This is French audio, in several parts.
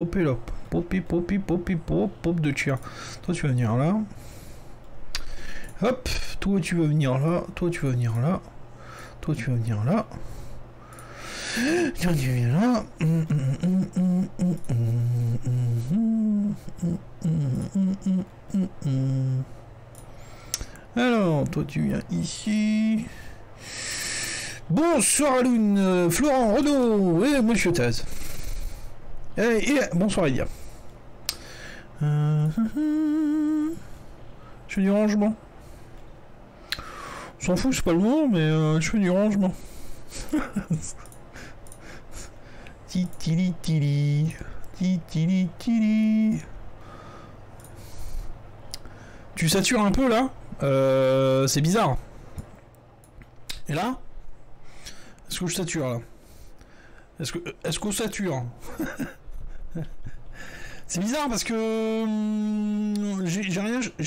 Pop et hop. Pop pop pop de tir. Toi tu vas venir là. Hop, toi tu vas venir là, toi tu vas venir là. Toi tu vas venir là. Tiens, tu viens là. Alors, toi tu viens ici. Bonsoir à Lune, Florent Renaud et Monsieur Taz. Euh, bonsoir Lydia. Euh, je fais du rangement. On s'en fout, c'est pas le moment, mais euh, je fais du rangement. Titili tili. ti tili. Tu satures un peu là euh, C'est bizarre. Et là Est-ce que je sature là Est-ce que est-ce qu'on sature C'est bizarre parce que hum, j'ai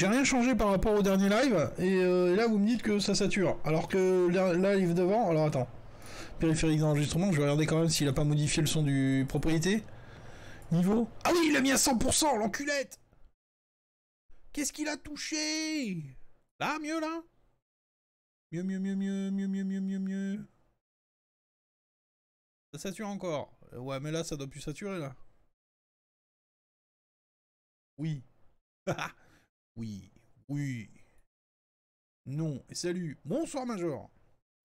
rien, changé par rapport au dernier live et, euh, là vous me dites que ça sature. Alors que le live devant, alors attends, périphérique d'enregistrement, je vais regarder quand même s'il a pas modifié le son du propriété. Niveau Ah oui, il a mis à 100% l'enculette Qu'est-ce qu'il a touché Là, mieux là Mieux, mieux, mieux, mieux, mieux, mieux, mieux, mieux, mieux. Ça sature encore. Ouais, mais là, ça doit plus saturer là. Oui. oui. Oui. Non. Et salut. Bonsoir, Major.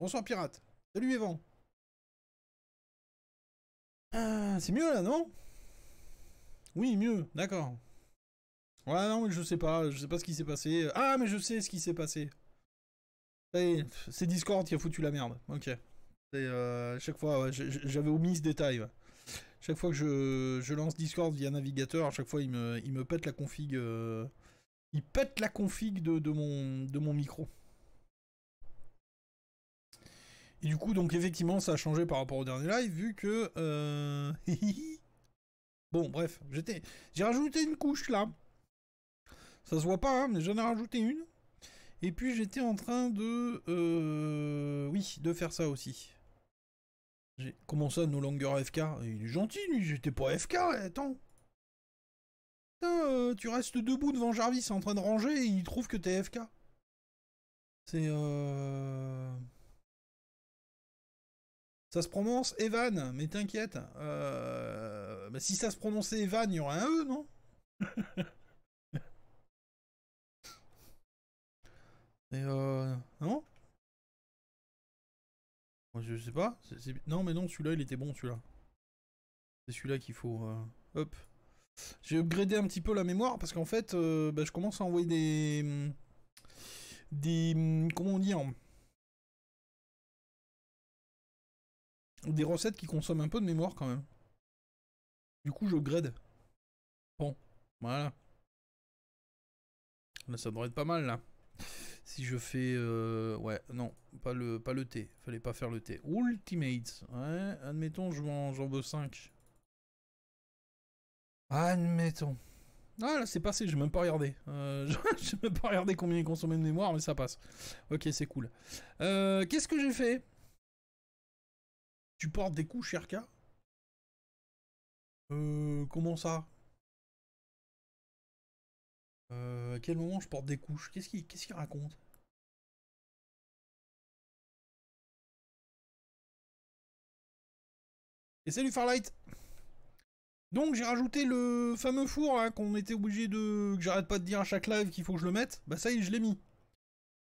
Bonsoir, Pirate. Salut, Evan. Ah, c'est mieux, là, non Oui, mieux. D'accord. Ouais, non, mais je sais pas. Je sais pas ce qui s'est passé. Ah, mais je sais ce qui s'est passé. C'est Discord qui a foutu la merde. Ok. Euh, à chaque fois, j'avais omis ce détail. Chaque fois que je, lance Discord via navigateur, à chaque fois il me, il pète la config. Euh, il pète la config de, mon, micro. Et du coup, donc effectivement, ça a changé par rapport au dernier live, vu que. Euh, bon, bref, j'étais. J'ai rajouté une couche là. Ça se voit pas, hein, mais j'en ai rajouté une. Et puis j'étais en train de. Euh, oui, de faire ça aussi. Comment ça, nos longueurs FK Il est gentil, lui, j'étais pas FK, eh, attends. Putain, euh, tu restes debout devant Jarvis en train de ranger et il trouve que t'es FK C'est euh... Ça se prononce Evan, mais t'inquiète. Euh, bah, si ça se prononçait Evan, il y aurait un E, non Et euh... Non je sais pas. Non, mais non, celui-là, il était bon, celui-là. C'est celui-là qu'il faut... Euh, hop. J'ai upgradé un petit peu la mémoire, parce qu'en fait, euh, bah, je commence à envoyer des... Mm, des... Mm, comment on dit Des recettes qui consomment un peu de mémoire, quand même. Du coup, je grade. Bon, voilà. Là, ça devrait être pas mal, là. Si je fais... Euh, ouais, non, pas le, pas le T. Fallait pas faire le T. Ultimate. Ouais, admettons, je m'en veux 5. Admettons. Ah là c'est passé, j'ai même pas regardé. Je euh, j'ai même pas regardé combien il consommait de mémoire, mais ça passe. Ok, c'est cool. Euh, Qu'est-ce que j'ai fait Tu portes des coups, Sherka euh, Comment ça euh, à quel moment je porte des couches Qu'est-ce qu'il raconte Et salut Farlight Donc j'ai rajouté le fameux four hein, qu'on était obligé de... que j'arrête pas de dire à chaque live qu'il faut que je le mette. Bah ça y est, je l'ai mis.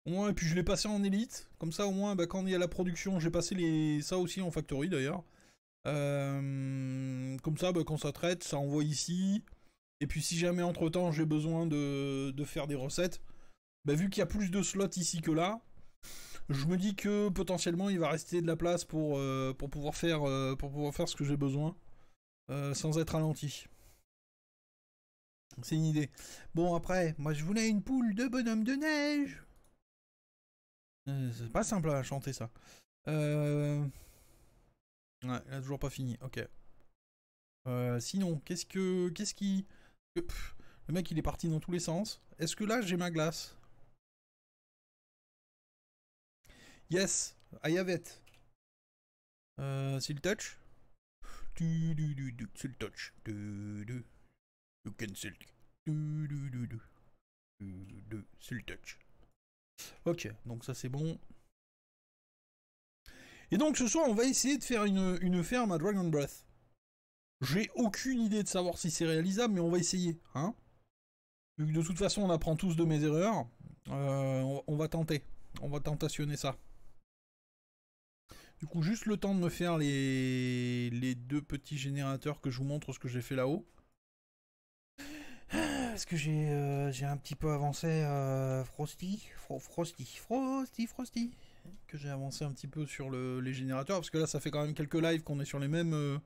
Au moins, et puis je l'ai passé en élite. Comme ça, au moins, bah, quand il y a la production, j'ai passé les... ça aussi en factory d'ailleurs. Euh, comme ça, bah, quand ça traite, ça envoie ici. Et puis si jamais entre temps j'ai besoin de, de, faire des recettes, bah, vu qu'il y a plus de slots ici que là, je me dis que potentiellement il va rester de la place pour, euh, pour, pouvoir, faire, euh, pour pouvoir faire ce que j'ai besoin euh, sans être ralenti. C'est une idée. Bon après, moi je voulais une poule de bonhomme de neige. C'est pas simple à chanter ça. Euh... Ouais, elle a toujours pas fini. Ok. sinon, qu'est-ce que qu'est-ce qui le mec, il est parti dans tous les sens. Est-ce que là, j'ai ma glace Yes, I have it. Euh, c'est le touch C'est le touch. You C'est touch. Ok, donc ça c'est bon. Et donc ce soir, on va essayer de faire une ferme à Dragon Breath. J'ai aucune idée de savoir si c'est réalisable, mais on va essayer, hein. Vu que de toute façon, on apprend tous de mes erreurs, euh, on, va tenter. On va tentationner ça. Du coup, juste le temps de me faire les, les deux petits générateurs que je vous montre ce que j'ai fait là-haut. Est-ce que euh, j'ai un petit peu avancé euh, Frosty, Frosty, Frosty, Frosty, que j'ai avancé un petit peu sur les générateurs, parce que là ça fait quand même quelques lives qu'on est sur les mêmes euh,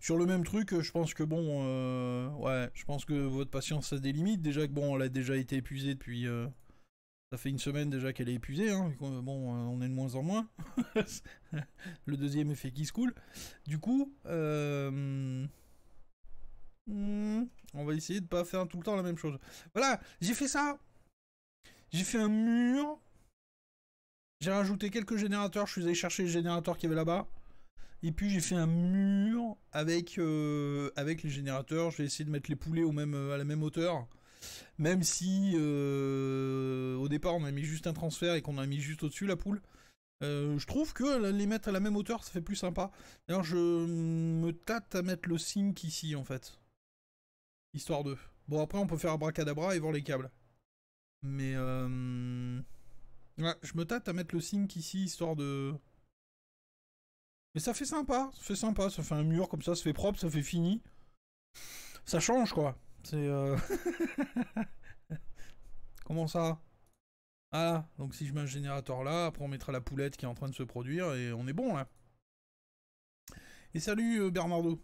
sur le même truc, je pense que bon euh, ouais, je pense que votre patience a des limites, déjà que bon elle a déjà été épuisée depuis euh, ça fait une semaine déjà qu'elle est épuisée, hein. bon on est de moins en moins. le deuxième effet qui se coule. Du coup hmm, on va essayer de pas faire tout le temps la même chose. Voilà, j'ai fait ça j'ai fait un mur j'ai rajouté quelques générateurs, je suis allé chercher les générateurs qu'il y avait là-bas. Et puis j'ai fait un mur avec, euh, avec les générateurs, Je vais essayer de mettre les poulets au même, à la même hauteur. Même si euh, au départ on a mis juste un transfert et qu'on a mis juste au-dessus la poule. Euh, je trouve que les mettre à la même hauteur ça fait plus sympa. D'ailleurs je mm, me tâte à mettre le sync ici en fait. Histoire de. Bon après on peut faire un abracadabra et voir les câbles. Mais je me tâte à mettre le sync ici, histoire de... Mais ça fait sympa, ça fait sympa, ça fait un mur comme ça, ça fait propre, ça fait fini. Ça change, quoi. C'est... Euh, Comment ça ah donc si je mets un générateur là, après on mettra la poulette qui est en train de se produire, et on est bon, là. Et salut, euh, Bernardo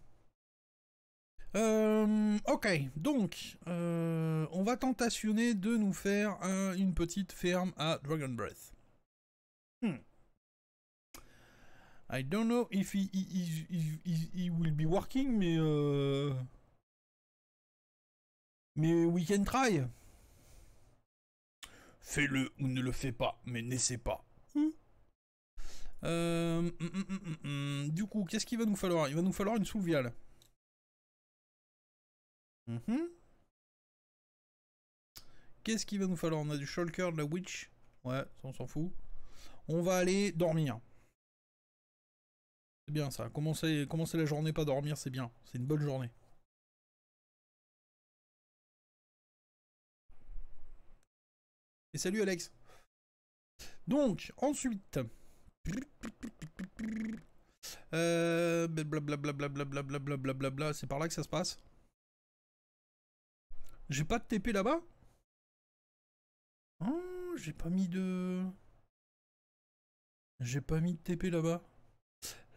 euh, ok, donc euh, on va tentationner de nous faire une petite ferme à Dragon Breath. Hmm. I don't know if he, will be working, mais euh, mais we can try. Fais-le ou ne le fais pas, mais n'essaie pas. Hmm. Hmm, hmm, du coup, qu'est-ce qu'il va nous falloir Il va nous falloir une souviale. Mhm. Qu'est-ce qu'il va nous falloir On a du Shulker, de la Witch. Ouais, ça on s'en fout. On va aller dormir. C'est bien ça. Commencer, commencer la journée, pas dormir, c'est bien. C'est une bonne journée. Et salut Alex. Donc, ensuite. Euh, blablabla, c'est par là que ça se passe. J'ai pas de TP là-bas Oh, j'ai pas mis de... J'ai pas mis de TP là-bas.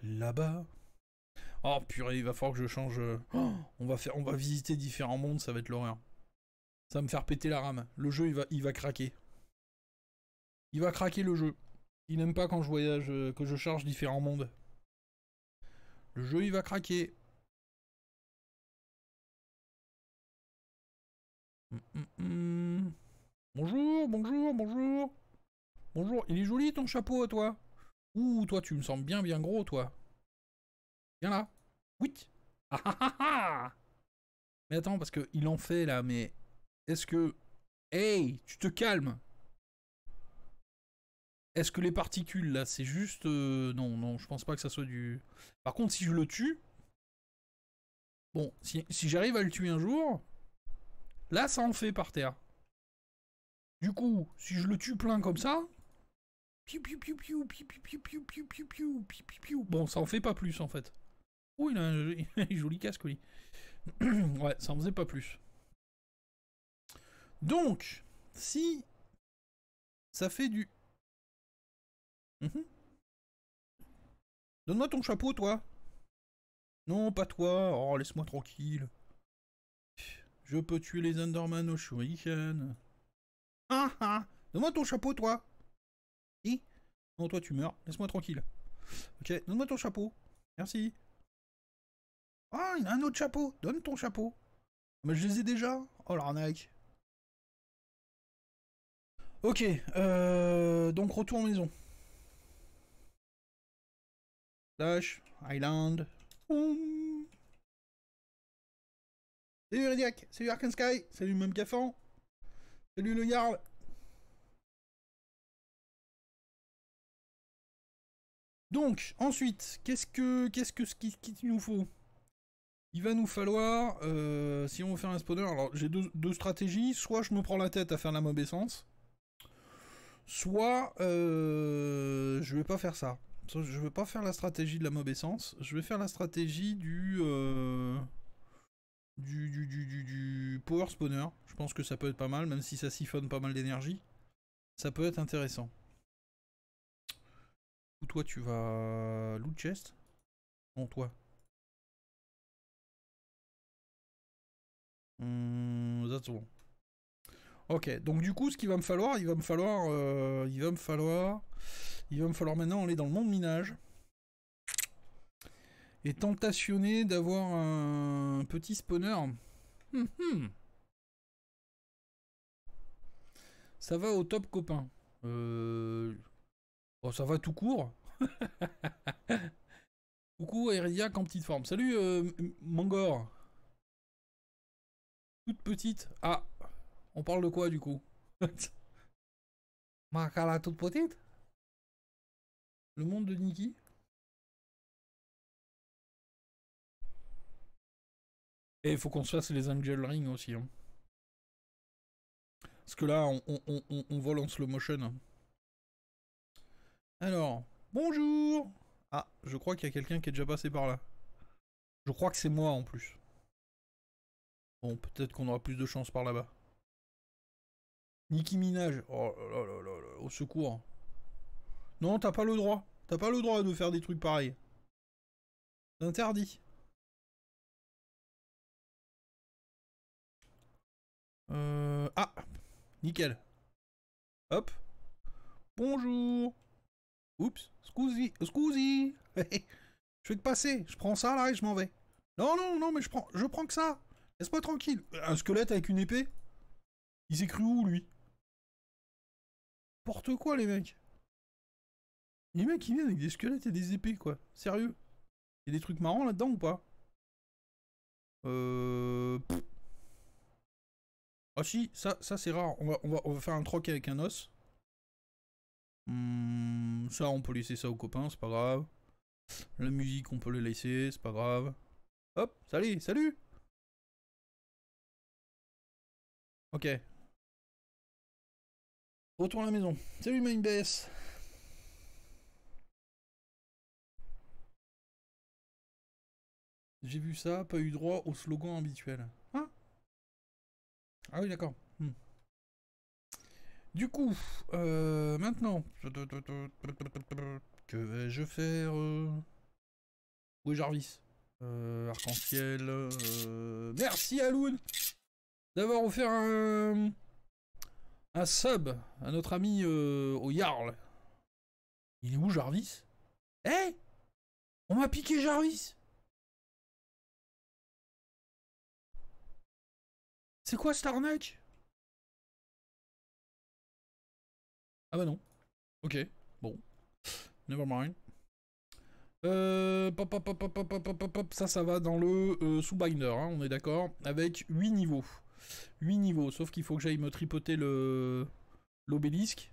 Là-bas. Oh purée, il va falloir que je change. Euh. Oh, on, va faire, on va visiter différents mondes, ça va être l'horreur. Ça va me faire péter la rame. Le jeu, il va, il va craquer. Il va craquer le jeu. Il n'aime pas quand je voyage, euh, que je charge différents mondes. Le jeu, il va craquer. Mm, mm, mm. Bonjour, bonjour, bonjour. Bonjour, il est joli ton chapeau, à toi. Ouh, toi, tu me sens bien, bien gros, toi. Viens là. Oui. Ah, ah ah ah Mais attends, parce qu'il en fait là, mais est-ce que. Hey, tu te calmes Est-ce que les particules là, c'est juste. Euh, non, non, je pense pas que ça soit du. Par contre, si je le tue. Bon, si, si j'arrive à le tuer un jour, Là, ça en fait par terre. Du coup, si je le tue plein comme ça, Bon, ça en fait pas plus en fait. Oh, il a un joli, casque lui. ouais, ça en faisait pas plus. Donc, si ça fait du. Donne-moi ton chapeau, toi. Non, pas toi. Oh, laisse-moi tranquille. Je peux tuer les Enderman au shuriken. Ah ah Donne-moi ton chapeau, toi Si Non, toi, tu meurs. Laisse-moi tranquille. Ok, donne-moi ton chapeau. Merci. Ah, un autre chapeau Donne ton chapeau ah, Mais je les ai déjà Oh, l'arnaque Ok, euh, donc retour en maison. Dash, Island. Salut Iridiac, salut Arkansky Salut salut Cafan, salut le Yarl. Donc, ensuite, qu'est-ce que qu'est-ce que ce qu'il nous faut Il va nous falloir, euh, si on veut faire un spawner, alors j'ai deux, stratégies, soit je me prends la tête à faire la mauvaise essence, soit euh, je vais pas faire ça. Je vais pas faire la stratégie de la mauvaise essence, je vais faire la stratégie du... Euh, du, du, du, du, power spawner. Je pense que ça peut être pas mal, même si ça siphonne pas mal d'énergie. Ça peut être intéressant. Ou toi, tu vas loot chest Non, toi. Hmm, that's Ok, donc du coup, ce qu'il va me falloir, il va me falloir, euh, il va me falloir, il va me falloir maintenant, aller dans le monde minage. Et tentationné d'avoir un petit spawner. Hum, hum. Ça va au top copain. Euh, oh, ça va tout court. Coucou Eridiac en petite forme. Salut euh, Mangor. Toute petite. Ah, on parle de quoi du coup Makala toute petite Le monde de Nikki Et il faut qu'on se fasse les Angel Ring aussi. Hein. Parce que là, on, on, on, vole en slow motion. Alors, bonjour Ah, je crois qu'il y a quelqu'un qui est déjà passé par là. Je crois que c'est moi en plus. Bon, peut-être qu'on aura plus de chance par là-bas. Nicky minage Oh là là là là, au secours. Non, t'as pas le droit. T'as pas le droit de faire des trucs pareils. Interdit. Euh, ah, nickel. Hop. Bonjour. Oups, scoozy scusi. je vais te passer, je prends ça là et je m'en vais. Non, non, non, mais je prends, je prends que ça. Laisse-moi tranquille. Un squelette avec une épée Il s'est cru où, lui Porte quoi, les mecs Les mecs, ils viennent avec des squelettes et des épées, quoi. Sérieux Il y a des trucs marrants là-dedans ou pas Euh... Ah si, ça, ça c'est rare. On va, on, va, on va faire un troc avec un os. Hmm, ça, on peut laisser ça aux copains, c'est pas grave. La musique, on peut le laisser, c'est pas grave. Hop, salut, salut Ok. Retour à la maison. Salut baisse J'ai vu ça, pas eu droit au slogan habituel. Ah oui, d'accord. Hmm. Du coup, euh, maintenant, que vais-je faire euh, Où est Jarvis euh, Arc-en-ciel. Merci Alun d'avoir offert un, un sub à notre ami au Jarl. Il est où Jarvis Eh On m'a piqué Jarvis C'est quoi cette arnaque Ah bah non. Ok, bon. Never mind. Euh, pop, pop, pop, pop, pop, ça, ça va dans le euh, sous-binder, hein, on est d'accord, avec 8 niveaux. 8 niveaux, sauf qu'il faut que j'aille me tripoter le l'obélisque,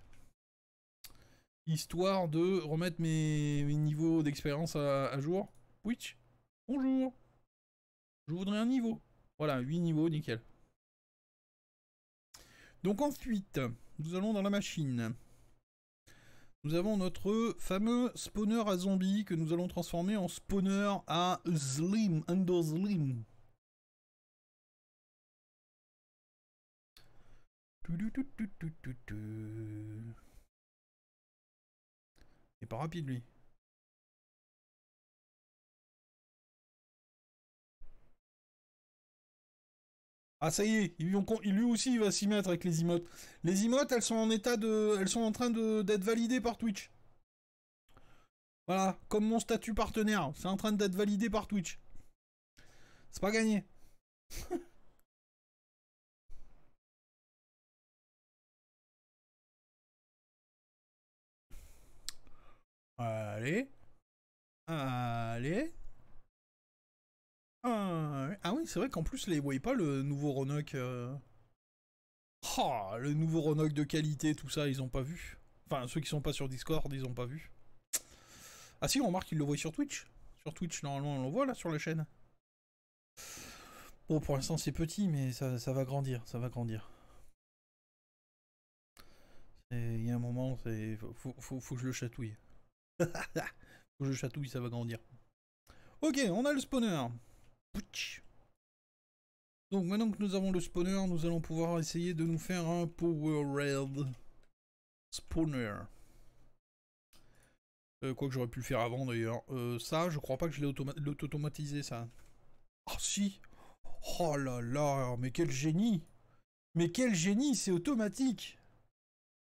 histoire de remettre mes, niveaux d'expérience à, jour. Twitch, bonjour, je voudrais un niveau. Voilà, 8 niveaux, nickel. Donc ensuite, nous allons dans la machine. Nous avons notre fameux spawner à zombies que nous allons transformer en spawner à Slim, Under Slim. Il pas rapide lui. Ah ça y est, lui aussi il va s'y mettre avec les emotes. Les emotes, elles sont en état de, elles sont en train d'être validées par Twitch. Voilà, comme mon statut partenaire, c'est en train d'être validé par Twitch. C'est pas gagné. Allez. Allez. Ah, ah oui, c'est vrai qu'en plus, les voyez pas euh, euh. le nouveau Ronok, ah le nouveau Ronok de qualité, tout ça, ils ont pas vu. Enfin, ceux qui sont pas sur Discord, ils ont pas vu. Ah si, on remarque qu'ils le voient sur Twitch. Sur Twitch, normalement, on le voit là sur la chaîne. Bon, pour l'instant, c'est petit, mais ça, ça, va grandir, ça va grandir. Il y a un moment, c'est faut, faut, que je le chatouille. faut que je le chatouille, ça va grandir. Ok, on a le spawner. Donc maintenant que nous avons le spawner, nous allons pouvoir essayer de nous faire un Power Raid Spawner. Euh, quoi que j'aurais pu le faire avant d'ailleurs. Euh, ça, je crois pas que je l'ai automatisé ça. Ah si Oh là là, mais quel génie Mais quel génie, c'est automatique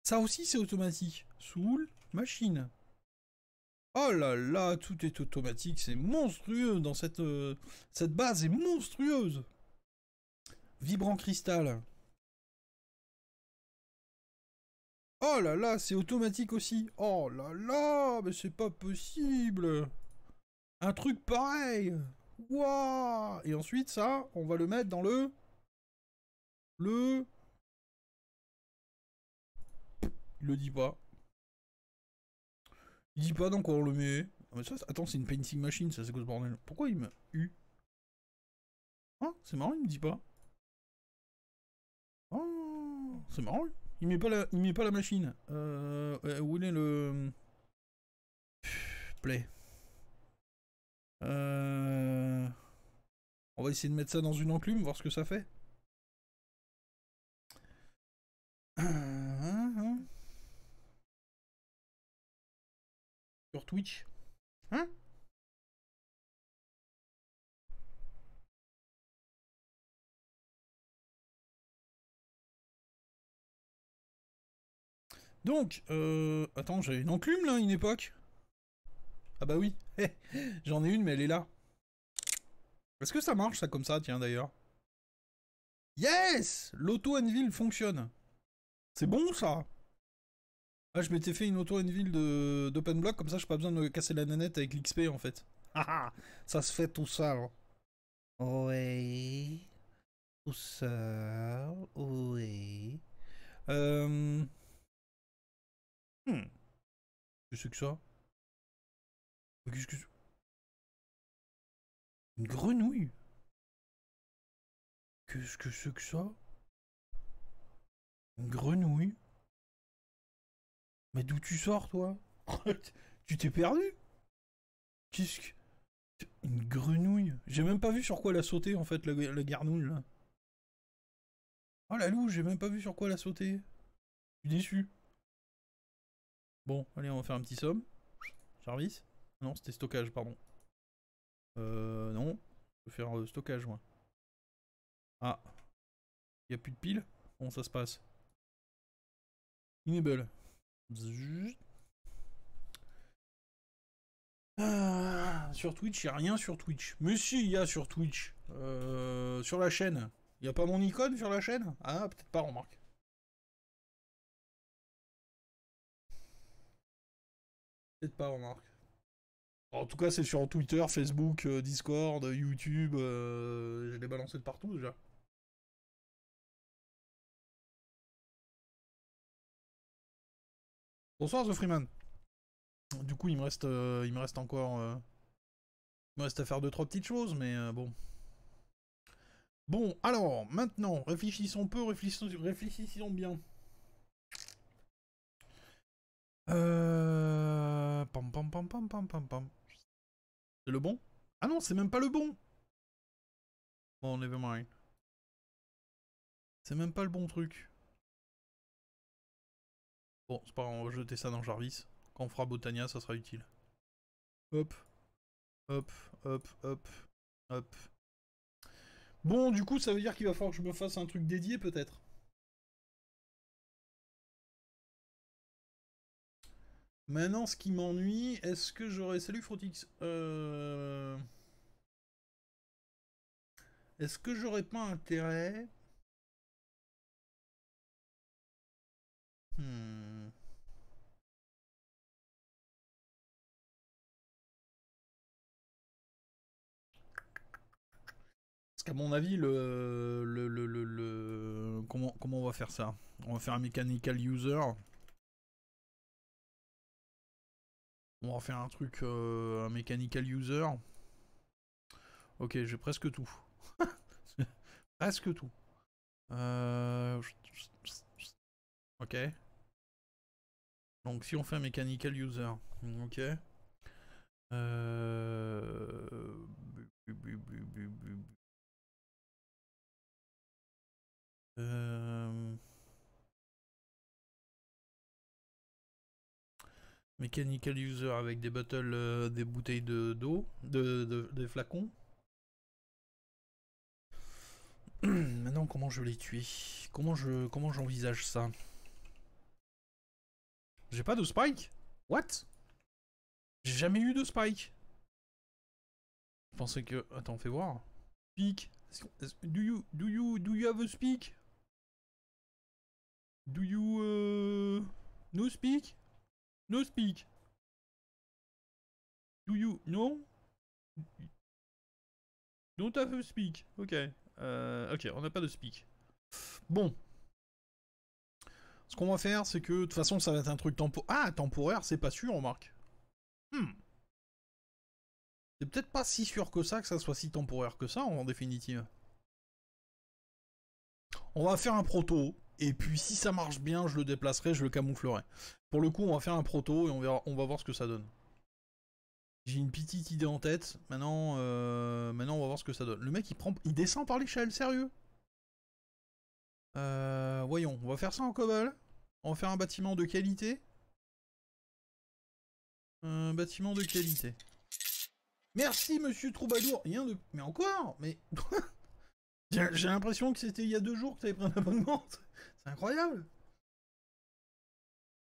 Ça aussi c'est automatique. Soul, machine. Oh là là, tout est automatique, c'est monstrueux dans cette... Euh, cette base est monstrueuse Vibrant cristal. Oh là là, c'est automatique aussi. Oh là là, mais c'est pas possible. Un truc pareil. Waouh Et ensuite, ça, on va le mettre dans le... Le... Il le dit pas. Il dit pas donc on le met. Ah, attends, c'est une painting machine, ça c'est quoi ce bordel Pourquoi il me U hein C'est marrant, il me dit pas. Oh, c'est marrant. Il met pas la, il met pas la machine. Euh, euh, où est le hmm, play euh, On va essayer de mettre ça dans une enclume, voir ce que ça fait. Twitch. Hein Donc, euh, Attends, j'ai une enclume, là, une époque Ah bah oui, j'en ai une, mais elle est là. Est-ce que ça marche, ça, comme ça, tiens, d'ailleurs Yes L'auto-anvil fonctionne. C'est bon, ça ah, je m'étais fait une auto ville d'open block, comme ça, j'ai pas besoin de casser la nanette avec l'XP, en fait. Ah, ah, ça se fait tout seul. Oui. Tout ça... Oui. Euh... Qu'est-ce que ça Qu'est-ce que Une grenouille Qu'est-ce que c'est que ça oh, Une grenouille mais d'où tu sors, toi Tu t'es perdu Qu'est-ce que. Une grenouille J'ai même pas vu sur quoi la a sauté, en fait, la, la garnouille, là. Oh la loue, j'ai même pas vu sur quoi la a sauté. Je suis déçu. Bon, allez, on va faire un petit somme. Service Non, c'était stockage, pardon. Euh, non. Je vais faire euh, stockage, moi. Ah. Il a plus de piles bon ça se passe Inable ah, sur Twitch, il a rien sur Twitch. Mais si, il y a sur Twitch. Euh, sur la chaîne. Il n'y a pas mon icône sur la chaîne Ah, peut-être pas, remarque. Peut-être pas, remarque. En tout cas, c'est sur Twitter, Facebook, euh, Discord, euh, YouTube. J'ai les balancés de partout déjà. Bonsoir The Freeman. Du coup, il me reste, euh, il me reste encore, euh, il me reste à faire deux trois petites choses, mais euh, bon. Bon, alors maintenant, réfléchissons peu, réfléchissons, réfléchissons bien. Pam pam pam pam pam pam pam. C'est le bon Ah non, c'est même pas le bon. Bon, never mind. C'est même pas le bon truc. Bon, c'est pas on va jeter ça dans Jarvis. Quand on fera Botania, ça sera utile. Hop. Hop, hop, hop, hop. Bon, du coup, ça veut dire qu'il va falloir que je me fasse un truc dédié, peut-être Maintenant, ce qui m'ennuie, est-ce que j'aurais... Salut Frotix euh... Est-ce que j'aurais pas intérêt... Hmm. à mon avis, le, le, le, le, comment, comment on va faire ça On va faire un mechanical user. On va faire un truc, euh, un mechanical user. Ok, j'ai presque tout. presque tout. Euh, ok. Donc si on fait un mechanical user, ok. Euh, Euh, Mechanical user avec des bottles, euh, des bouteilles de d'eau, de, de, des flacons. Maintenant, comment je les tuer Comment je, comment j'envisage ça J'ai pas de spike What J'ai jamais eu de spike. Je pensais que, attends, fait voir. Speak. Do you, do you, do you have a speak Do you euh, no speak? No speak. Do you no? Don't have speak. Ok. Euh, ok, on n'a pas de speak. Bon. Ce qu'on va faire, c'est que de toute façon, ça va être un truc temporaire. Ah, temporaire, c'est pas sûr, marque. Hmm. C'est peut-être pas si sûr que ça, que ça soit si temporaire que ça, en définitive. On va faire un proto. Et puis si ça marche bien, je le déplacerai, je le camouflerai. Pour le coup, on va faire un proto et on, verra, on va voir ce que ça donne. J'ai une petite idée en tête. Maintenant, euh, maintenant, on va voir ce que ça donne. Le mec, il prend, il descend par l'échelle, sérieux euh, Voyons, on va faire ça en cobble. On va faire un bâtiment de qualité. Un bâtiment de qualité. Merci, monsieur Troubadour. Rien de... Mais encore Mais... J'ai l'impression que c'était il y a deux jours que t'avais pris un abonnement. C'est incroyable.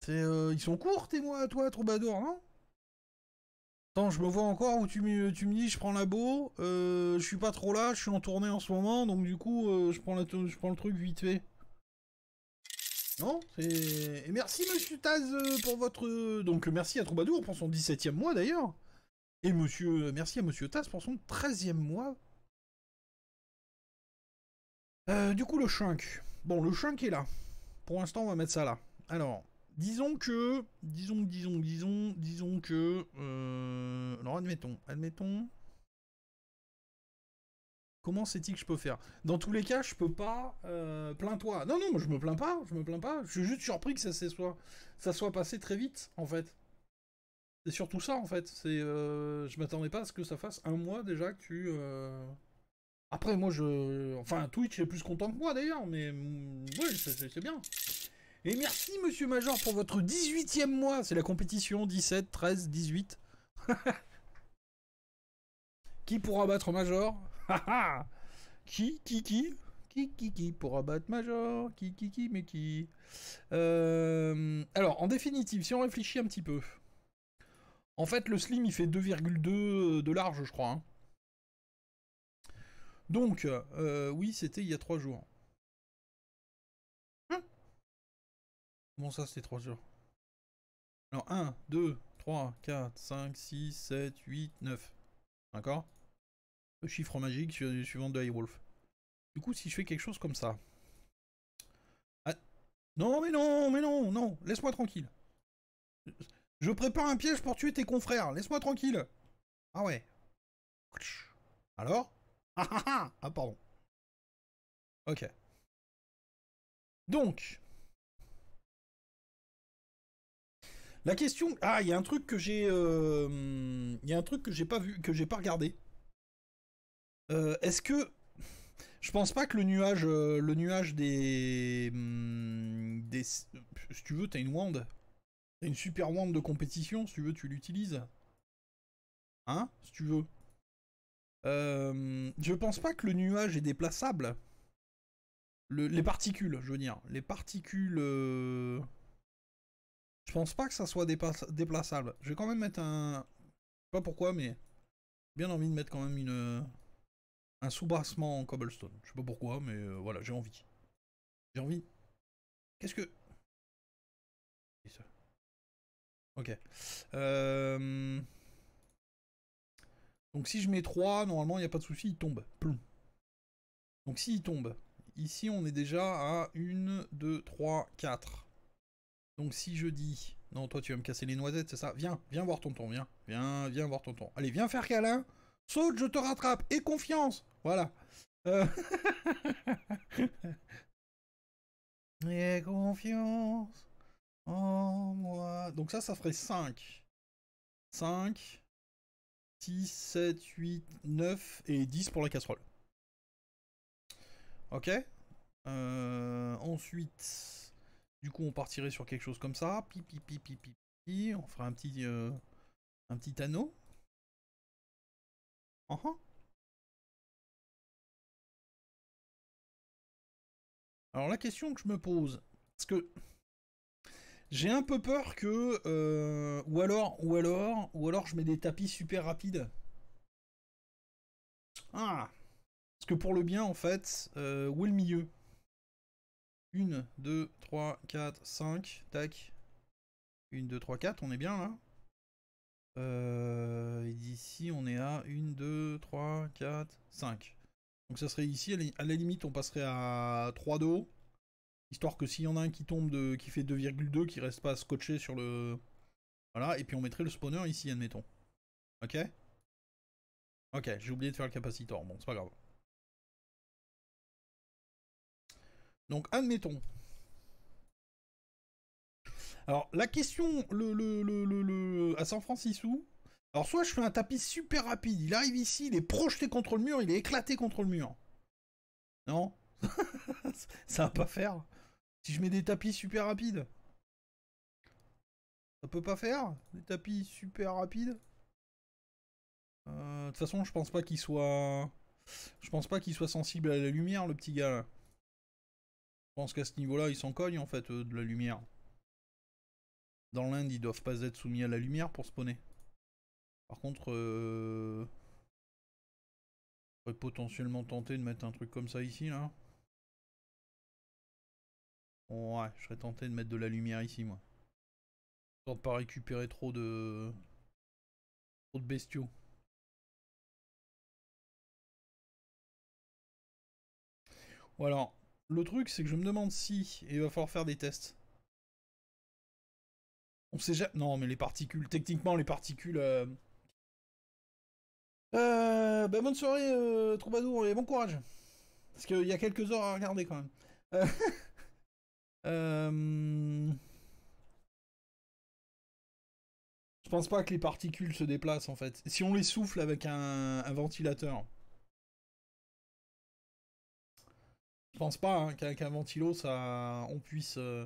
C'est, euh, ils sont courts tes mois, toi, Troubadour, non Attends, je me vois encore où tu me, tu me dis je prends labo, euh, je suis pas trop là, je suis en tournée en ce moment, donc du coup euh, je, prends je prends le truc vite fait. Non Et merci Monsieur Taz euh, pour votre... Donc merci à Troubadour pour son 17 e mois d'ailleurs. Et monsieur, merci à Monsieur Taz pour son 13 e mois euh, du coup, le chunk. Bon, le shrink est là. Pour l'instant, on va mettre ça là. Alors, disons que... Disons, disons, disons, disons que... Euh, alors, admettons, admettons... Comment c'est-il que je peux faire Dans tous les cas, je peux pas... Euh, Plains-toi. Non, non, je me plains pas, je me plains pas. Je suis juste surpris que ça, soit, ça soit passé très vite, en fait. C'est surtout ça, en fait. C'est, Je m'attendais pas à ce que ça fasse un mois déjà que tu... Après, moi, je. Enfin, Twitch est plus content que moi d'ailleurs, mais. Mm, oui, c'est bien. Et merci, monsieur Major, pour votre 18e mois. C'est la compétition 17, 13, 18. qui pourra battre Major Qui Qui Qui qui, qui, qui pourra battre Major Qui, qui, qui, mais qui euh, Alors, en définitive, si on réfléchit un petit peu, en fait, le slim, il fait 2,2 de large, je crois. Hein. Donc, euh, oui, c'était il y a trois jours. Hein Comment ça, c'était trois jours Alors, 1, 2, 3, 4, 5, 6, 7, 8, 9. D'accord Le chiffre magique suivant de Wolf. Du coup, si je fais quelque chose comme ça... Ah... Non, mais non, mais non, non, laisse-moi tranquille. Je prépare un piège pour tuer tes confrères, laisse-moi tranquille. Ah ouais. Alors Ah pardon. Ok. Donc. La question. Ah, il y a un truc que j'ai. Euh, il y a un truc que j'ai pas vu, que j'ai pas regardé. Euh, est-ce que. Je pense pas que le nuage. Euh, le nuage des. Hmm, des... Si tu veux, t'as une wand. T'as une super wand de compétition, si tu veux, tu l'utilises. Hein Si tu veux. Euh, je pense pas que le nuage est déplaçable. les particules, je veux dire. Les particules... Euh, je pense pas que ça soit déplaçable. Je vais quand même mettre un... Je sais pas pourquoi, mais... Bien envie de mettre quand même une... Un sous en cobblestone. Je sais pas pourquoi, mais euh, voilà, j'ai envie. J'ai envie. Qu'est-ce que... Ok. Euh... Donc si je mets 3, normalement il n'y a pas de souci, il tombe. Donc s'il tombe, ici on est déjà à 1, 2, 3, 4. Donc si je dis... Non, toi tu vas me casser les noisettes, c'est ça Viens, viens voir tonton, viens. Viens, viens voir tonton. Allez, viens faire câlin. Saute, je te rattrape. Et confiance. Voilà. Euh. Et confiance en moi. Donc ça, ça ferait 5. 5. 7, 8, 9 et 10 pour la casserole. Ok euh, Ensuite, du coup, on partirait sur quelque chose comme ça. Pi, pi, pi, pi, pi, On fera un petit, euh, un petit anneau. Uh-huh. Alors la question que je me pose, est ce que j'ai un peu peur que euh, ou alors ou alors ou alors je mets des tapis super rapides. Ah Parce que pour le bien en fait, euh, où est le milieu 1, 2, 3, 4, 5, tac. 1, 2, 3, 4, on est bien là. Hein euh, et d'ici on est à 1, 2, 3, 4, 5. Donc ça serait ici, à la limite on passerait à 3 dos. Histoire que s'il y en a un qui tombe de, qui fait 2,2, qui reste pas scotché sur le... Voilà, et puis on mettrait le spawner ici, admettons. Ok Ok, j'ai oublié de faire le capacitor, bon, c'est pas grave. Donc, admettons. Alors, la question le, le, le, le à San Francisco, alors soit je fais un tapis super rapide, il arrive ici, il est projeté contre le mur, il est éclaté contre le mur. Non Ça va pas faire. Si je mets des tapis super rapides, ça peut pas faire Des tapis super rapides euh, De toute façon, je pense pas qu'il soit... Je pense pas qu'il soit sensible à la lumière, le petit gars, là. Je pense qu'à ce niveau-là, ils s'en cognent, en fait, euh, de la lumière. Dans l'Inde, ils doivent pas être soumis à la lumière pour spawner. Par contre, euh... potentiellement tenter de mettre un truc comme ça ici, là. Ouais, je serais tenté de mettre de la lumière ici, moi. Pour ne pas récupérer trop de... Trop de bestiaux. Ou alors, le truc, c'est que je me demande si, il va falloir faire des tests. On sait jamais... Non, mais les particules... Techniquement, les particules... Euh... Ben bonne soirée, euh, Troubadour, et bon courage. Parce qu'il y a quelques heures à regarder, quand même. Euh, Euh, je pense pas que les particules se déplacent en fait. Si on les souffle avec un, ventilateur. Je pense pas hein, qu'avec un ventilo, ça, on puisse. Euh,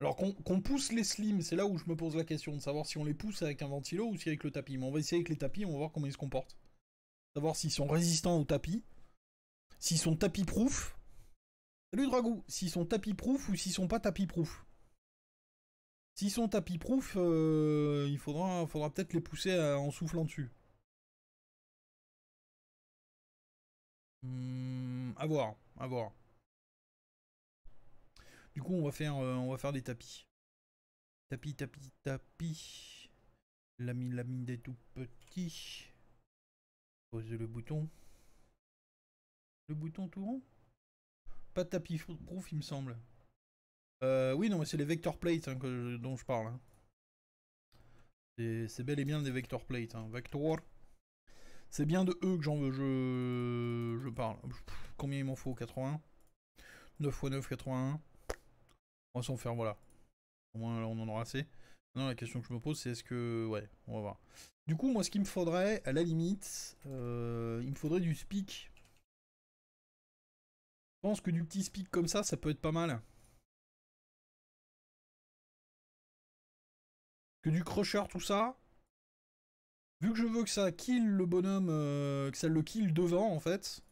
alors qu'on pousse les slims, c'est là où je me pose la question de savoir si on les pousse avec un ventilo ou si avec le tapis. Mais on va essayer avec les tapis, on va voir comment ils se comportent. Savoir s'ils sont résistants au tapis, s'ils sont tapis proof, Salut dragons, s'ils sont tapis proof ou s'ils sont pas tapis proof S'ils sont tapis proof, euh, il faudra, faudra peut-être les pousser en soufflant dessus. A hmm, à voir, à voir. Du coup, on va faire, euh, on va faire des tapis. Tapis, tapis, tapis. La mine des tout petits. Pose le bouton. Le bouton tout rond pas de tapis proof, il me semble. Euh, oui, non, mais c'est les vector plates hein, dont je parle. Hein. C'est bel et bien des vector plates. Hein. Vector. C'est bien de eux que j'en veux. Je, parle. combien il m'en faut 81 9 x 9, 81. On va s'en faire, voilà. Au moins, on en aura assez. Non, la question que je me pose, c'est est-ce que... Ouais, on va voir. Du coup, moi, ce qu'il me faudrait, à la limite, euh, il me faudrait du speak je pense que du petit speak comme ça, ça peut être pas mal. Que du crusher, tout ça. Vu que je veux que ça kill le bonhomme, euh, que ça le kill devant, en fait.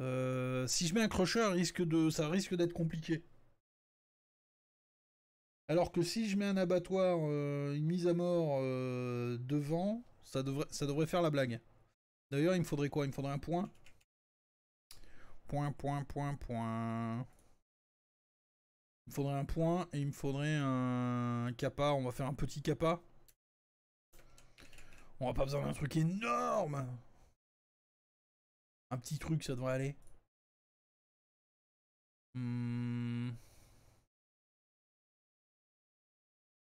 Euh, si je mets un crusher, risque de, ça risque d'être compliqué. Alors que si je mets un abattoir, euh, une mise à mort devant, ça devrait, ça devrait faire la blague. D'ailleurs, il me faudrait quoi Il me faudrait un point Point, point, point, point. Il me faudrait un point et il me faudrait un kappa. On va faire un petit kappa. On va pas besoin d'un truc énorme. Un petit truc, ça devrait aller. Hmm.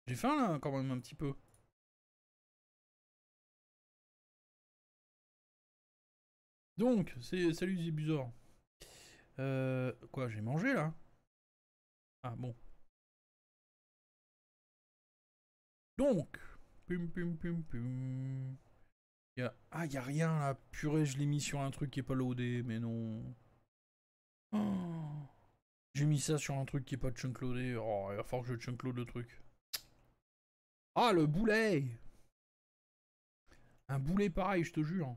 J'ai faim là quand même un petit peu. Donc, c'est salut Zibuzor euh, quoi, j'ai mangé là Ah bon. Donc, pum pum pum pum. a... Ah, y a rien là. Purée, je l'ai mis sur un truc qui est pas loadé, mais non. Oh. J'ai mis ça sur un truc qui est pas chunk loadé. Oh, il va falloir que je chunk load le truc. Ah, le boulet Un boulet pareil, je te jure.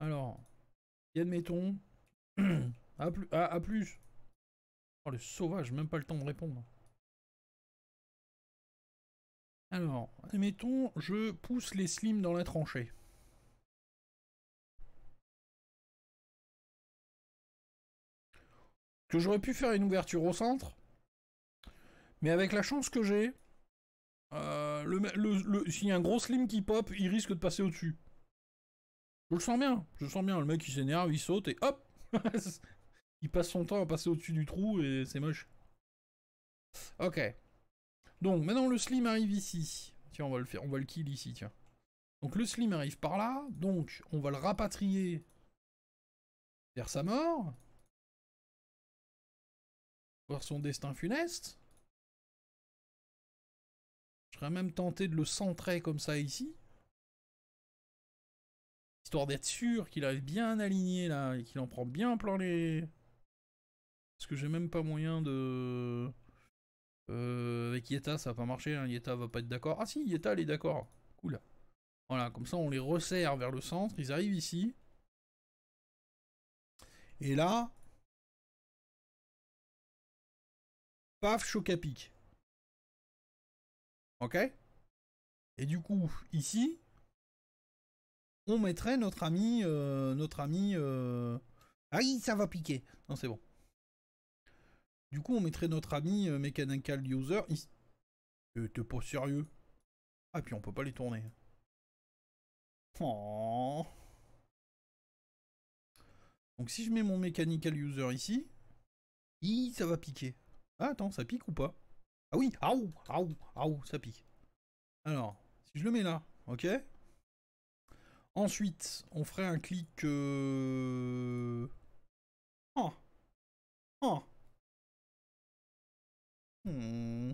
Alors, Y admettons, À plus, plus Oh le sauvage, même pas le temps de répondre. Alors, admettons, je pousse les slims dans la tranchée. Que j'aurais pu faire une ouverture au centre, mais avec la chance que j'ai, euh, le, le, s'il y a un gros slim qui pop, il risque de passer au-dessus. Je le sens bien, je le sens bien, le mec il s'énerve, il saute et hop il passe son temps à passer au-dessus du trou et c'est moche. Ok. Donc maintenant le slim arrive ici. Tiens, on va le faire, on va le kill ici, tiens. Donc le slim arrive par là, donc on va le rapatrier vers sa mort. Voir son destin funeste. Je serais même tenté de le centrer comme ça ici d'être sûr qu'il arrive bien aligné là et qu'il en prend bien plein les. Parce que j'ai même pas moyen de. Euh, avec Yeta, ça va pas marcher, hein. Yeta va pas être d'accord. Ah si, Yeta, elle est d'accord. Cool. Voilà, comme ça, on les resserre vers le centre, ils arrivent ici. Et là... Paf, choc à pic. Ok Et du coup, ici, on mettrait notre ami, euh, notre ami, euh, Ah ça va piquer. Non, c'est bon. Du coup, on mettrait notre ami euh, Mechanical User. T'es pas sérieux Ah, puis on peut pas les tourner. Oh. Donc si je mets mon Mechanical User ici, oui ça va piquer. Ah, attends, ça pique ou pas Ah oui, ou, ah ou, ah ah ça pique. Alors, si je le mets là, ok Ensuite, on ferait un clic... Euh, oh. Oh. Hmm.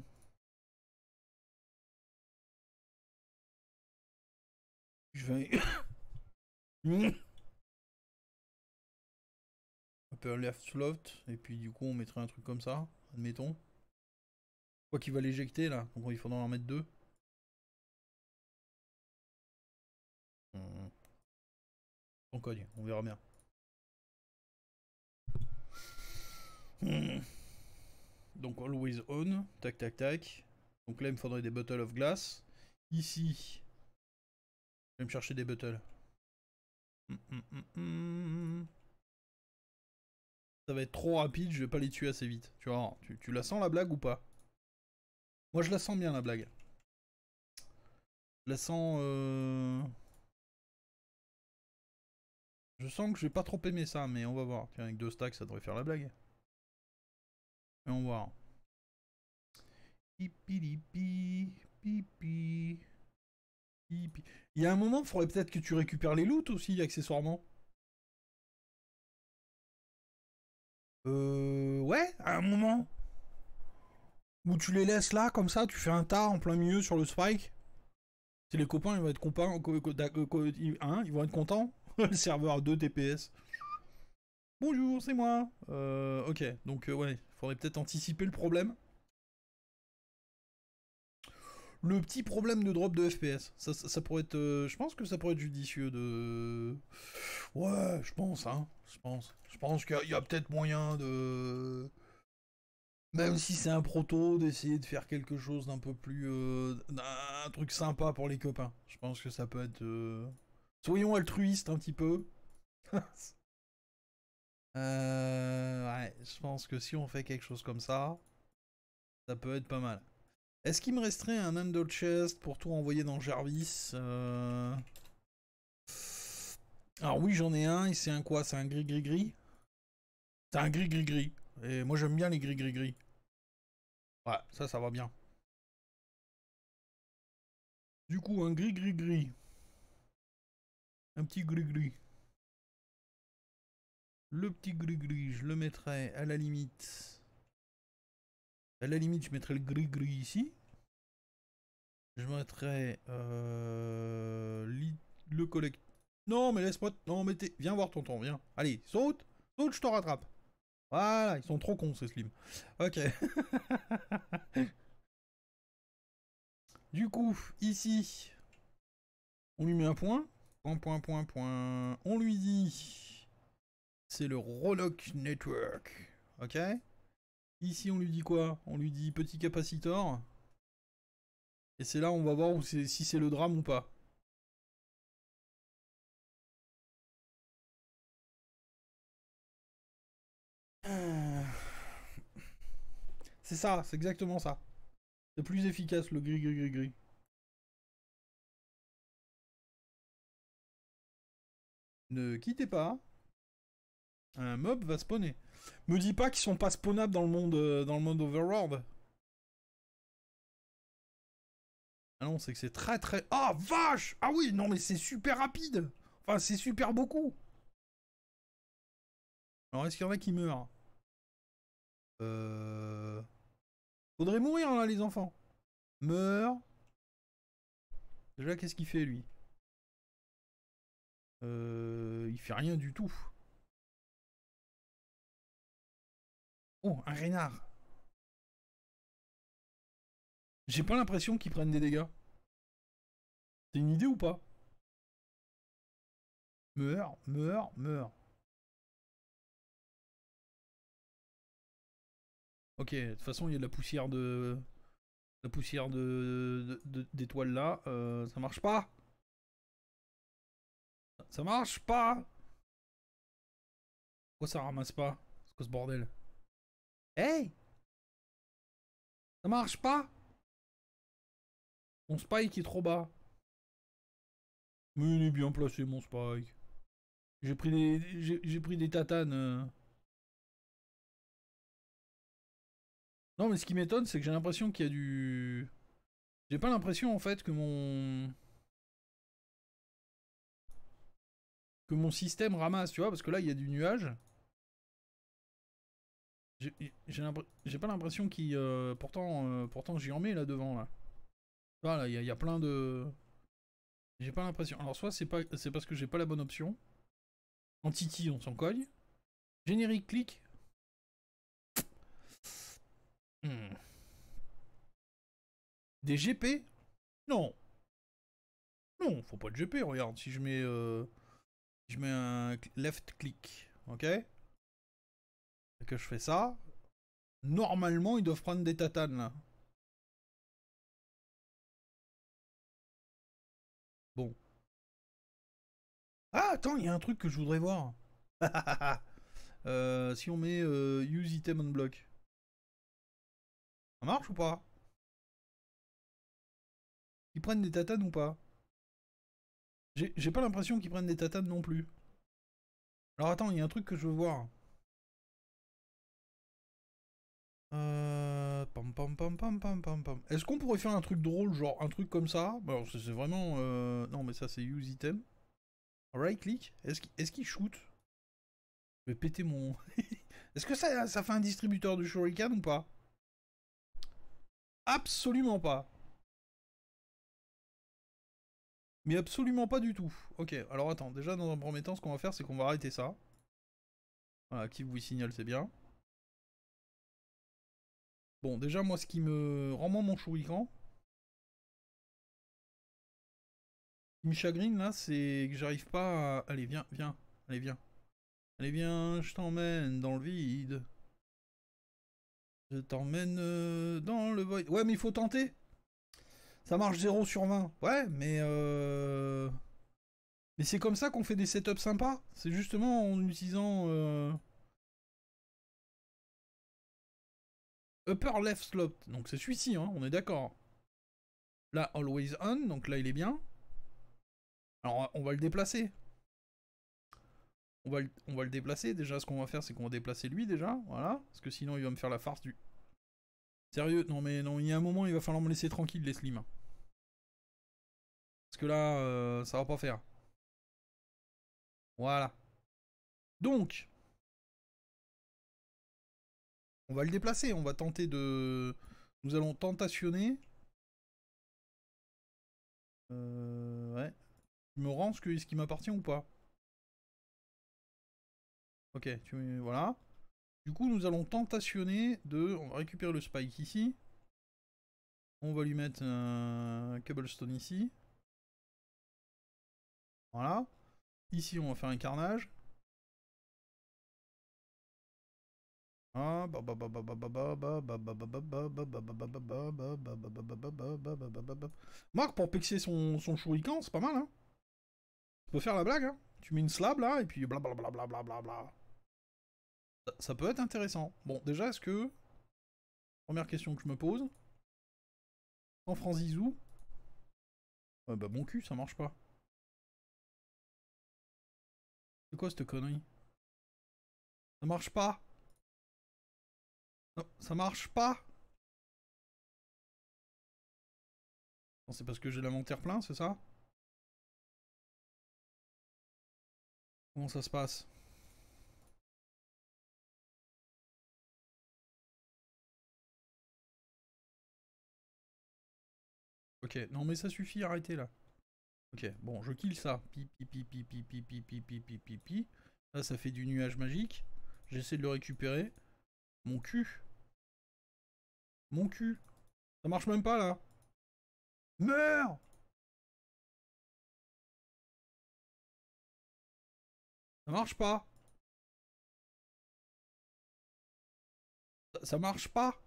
Je vais... Hmm. left slot, et puis du coup on mettrait un truc comme ça, admettons. Quoi qu'il va l'éjecter là, donc il faudra en mettre deux. On cogne, on verra bien. Hmm. Donc always on, tac tac tac. Donc là il me faudrait des bottles of glass. Ici, je vais me chercher des bottles. Hmm, hmm, Ça va être trop rapide, je vais pas les tuer assez vite. Tu vois, tu, tu la sens la blague ou pas Moi je la sens bien la blague. Je la sens... Euh, je sens que je vais pas trop aimer ça, mais on va voir. Tiens, avec deux stacks, ça devrait faire la blague. Et on va voir. Il y a un moment, il faudrait peut-être que tu récupères les loot aussi, accessoirement. Euh... Ouais, à un moment. où tu les laisses là, comme ça, tu fais un tas en plein milieu sur le spike. Si les copains, ils vont être, euh, hein, ils vont être contents. le serveur 2 TPS. Bonjour, c'est moi. Euh, ok, donc euh, ouais, faudrait peut-être anticiper le problème. Le petit problème de drop de FPS, ça, pourrait être, euh, je pense que ça pourrait être judicieux de, ouais, je pense, hein, je pense, je pense qu'il y a peut-être moyen de, même si c'est un proto, d'essayer de faire quelque chose d'un peu plus, un truc sympa pour les copains. Je pense que ça peut être. Soyons altruistes un petit peu. Euh, ouais, je pense que si on fait quelque chose comme ça, ça peut être pas mal. Est-ce qu'il me resterait un handle chest pour tout envoyer dans Jarvis euh? Alors oui, j'en ai un, et c'est un quoi C'est un gris-gris-gris C'est un gris-gris-gris. Et moi j'aime bien les gris-gris-gris. Ouais, ça, ça va bien. Du coup, un gris-gris-gris. Un petit gris-gris. Le petit gris-gris, je le mettrai à la limite. À la limite, je mettrai le gris-gris ici. Je mettrai euh, le collecte Non, mais laisse-moi. Non, mais viens voir tonton, viens. Allez, saute, saute, je te rattrape. Voilà, ils sont trop cons, ces slims. Ok. du coup, ici, on lui met un point. Point, point, point, point. On lui dit... C'est le Roloc Network. Ok Ici, on lui dit quoi On lui dit petit capacitor. Et c'est là, on va voir où si c'est le drame ou pas. C'est ça, c'est exactement ça. C'est plus efficace le gris gris gris gris. Ne quittez pas. Un mob va spawner. Me dis pas qu'ils sont pas spawnables dans le monde euh, dans le monde Overworld. Ah non, c'est que c'est très très... Ah oh, vache Ah oui, non mais c'est super rapide Enfin, c'est super beaucoup Alors, est-ce qu'il y en a qui meurent Euh... Faudrait mourir là, les enfants Meurt. Déjà, qu'est-ce qu'il fait, lui euh, il fait rien du tout. Oh, un renard. J'ai pas l'impression qu'il prenne des dégâts. C'est une idée ou pas Meurs, meurs, meurs. Ok, de toute façon, il y a de la poussière de... La poussière de d'étoiles là, euh, ça marche pas ça marche pas Pourquoi ça ramasse pas C'est quoi ce bordel Hey Ça marche pas Mon spike est trop bas. Mais il est bien placé mon spike. J'ai pris des. J'ai pris des tatanes. Euh. Non mais ce qui m'étonne c'est que j'ai l'impression qu'il y a du. J'ai pas l'impression en fait que mon. que mon système ramasse, tu vois, parce que là, il y a du nuage. J'ai pas l'impression qu'il... Euh, pourtant, euh, pourtant j'y en mets là devant, là. Voilà, il y, a plein de... J'ai pas l'impression. Alors soit c'est pas c'est parce que j'ai pas la bonne option. Entity, on s'en cogne. Générique, clic. Hmm. Des GP Non. Non, faut pas de GP, regarde. Si je mets... Euh, je mets un left click, ok que je fais ça, normalement ils doivent prendre des tatanes là. Bon. Ah attends, il y a un truc que je voudrais voir. Euh, si on met euh, use item on block. Ça marche ou pas Ils prennent des tatanes ou pas j'ai pas l'impression qu'ils prennent des tatanes non plus. Alors attends, il y a un truc que je veux voir. Euh, est-ce qu'on pourrait faire un truc drôle, genre un truc comme ça bah, c'est vraiment... Euh, non mais ça c'est use item. Right click Est-ce qu'il shoot Je vais péter mon... Est-ce que ça, ça fait un distributeur de shuriken ou pas Absolument pas Mais absolument pas du tout. Ok, alors attends, déjà dans un premier temps, ce qu'on va faire, c'est qu'on va arrêter ça. Voilà, qui vous signale, c'est bien. Bon, déjà, moi, ce qui me... rend moins mon shuriken. Ce qui me chagrine, là, c'est que j'arrive pas à... Allez, viens, viens. Allez, viens. Allez, viens, je t'emmène dans le vide. Je t'emmène euh, dans le void. Ouais, mais il faut tenter ça marche 0 sur 20. Ouais, mais euh, mais c'est comme ça qu'on fait des setups sympas. C'est justement en utilisant euh, upper left slot. Donc c'est celui-ci, hein, on est d'accord. Là always on, donc là il est bien. Alors on va le déplacer. On va, le, on va le déplacer. Déjà, ce qu'on va faire, c'est qu'on va déplacer lui déjà. Voilà. Parce que sinon, il va me faire la farce du... Sérieux, non mais non, il y a un moment, il va falloir me laisser tranquille, les slims. Parce que là, euh, ça va pas faire. Voilà. Donc, on va le déplacer. On va tenter de... Nous allons tentationner. Euh, ouais. Tu me rends ce, que, ce qui m'appartient ou pas Ok, tu, voilà. Du coup, nous allons tentationner de... On va récupérer le spike ici. On va lui mettre un cobblestone ici. Voilà. Ici, on va faire un carnage. Marc, pour pexer son, son c'est pas mal, hein Tu peux faire la blague, hein Tu mets une slab, là, et puis blablabla. Ça, ça peut être intéressant. Bon, déjà, est-ce que... Première question que je me pose. En franzizou... Ah bah, bon cul, ça marche pas. C'est quoi cette connerie Ça marche pas Non, ça marche pas C'est parce que j'ai l'inventaire plein, c'est ça Comment ça se passe Ok, non mais ça suffit, arrêtez là. Ok, bon, je kill ça. Pi, pi, pi, pi, pi, pi, pi, pi, pi, pi, pi, pi. Là, ça fait du nuage magique. J'essaie de le récupérer. Mon cul. Mon cul. Ça marche même pas, là. Meurs Ça marche pas. Ça, ça marche pas.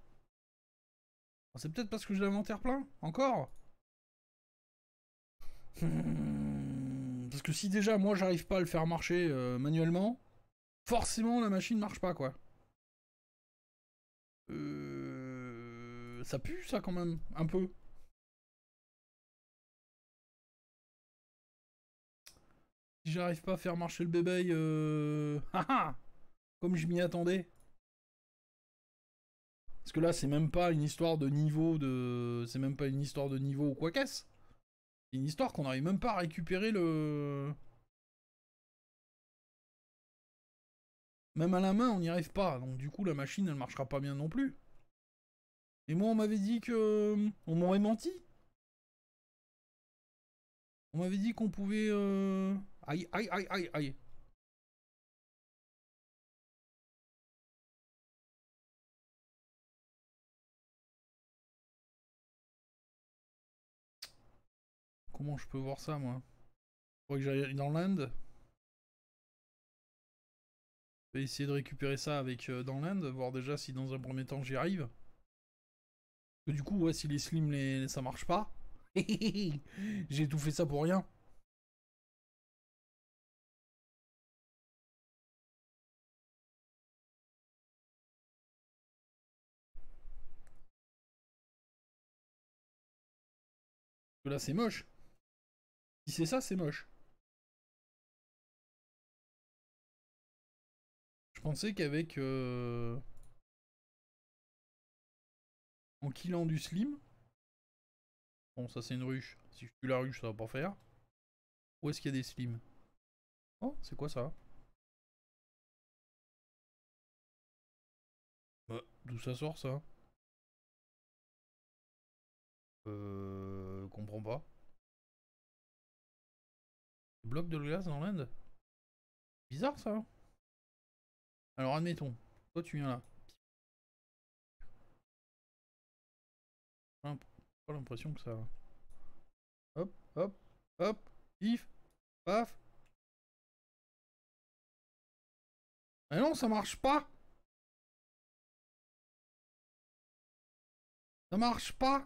C'est peut-être parce que j'ai l'inventaire plein. Encore Hmm, parce que si déjà moi j'arrive pas à le faire marcher euh, manuellement, forcément la machine marche pas quoi. Euh, ça pue ça quand même, un peu. Si j'arrive pas à faire marcher le bébé, euh... comme je m'y attendais. Parce que là, c'est même pas une histoire de niveau de. C'est même pas une histoire de niveau ou quoi qu'est-ce une histoire qu'on n'arrive même pas à récupérer le... Même à la main, on n'y arrive pas. Donc du coup, la machine, elle marchera pas bien non plus. Et moi, on m'avait dit que... On m'aurait menti. On m'avait dit qu'on pouvait... Aïe, aïe, aïe, aïe, aïe. comment je peux voir ça, moi crois que j'aille dans l'Inde Je vais essayer de récupérer ça avec euh, dans l'Inde, voir déjà si dans un premier temps j'y arrive. du coup, ouais, si les slims, les... ça marche pas, j'ai tout fait ça pour rien. Là, c'est moche c'est ça, c'est moche. Je pensais qu'avec... Euh, en killant du slim... Bon, ça c'est une ruche. Si je tue la ruche, ça va pas faire. Où est-ce qu'il y a des slim Oh, c'est quoi ça bah, D'où ça sort ça Euh... Comprends pas. Bloc de glace dans l'Inde Bizarre ça. Hein. Alors admettons, toi tu viens là. J'ai Pas l'impression que ça. Hein. Hop, hop, hop, if, paf. Mais ah non, ça marche pas. Ça marche pas.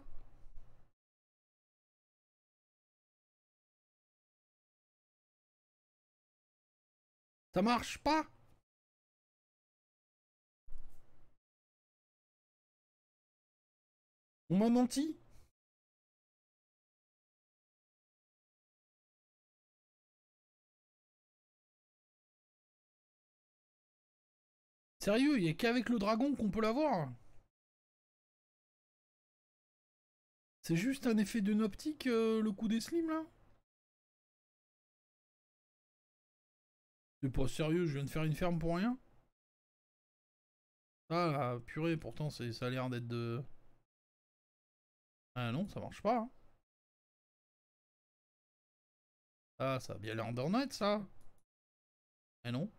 Ça marche pas On m'en menti Sérieux, il n'y a qu'avec le dragon qu'on peut l'avoir C'est juste un effet de optique, euh, le coup des slims là C'est pas sérieux, je viens de faire une ferme pour rien Ah la purée, pourtant ça a l'air d'être de... Ah non, ça marche pas. Hein. Ah, ça a bien l'air d'en ça Ah non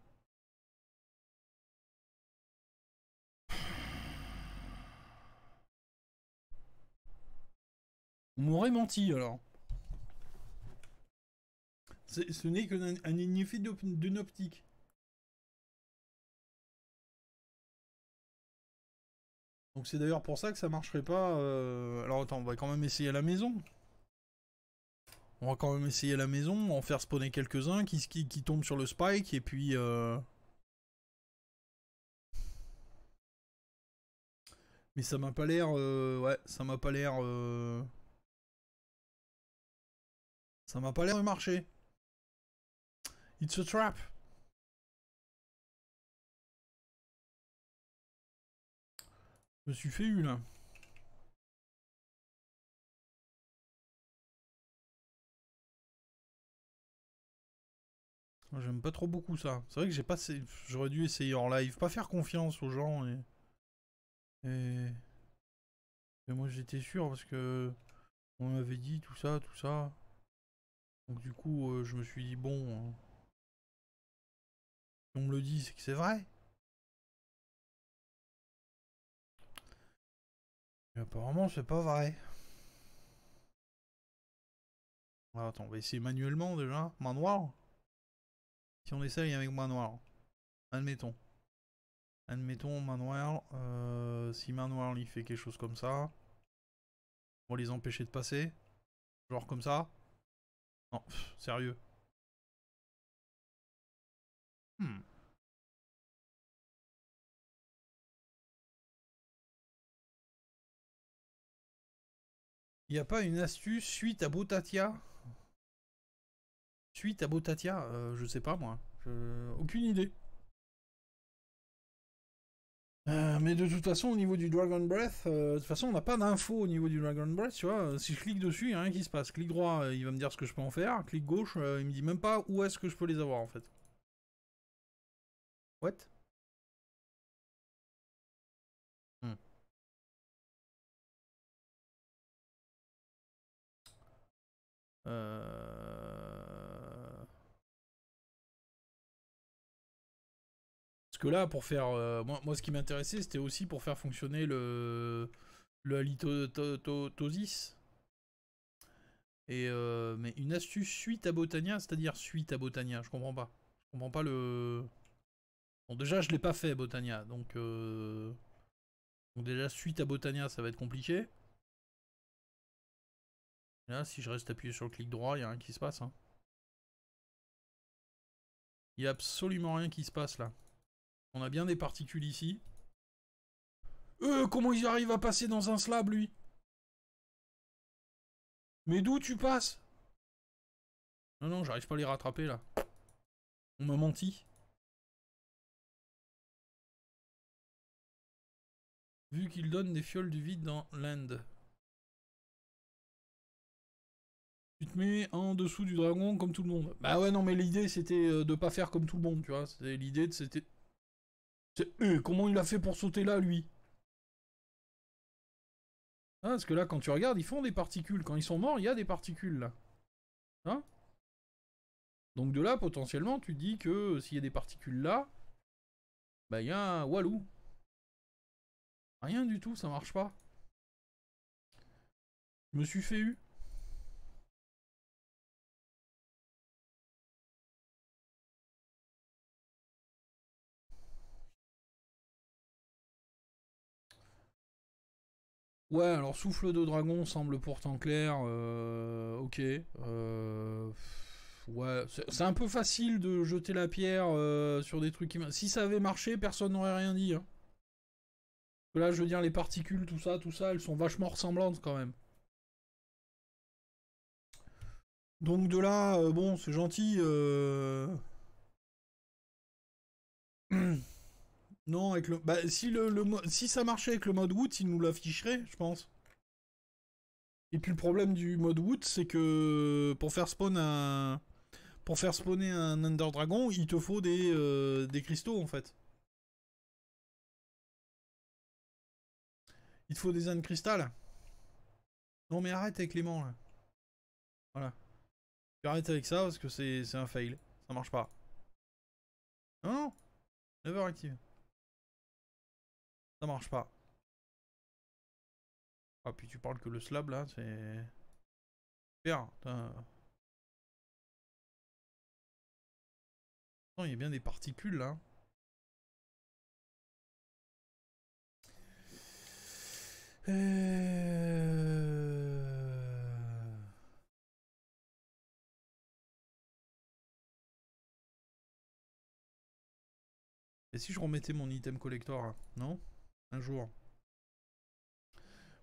On m'aurait menti alors. Ce n'est qu'un un effet d'une optique. Donc c'est d'ailleurs pour ça que ça marcherait pas. Euh, alors attends, on va quand même essayer à la maison. On va quand même essayer à la maison, en faire spawner quelques-uns qui, qui, qui, tombent sur le spike et puis. Euh. Mais ça m'a pas l'air. Euh, ouais, ça m'a pas l'air. Ça m'a pas l'air de marcher. It's a trap. Je me suis fait là. J'aime pas trop beaucoup ça. C'est vrai que j'ai pas, j'aurais dû essayer en live, pas faire confiance aux gens et, et, Mais moi j'étais sûr parce que on m'avait dit tout ça, tout ça. Donc du coup, euh, je me suis dit bon, hein, on me le dit, c'est que c'est vrai. apparemment, c'est pas vrai. Ah, attends, on va essayer manuellement déjà. Main Si on essaye avec main Admettons. Admettons, main euh, si manoir il fait quelque chose comme ça. On les empêcher de passer. Genre comme ça. Non, sérieux. Hmm. Il n'y a pas une astuce suite à Botatia Suite à Botatia euh, Je sais pas moi. Aucune idée. Euh, mais de toute façon, au niveau du Dragon Breath, euh, de toute façon, on n'a pas d'infos au niveau du Dragon Breath, tu vois. Si je clique dessus, il n'y a rien qui se passe. Clic droit, il va me dire ce que je peux en faire. Clic gauche, il me dit même pas où est-ce que je peux les avoir, en fait. What Euh, Parce que là, pour faire. Euh, moi, moi, ce qui m'intéressait, c'était aussi pour faire fonctionner le. Le halitotosis. Et. Euh, mais une astuce suite à Botania, c'est-à-dire suite à Botania, je comprends pas. Je comprends pas le. Bon, déjà, je l'ai pas fait, Botania, donc. Donc, déjà, suite à Botania, ça va être compliqué. Là, hein, si je reste appuyé sur le clic droit, il n'y a rien qui se passe. Hein. Il n'y a absolument rien qui se passe là. On a bien des particules ici. Euh, comment ils arrivent à passer dans un slab, lui Mais d'où tu passes Non, non, j'arrive pas à les rattraper, là. On m'a menti. Vu qu'il donne des fioles du vide dans l'Inde. tu te mets en dessous du dragon comme tout le monde. Bah ouais, non, mais l'idée c'était euh, de pas faire comme tout le monde, tu vois. c'était L'idée de c'était. Eh, comment il a fait pour sauter là, lui ah, Parce que là, quand tu regardes, ils font des particules. Quand ils sont morts, il y a des particules là. Hein Donc de là, potentiellement, tu dis que euh, s'il y a des particules là, bah il y a un Walou. Rien du tout, ça marche pas. Je me suis fait eu. Ouais, alors souffle de dragon semble pourtant clair. Euh, ok. Euh, ouais, c'est un peu facile de jeter la pierre euh, sur des trucs qui. Si ça avait marché, personne n'aurait rien dit. Hein. Là, je veux dire, les particules, tout ça, tout ça, elles sont vachement ressemblantes quand même. Donc de là, bon, c'est gentil. Non, avec le... Bah, si, le, si ça marchait avec le mode wood il nous l'afficherait, je pense. Et puis le problème du mode wood c'est que pour faire spawn un... Pour faire spawner un under Dragon, il te faut des, euh, des cristaux, en fait. Il te faut des ânes cristal. Non mais arrête avec Clément, là. Voilà. Arrête avec ça, parce que c'est un fail. Ça marche pas. Non, non. Never active. Ça marche pas. Ah, puis tu parles que le slab là, c'est. Bien, Non, il y a bien des particules là. Euh. Et si je remettais mon item collector, hein, non un jour.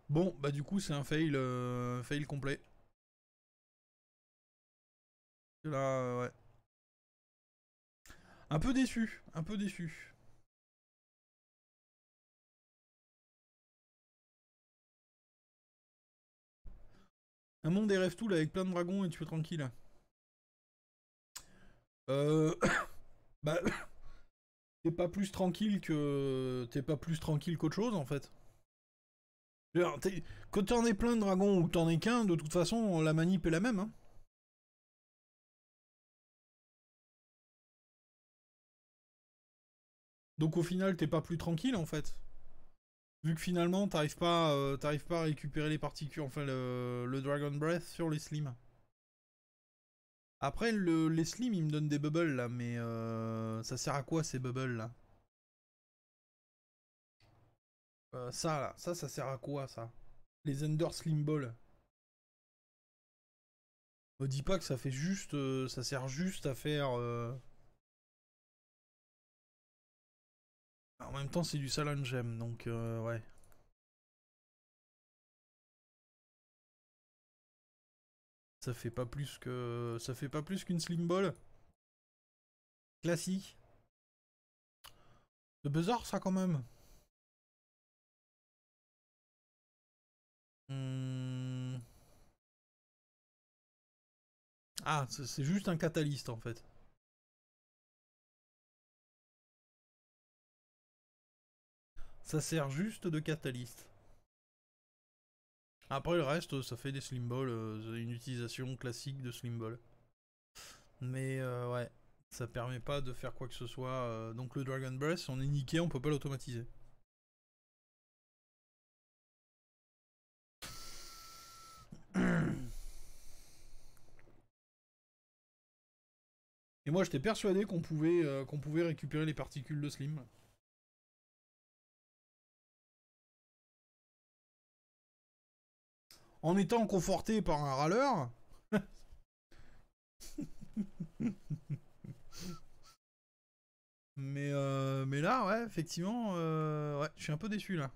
Bon, bah du coup, c'est un fail, euh, fail complet. Là, euh, ouais. Un peu déçu, un peu déçu. Un monde des rêves tout là avec plein de dragons et tu es tranquille. Euh... bah t'es pas plus tranquille que t'es pas plus tranquille qu'autre chose en fait. que t'en aies plein de dragons ou t'en es qu'un, de toute façon la manip est la même. Hein. Donc au final t'es pas plus tranquille en fait. Vu que finalement t'arrives pas, euh, pas à récupérer les particules, enfin le, le Dragon Breath sur les slimes. Après, le, les slims, ils me donnent des bubbles, là, mais euh, ça sert à quoi, ces bubbles, là euh, Ça, là, ça, ça sert à quoi, ça Les Ender Slim Balls Me dis pas que ça fait juste... Euh, ça sert juste à faire... En même temps, c'est du salon gem, donc ouais. Ça fait pas plus que. Ça fait pas plus qu'une slim ball. Classique. C'est bizarre ça quand même. Hmm. Ah, c'est juste un catalyste en fait. Ça sert juste de catalyste. Après le reste, ça fait des Slim Balls, euh, une utilisation classique de Slim Balls. Mais euh, ouais, ça permet pas de faire quoi que ce soit. Euh, donc le Dragon Breath, on est niqué, on peut pas l'automatiser. Et moi j'étais persuadé qu'on pouvait, qu'on pouvait récupérer les particules de Slim. en étant conforté par un râleur. mais, euh, mais là, ouais, effectivement, euh, ouais, je suis un peu déçu là.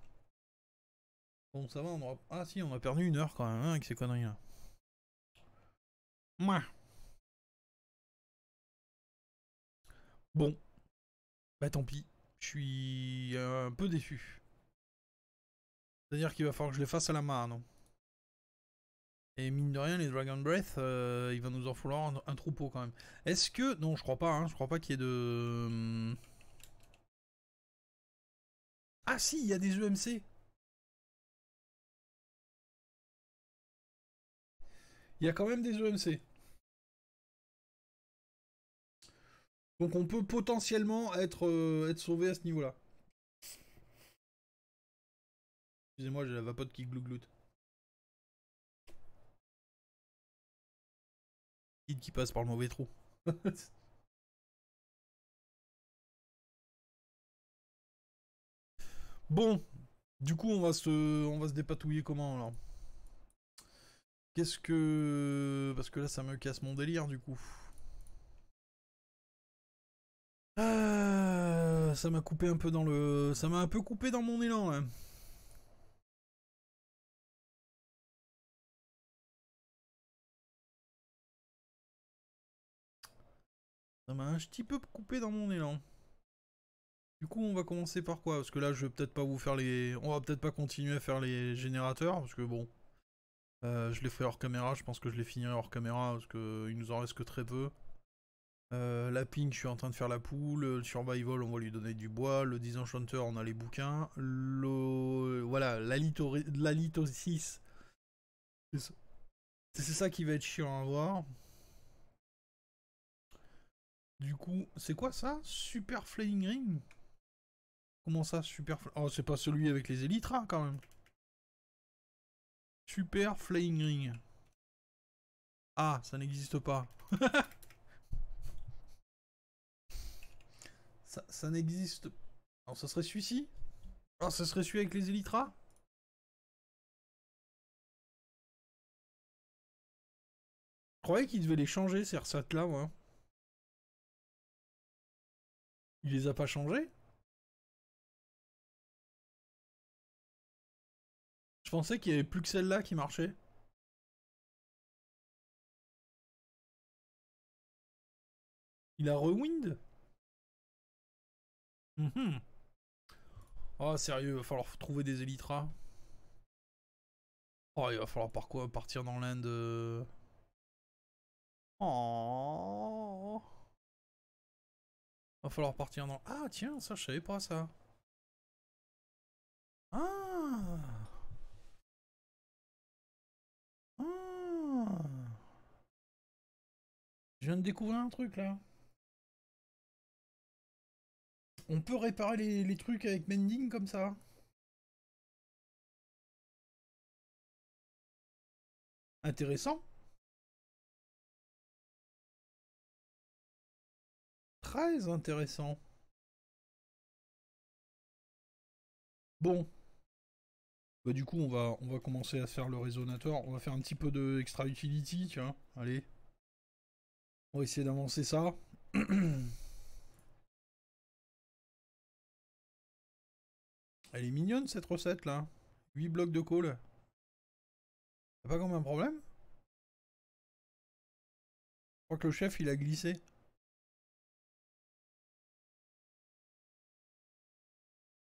Bon, ça va, on aura... Ah si, on a perdu une heure quand même hein, avec ces conneries là. Bon. Bah tant pis. Je suis un peu déçu. C'est-à-dire qu'il va falloir que je les fasse à la main, hein. non et mine de rien, les Dragon Breath, euh, il va nous en falloir un, troupeau quand même. Est-ce que... Non, je crois pas, hein, je crois pas qu'il y ait de... Hum, ah si, il y a des EMC Il y a quand même des EMC. Donc on peut potentiellement être, euh, être sauvé à ce niveau-là. Excusez-moi, j'ai la vapote qui glougloute. qui passe par le mauvais trou. bon, du coup, on va se, on va se dépatouiller comment alors Qu'est-ce que... Parce que là, ça me casse mon délire, du coup. Ah, ça m'a coupé un peu dans le... Ça m'a un peu coupé dans mon élan, là. Hein. Ça m'a un petit peu coupé dans mon élan. Du coup, on va commencer par quoi Parce que là, je vais peut-être pas vous faire les... On va peut-être pas continuer à faire les générateurs, parce que bon... Euh, je les ferai hors caméra, je pense que je les finirai hors caméra, parce qu'il nous en reste que très peu. Euh, la ping, je suis en train de faire la poule. Le survival, on va lui donner du bois. Le disenchanter, on a les bouquins. Le... Voilà, la, lito... la C'est ça qui va être chiant à voir. Du coup, c'est quoi ça Super Flying Ring Comment ça, Super Flying Oh, c'est pas celui avec les Elytras, quand même. Super Flying Ring. Ah, ça n'existe pas. ça, ça n'existe... Alors, ça serait celui-ci Alors, ah, ça serait celui avec les Elytras Je croyais qu'ils devaient les changer, ces recettes-là, moi. Il les a pas changés Je pensais qu'il y avait plus que celle-là qui marchait. Il a rewind Oh sérieux, il va falloir trouver des élytras. Oh, il va falloir par quoi partir dans l'Inde. Oh. Va falloir partir dans... Ah tiens, ça je savais pas ça. Ah Ah Je viens de découvrir un truc là. On peut réparer les, les trucs avec Mending comme ça. Intéressant. Très intéressant. Bon. Bah, du coup, on va, on va commencer à faire le résonateur. On va faire un petit peu de extra utility, tiens. Allez. On va essayer d'avancer ça. Elle est mignonne cette recette là. 8 blocs de colle. pas comme un problème Je crois que le chef il a glissé.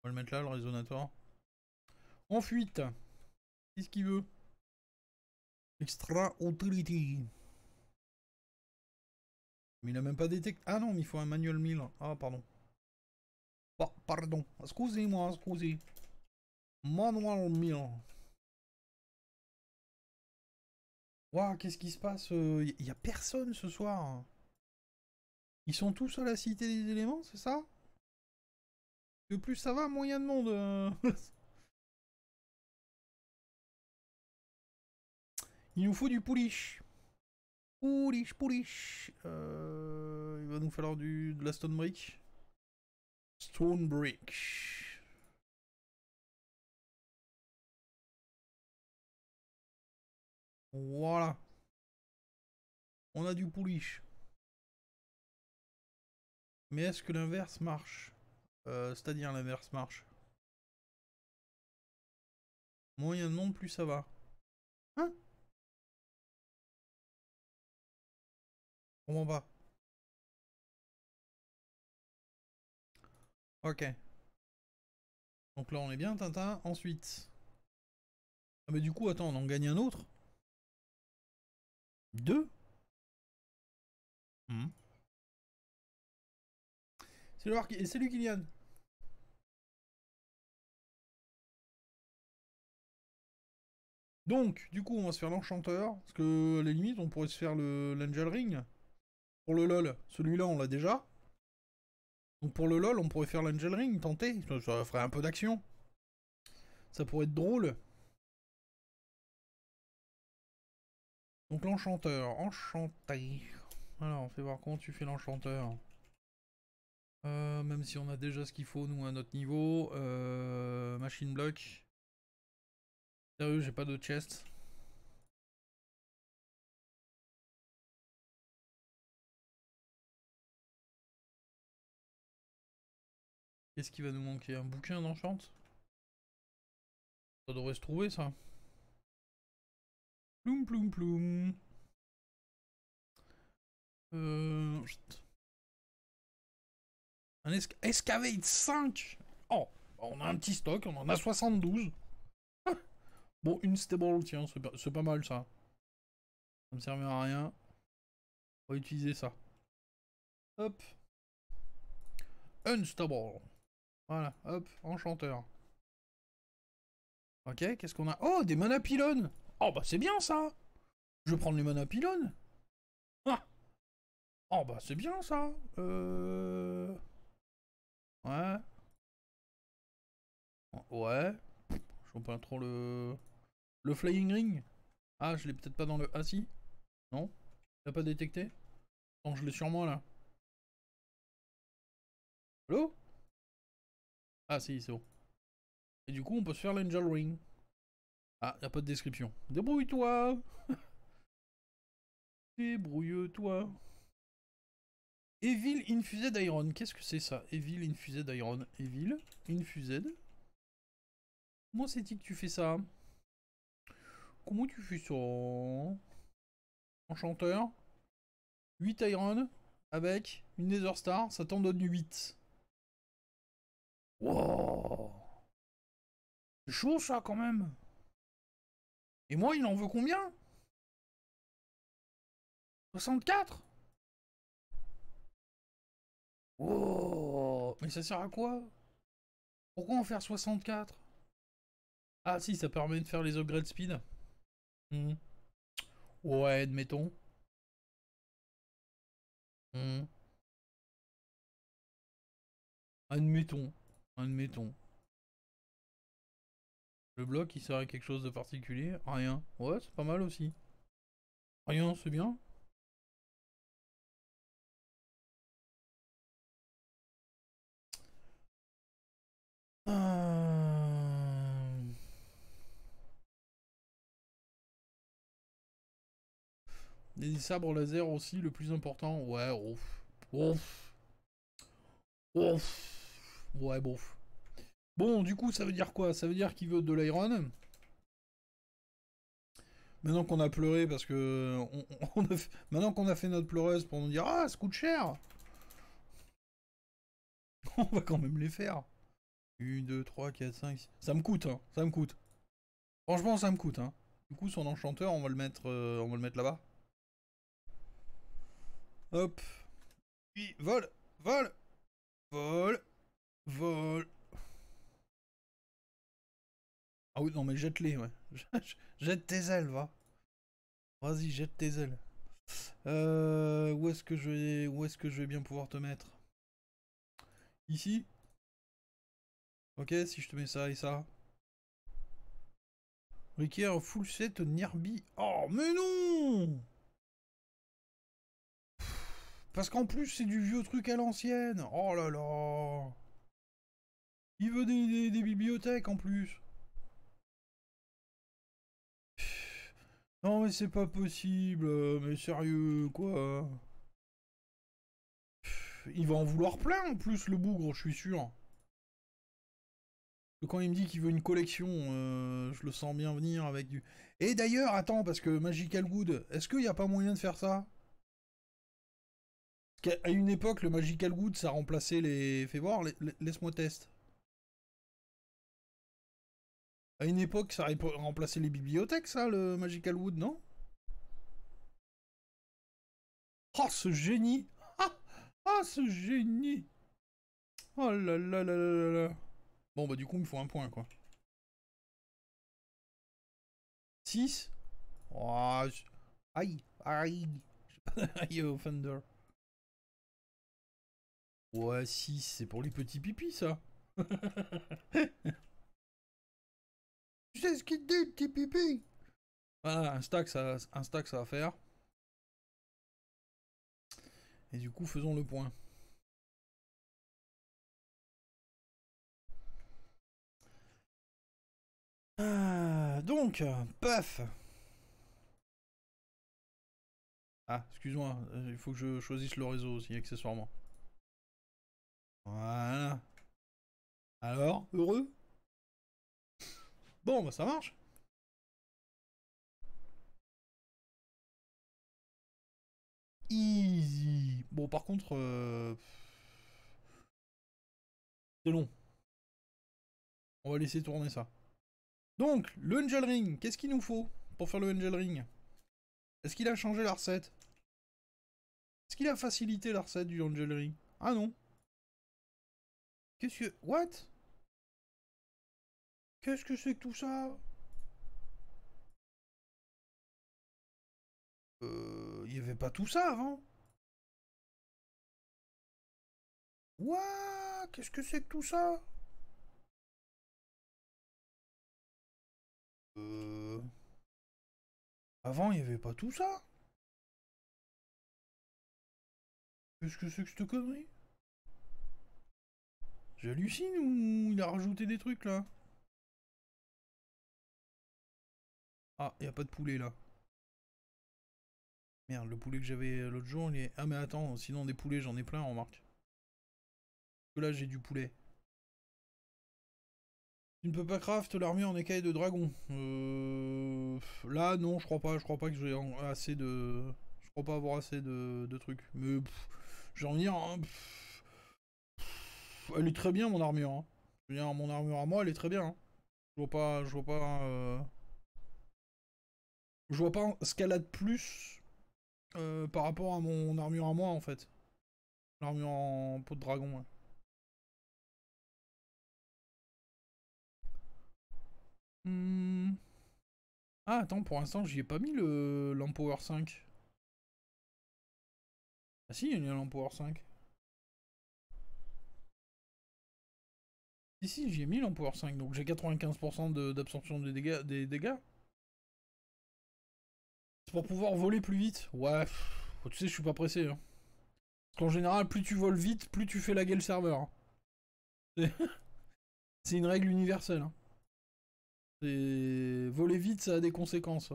On va le mettre là, le résonateur. En fuite Qu'est-ce qu'il veut Extra Authority. Mais il n'a même pas détecté... Ah non, mais il faut un manuel 1000. Ah, pardon. Oh pardon. Excusez-moi, excusez. Manuel 1000. Waouh, qu'est-ce qui se passe Il euh, n'y a personne ce soir. Ils sont tous à la Cité des Éléments, c'est ça de plus ça va, moyen de monde. Euh. Il nous faut du pouliche pouliche pouliche euh, il va nous falloir du, de la stone brick. Stone brick. Voilà. On a du pouliche Mais est-ce que l'inverse marche euh, c'est-à-dire l'inverse marche. de monde, plus ça va. Hein On va. Ok. Donc là, on est bien, Tintin. Ensuite. Ah, mais du coup, attends, on en gagne un autre Deux hmm. C'est lui Kylian. Donc, du coup, on va se faire l'enchanteur. Parce que, à la limite, on pourrait se faire l'Angel Ring. Pour le LOL, celui-là, on l'a déjà. Donc, pour le LOL, on pourrait faire l'Angel Ring, tenter. Ça, ferait un peu d'action. Ça pourrait être drôle. Donc, l'enchanteur. Enchanté. Alors, on fait voir comment tu fais l'enchanteur. Euh, même si on a déjà ce qu'il faut, nous, à notre niveau. Euh, machine block. Sérieux, j'ai pas de chest. Qu'est-ce qui va nous manquer Un bouquin d'enchant Ça devrait se trouver, ça. Ploum, ploum, ploum. Euh... Un excavate 5 Oh, on a un petit stock, on en a 72. Hein. bon, une stable, tiens, c'est pas, mal ça. Ça me servira à rien. On va utiliser ça. Hop. Unstable. Voilà, hop, enchanteur. Ok, qu'est-ce qu'on a Oh, des monopylones Oh bah c'est bien ça Je vais prendre les monopylones Ah Oh bah c'est bien ça Euh... Ouais. Ouais. Je vois pas trop le... Le flying ring Ah, je l'ai peut-être pas dans le... Ah si Non T'as pas détecté Non, je l'ai sur moi, là. Allô Ah si, c'est bon. Et du coup, on peut se faire l'angel ring. Ah, y a pas de description. Débrouille-toi Débrouille-toi Evil Infused Iron. Qu'est-ce que c'est ça Evil Infused Iron. Evil Infused. Comment c'est-il que tu fais ça Comment tu fais ça Enchanteur. 8 Iron avec une Nether Star. Ça t'en donne 8. Wow C'est chaud ça quand même Et moi il en veut combien 64 mais ça sert à quoi Pourquoi en faire 64 Ah si, ça permet de faire les upgrades speed. Hmm. Ouais, admettons. Hmm. Admettons. Admettons. Le bloc, il sert à quelque chose de particulier Rien. Ouais, c'est pas mal aussi. Rien, c'est bien. les euh. Des sabres laser aussi, le plus important. Ouais, ouf. Ouf. Ouais, bon. Bon, du coup, ça veut dire quoi Ça veut dire qu'il veut de l'iron. Maintenant qu'on a pleuré parce que on, maintenant qu'on a fait notre pleureuse pour nous dire ah ça coûte cher, on va quand même les faire. 1, 2, 3, 4, 5, 6. Ça me coûte, hein. Ça me coûte. Franchement, ça me coûte, hein. Du coup, son enchanteur, on va le mettre, euh, là-bas. Hop. Puis, vol, vol, vol, vol. Ah oui, non, mais jette-les, ouais. jette tes ailes, va. Vas-y, jette tes ailes. Euh, où est-ce que où est-ce que je vais bien pouvoir te mettre Ici Ok, si je te mets ça et ça. Ricky a un full set Nirby. Oh, mais non Parce qu'en plus, c'est du vieux truc à l'ancienne. Oh là là Il veut des, des bibliothèques en plus. Non mais c'est pas possible, mais sérieux, quoi. Il va en vouloir plein en plus, le bougre, je suis sûr. Quand il me dit qu'il veut une collection, euh, je le sens bien venir avec du... Et d'ailleurs, attends, parce que Magical Good, est-ce qu'il n'y a pas moyen de faire ça Parce qu'à une époque, le Magical Good, ça remplaçait les... Fais voir, laisse-moi test. À une époque, ça remplaçait les bibliothèques, ça, le Magical Wood, non Oh, ce génie Ah, ah ce génie Oh là là là là là là Bon, bah du coup, il me faut un point, quoi. 6 oh, Aïe, aïe. aïe offender Thunder. Ouais, 6, c'est pour les petits pipis, ça. Tu sais ce qu'il dit, petit pipi. Voilà, un stack, ça, un stack, ça va faire. Et du coup, faisons le point. Euh, donc, paf Ah, excuse-moi, euh, il faut que je choisisse le réseau aussi, accessoirement. Voilà. Alors, heureux Bon, bah ça marche Easy Bon, par contre... Euh, c'est long. On va laisser tourner ça. Donc, le Angel Ring, qu'est-ce qu'il nous faut pour faire le Angel Ring Est-ce qu'il a changé la recette Est-ce qu'il a facilité la recette du Angel Ring Ah non Qu'est-ce que... What Qu'est-ce que c'est que tout ça Euh... Il n'y avait pas tout ça avant What Qu'est-ce que c'est que tout ça Euh, avant, il n'y avait pas tout ça Qu'est-ce que c'est que cette connerie J'hallucine ou il a rajouté des trucs là Ah, il n'y a pas de poulet là. Merde, le poulet que j'avais l'autre jour, il est... Ah mais attends, sinon des poulets, j'en ai plein, remarque. Parce que là, j'ai du poulet. Tu ne peux pas craft l'armure en écaille de dragon. Euh... Là, non, je crois pas. Je crois pas que j'ai assez de... Je crois pas avoir assez de, trucs. Mais j'ai envie de dire... Hein, elle est très bien, mon armure. Hein. Je mon armure à moi, elle est très bien. Hein. Je vois pas... Je vois pas... Euh... Je vois pas ce qu'elle a de plus euh, par rapport à mon armure à moi, en fait. L'armure en peau de dragon, ouais. Hmm. Ah, attends, pour l'instant, j'y ai pas mis le l'Empower 5. Ah si, il y a l'Empower 5. Si, si, j'y ai mis l'Empower 5, donc j'ai 95% d'absorption de, des dégâts. Des dégâts. C'est pour pouvoir voler plus vite. Ouais, tu sais, je suis pas pressé. Hein. Parce qu'en général, plus tu voles vite, plus tu fais laguer le serveur. Hein. C'est une règle universelle. Hein voler vite, ça a des conséquences.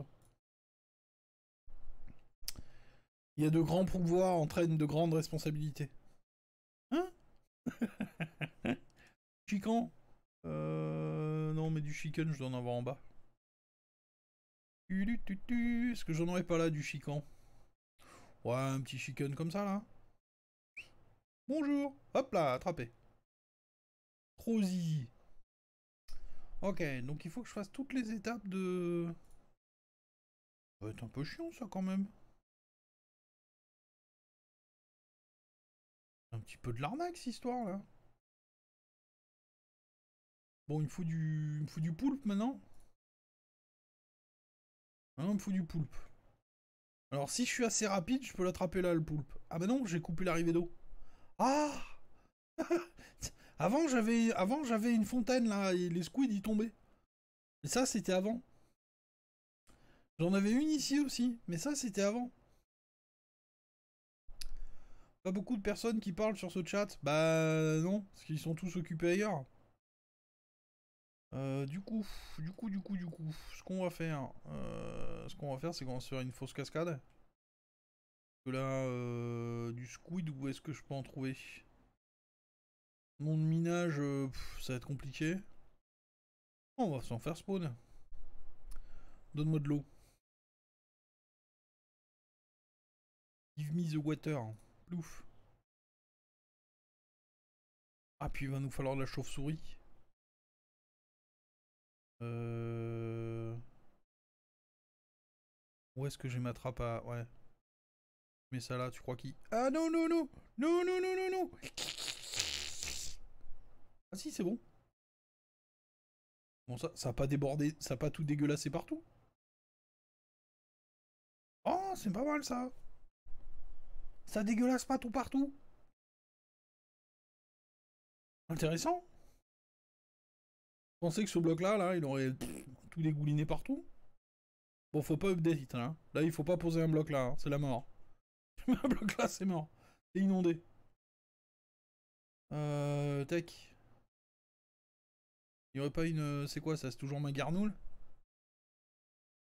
Il y a de grands pouvoirs entraînent de grandes responsabilités. Hein Chican euh, Non, mais du chicken, je dois en avoir en bas. Est-ce que j'en aurais pas là du chican Ouais, un petit chicken comme ça là. Bonjour Hop là, attrapé. Trop Ok, donc il faut que je fasse toutes les étapes de... Ça va être un peu chiant ça quand même. Un petit peu de l'arnaque cette histoire là. Bon, il me faut du, il me faut du poulpe maintenant. Maintenant, il me faut du poulpe. Alors, si je suis assez rapide, je peux l'attraper là, le poulpe. Ah bah non, j'ai coupé l'arrivée d'eau. Ah Avant, j'avais avant j'avais une fontaine là, et les squids y tombaient. Mais ça, c'était avant. J'en avais une ici aussi, mais ça, c'était avant. Pas beaucoup de personnes qui parlent sur ce chat. Bah non, parce qu'ils sont tous occupés ailleurs. Euh, du coup, du coup, du coup, du coup, ce qu'on va faire, euh, ce qu'on va faire, c'est qu'on va se faire une fausse cascade. là, euh, du squid, où est-ce que je peux en trouver mon minage, euh, ça va être compliqué. Oh, on va s'en faire spawn. Donne-moi de l'eau. Give me the water. Plouf. Ah, puis il va nous falloir de la chauve-souris. Euh... Où est-ce que j'ai ma trappe à... Ouais. Mais ça là, tu crois qui... Ah non, non, non Non, non, non, non, non ah si, c'est bon. Bon, ça, ça a pas débordé, ça a pas tout dégueulassé partout. Oh, c'est pas mal ça. Ça dégueulasse pas tout partout. Intéressant. pensez que ce bloc-là, là, il aurait tout dégouliné partout Bon, faut pas update, hein. Là, il faut pas poser un bloc là, hein. c'est la mort. un bloc là, c'est mort. C'est inondé. Euh, tech. Il y aurait pas une. Euh, c'est quoi ça C'est toujours ma garnoule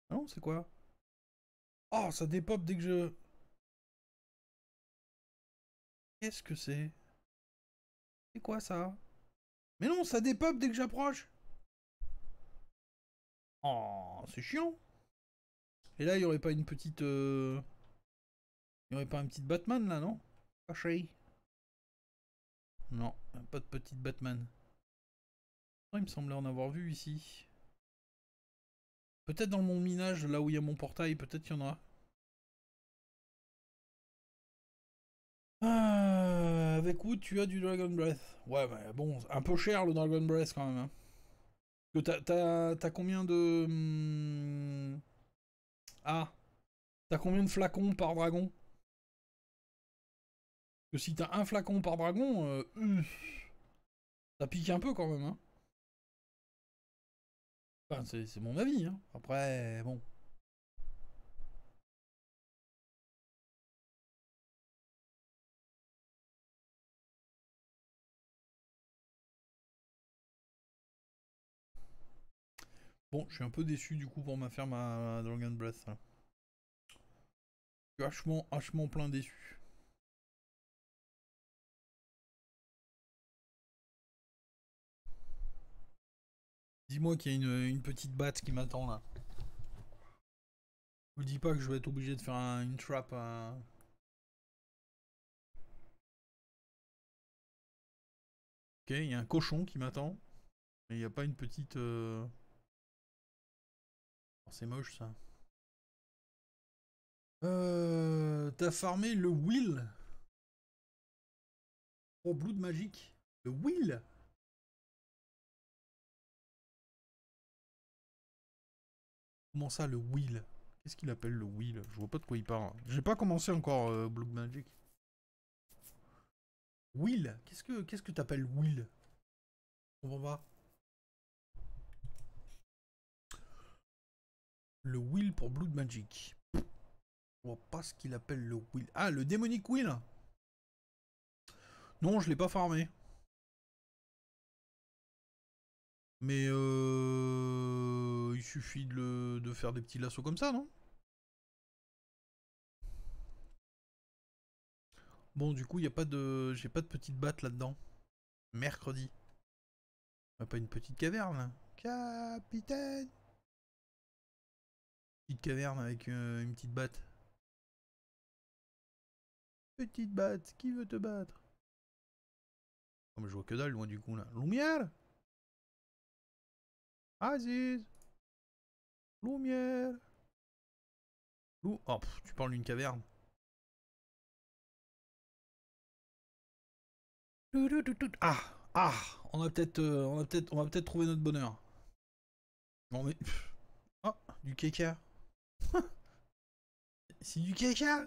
Non, c'est quoi Oh, ça dépop dès que je. Qu'est-ce que c'est C'est quoi ça Mais non, ça dépop dès que j'approche Oh, c'est chiant Et là, il y aurait pas une petite. Euh, il y aurait pas un petit Batman là, non Pas chérie. Non, pas de petite Batman il me semblait en avoir vu ici. Peut-être dans le monde minage, là où il y a mon portail, peut-être qu'il y en a. Ah, avec où tu as du Dragon Breath Ouais, mais bon, un peu cher le Dragon Breath quand même. Hein. T'as combien de... Hmm, ah T'as combien de flacons par dragon Que si t'as un flacon par dragon, euh, hmm, ça pique un peu quand même. Hein c'est mon avis. Hein. Après, bon. Bon, je suis un peu déçu du coup pour ma ferme à Dragon hein. Breath. Je suis hachement, hachement plein déçu. Dis-moi qu'il y a une, petite batte qui m'attend là. Je vous dis pas que je vais être obligé de faire un, une trap. Ok, il y a un cochon qui m'attend. Mais il n'y a pas une petite... Euh, oh, c'est moche ça. Euh, t'as farmé le Will. Oh Blood Magic. Le Will Comment ça, le Will Qu'est-ce qu'il appelle le Will Je vois pas de quoi il parle. J'ai pas commencé encore euh, Blood Magic. Will Qu'est-ce que qu'est-ce que t'appelles Will On va voir. Le Will pour Blood Magic. Je vois pas ce qu'il appelle le Will. Ah, le démonique Will Non, je l'ai pas farmé. Mais euh, il suffit de, de, faire des petits lassos comme ça, non Bon, du coup, il a pas de, j'ai pas de petite batte là-dedans. Mercredi. Pas une petite caverne. Hein Capitaine Petite caverne avec euh, une petite batte. Petite batte, qui veut te battre Comme ah, je vois que dalle loin du coup là. Lumière Aziz Lumière Lou... Oh, tu parles d'une caverne. Ah Ah On a peut-être... Euh, on, peut on va peut-être trouver notre bonheur. Bon, mais... Oh Du caca C'est du caca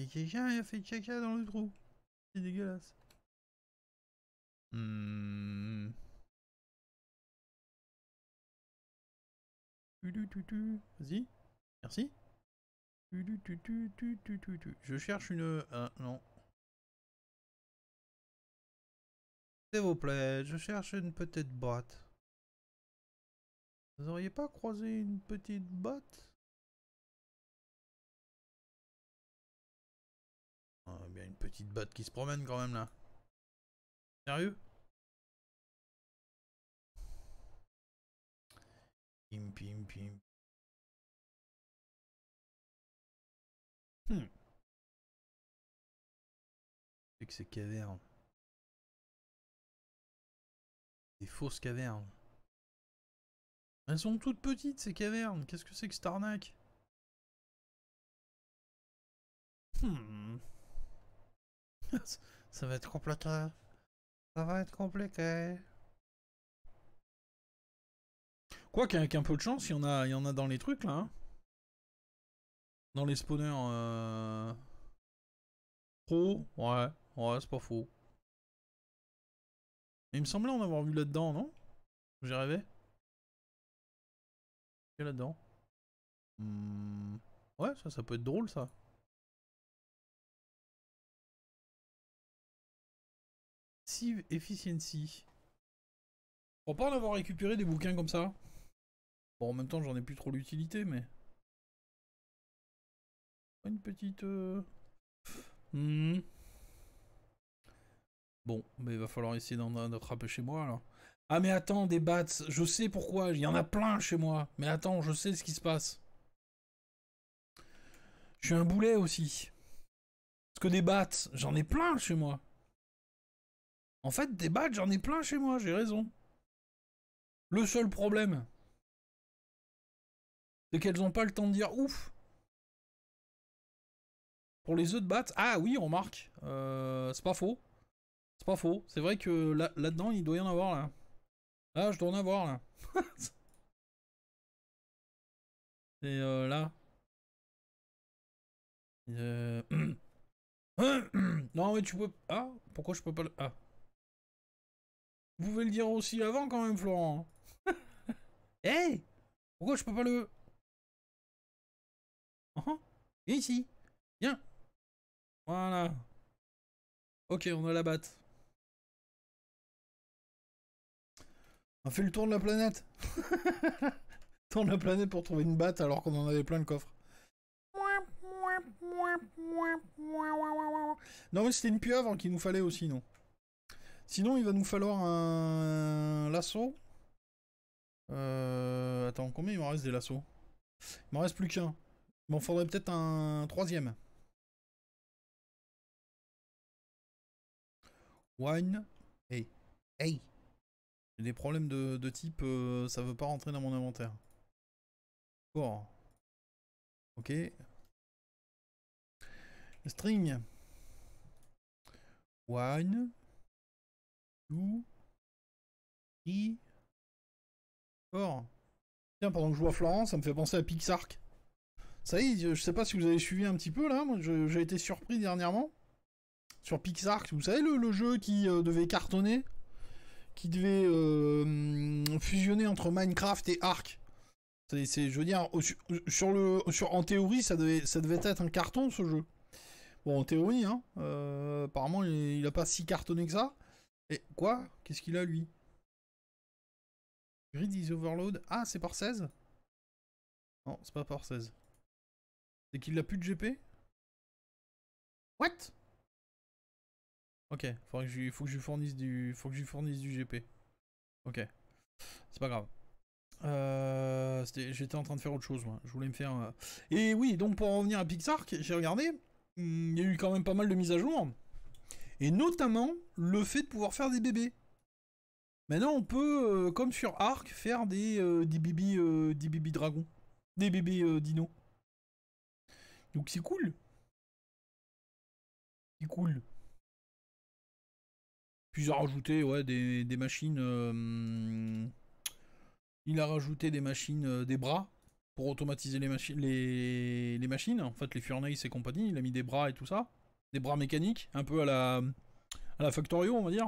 a quelqu'un a fait caca dans le trou. C'est dégueulasse. Hmm. Vas-y. Merci. Je cherche une... Ah, non. S'il vous plaît, je cherche une petite boîte Vous auriez pas croisé une petite botte Ah, bien une petite botte qui se promène quand même là. Sérieux Pim, pim, hmm. C'est que ces cavernes. Des fausses cavernes. Elles sont toutes petites ces cavernes. Qu'est-ce que c'est que cette Hmm. Ça va être compliqué. Ça va être compliqué. Quoi qu'avec un peu de chance, il y, en a, y en a dans les trucs là. Hein. dans les spawners. Euh... Pro Ouais, ouais, c'est pas faux. Il me semblait en avoir vu là-dedans, non J'ai rêvé là-dedans hmm. Ouais, ça, ça peut être drôle ça. Sieve Efficiency. On parle d'avoir récupéré des bouquins comme ça. Bon, en même temps, j'en ai plus trop l'utilité, mais... Une petite... Euh, hmm. Bon, mais il va falloir essayer d'en attraper chez moi, alors. Ah, mais attends, des bats, je sais pourquoi, il y en a plein chez moi. Mais attends, je sais ce qui se passe. Je suis un boulet aussi. Parce que des bats, j'en ai plein chez moi. En fait, des bats, j'en ai plein chez moi, j'ai raison. Le seul problème, c'est qu'elles n'ont pas le temps de dire ouf. Pour les œufs de batte, ah oui, on marque. Euh, c'est pas faux. C'est pas faux. C'est vrai que là-dedans, il doit y en avoir là. Là, ah, je dois en avoir là. Et euh, là. Euh, non mais tu peux... Ah Pourquoi je peux pas le... Ah. Vous pouvez le dire aussi avant quand même, Florent. Eh Pourquoi je peux pas le... Hein viens ici. Viens. Voilà. Ok, on a la batte. On fait le tour de la planète. tour de la planète pour trouver une batte alors qu'on en avait plein de coffres. Non mais c'était une pieuvre hein, qu'il nous fallait aussi, non Sinon il va nous falloir un lasso. Euh, attends, combien il m'en reste des lassos Il m'en reste plus qu'un. Bon, faudrait peut-être un troisième. One... Hey. Hey. J'ai des problèmes de, type, euh, ça veut pas rentrer dans mon inventaire. Bon. Ok. String. One... Two. Three. Four. Tiens, pendant que je vois Florent, ça me fait penser à Pixark. Ça y est, je sais pas si vous avez suivi un petit peu là, moi j'ai été surpris dernièrement. Sur Pixar, vous savez le, jeu qui euh, devait cartonner Qui devait euh, fusionner entre Minecraft et Ark c'est, je veux dire, sur le, en théorie, ça devait, ça devait être un carton ce jeu. Bon, en théorie, hein. Euh, apparemment, il, n'a pas si cartonné que ça. Et quoi Qu'est-ce qu'il a lui Grid is overload. Ah, c'est par 16 Non, c'est pas par 16. C'est qu'il a plus de GP What Ok, faut que, je, faut que je lui fournisse du, faut que je fournisse du GP. Ok, c'est pas grave. Euh, j'étais en train de faire autre chose, moi. Je voulais me faire. Euh, et oui, donc pour en revenir à Pixar, j'ai regardé, hmm, il y a eu quand même pas mal de mises à jour. Et notamment le fait de pouvoir faire des bébés. Maintenant, on peut, euh, comme sur Arc, faire des, des bébés, des bébés dragons, des bébés dinos. Donc c'est cool. C'est cool. Puis il a rajouté ouais, des, machines. Euh, il a rajouté des machines, euh, des bras pour automatiser les, les, les, machines. En fait, les Furnace et compagnie. Il a mis des bras et tout ça. Des bras mécaniques, un peu à la, à la Factorio, on va dire.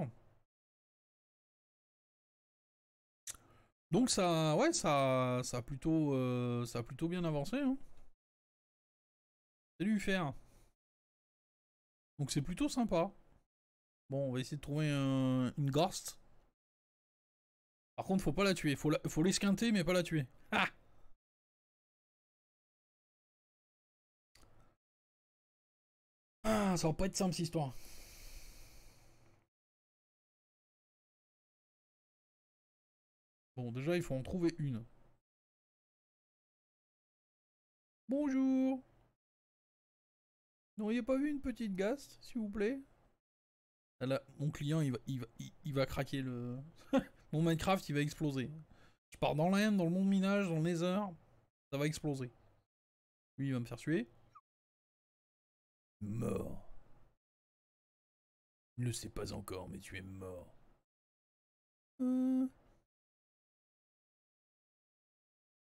Donc ça, ouais, ça, ça a plutôt, euh, ça a plutôt bien avancé. Hein lui faire Donc c'est plutôt sympa. Bon, on va essayer de trouver un, une ghost Par contre, faut pas la tuer. Faut, la, faut l'esquinter, mais pas la tuer. Ah, ça va pas être simple, cette histoire. Bon, déjà, il faut en trouver une. Bonjour N'auriez pas vu une petite gaste, s'il vous plaît ah Là, mon client, il va, il va, craquer le... mon Minecraft, il va exploser. Je pars dans l'Inde, dans le monde minage, dans le Nether. Ça va exploser. Lui, il va me faire tuer Mort. Il ne sais sait pas encore, mais tu es mort. Euh.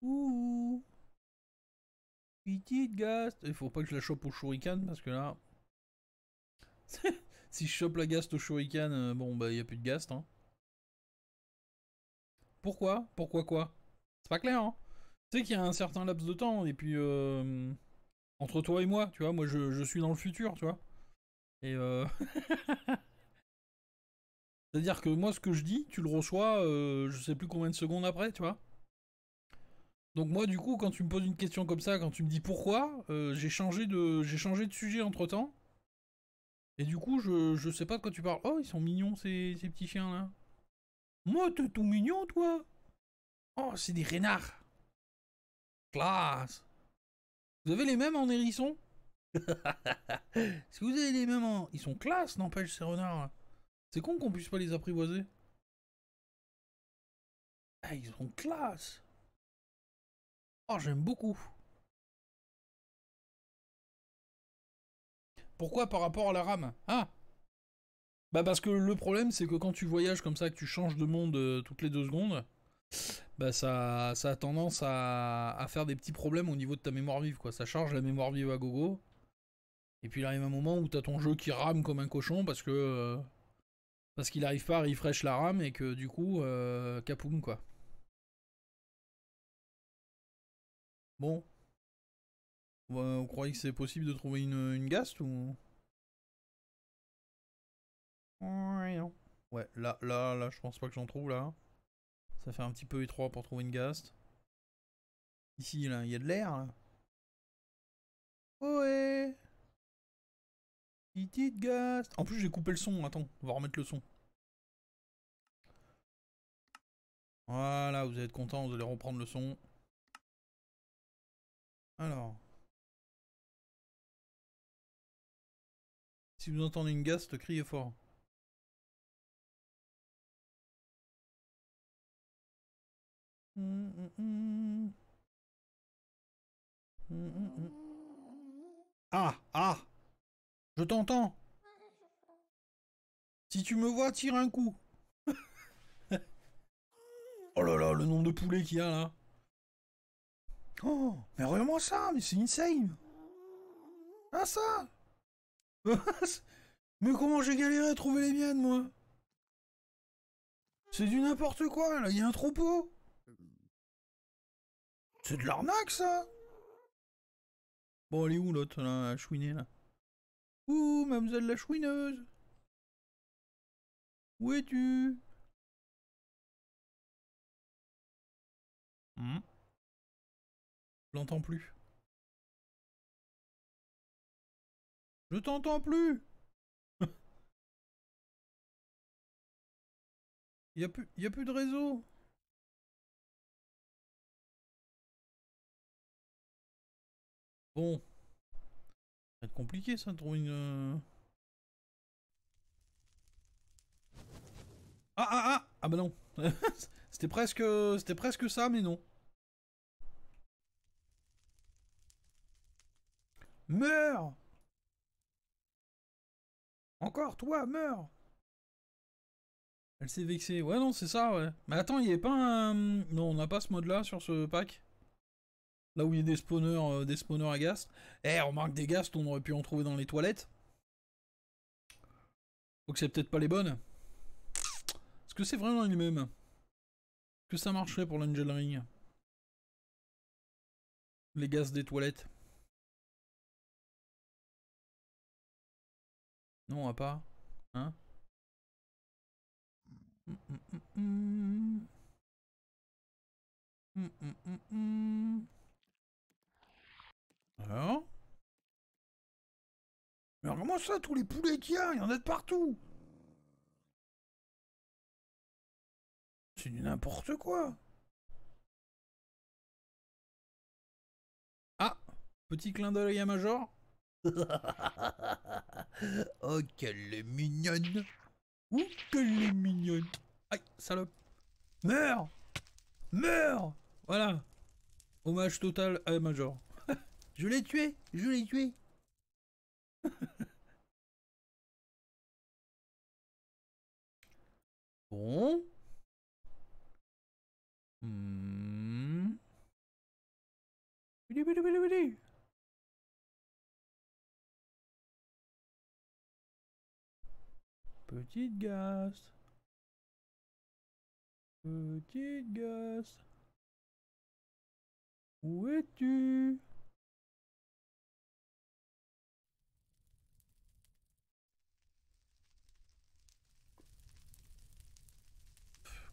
Ouh. Petite gast. Il faut pas que je la chope au shuriken parce que là. si je chope la gast au shuriken, euh, bon bah y a plus de gast. Hein. Pourquoi Pourquoi quoi C'est pas clair, hein Tu sais qu'il y a un certain laps de temps et puis. Euh, entre toi et moi, tu vois, moi je, suis dans le futur, tu vois. Et euh, C'est-à-dire que moi, ce que je dis, tu le reçois, je sais plus combien de secondes après, tu vois. Donc moi, du coup, quand tu me poses une question comme ça, quand tu me dis pourquoi, euh, j'ai changé de changé de sujet entre temps. Et du coup, je, je sais pas de quoi tu parles. Oh, ils sont mignons ces, petits chiens là. Moi, t'es tout mignon, toi. Oh, c'est des renards. Classe. Vous avez les mêmes en hérisson Si vous avez les mêmes en... Ils sont classe, n'empêche, ces renards C'est con qu'on puisse pas les apprivoiser. Ah, ils sont classe Oh, j'aime beaucoup. Pourquoi par rapport à la RAM Ah Bah parce que le problème c'est que quand tu voyages comme ça, que tu changes de monde euh, toutes les deux secondes, bah ça, ça a tendance à, faire des petits problèmes au niveau de ta mémoire vive quoi. Ça charge la mémoire vive à gogo. Et puis il arrive un moment où t'as ton jeu qui rame comme un cochon parce que euh, parce qu'il arrive pas à refresh la RAM et que du coup capoum euh, quoi. Bon. vous croyez que c'est possible de trouver une, une gast ou... Ouais, là, là, là, je pense pas que j'en trouve, là. Ça fait un petit peu étroit pour trouver une gast. Ici, là, il y a de l'air, là. Ouais Petite gast En plus, j'ai coupé le son, attends, on va remettre le son. Voilà, vous êtes content, vous allez reprendre le son. Alors. Si vous entendez une gaste, criez fort. Ah Ah Je t'entends Si tu me vois, tire un coup Oh là là, le nombre de poulets qu'il y a là Oh, mais vraiment moi ça, mais c'est insane. Ah ça Mais comment j'ai galéré à trouver les miennes, moi C'est du n'importe quoi, là, il y a un troupeau. C'est de l'arnaque, ça Bon, elle est où, l'autre, là, la là Ouh, mademoiselle la chouineuse Où es-tu hmm t'entends plus. Je t'entends plus Il n'y a, plus, y a plus de réseau Bon. Ça va être compliqué ça de une... Euh. Ah ah ah Ah bah non C'était presque... C'était presque ça mais non Meurs Encore toi, meurs Elle s'est vexée. Ouais, non, c'est ça, ouais. Mais attends, il n'y pas un... Non, on n'a pas ce mode-là sur ce pack Là où il y a des spawners, euh, des spawners à ghast. Eh, remarque, des ghast, on aurait pu en trouver dans les toilettes. Donc c'est peut-être pas les bonnes. Est-ce que c'est vraiment les mêmes Est-ce que ça marcherait pour l'Angel Ring Les gaz des toilettes Non, on va pas. Hein Alors Mais comment ça, tous les poulets qu'il y a Il y en a de partout C'est du n'importe quoi Ah Petit clin d'œil à Major oh, qu'elle est mignonne. Oh qu'elle est mignonne. Aïe, salope. Meurs Meurs Voilà. Hommage total à Major. je l'ai tué, je l'ai tué. bon. Hmm. Petite Gast Petite Gast Où es-tu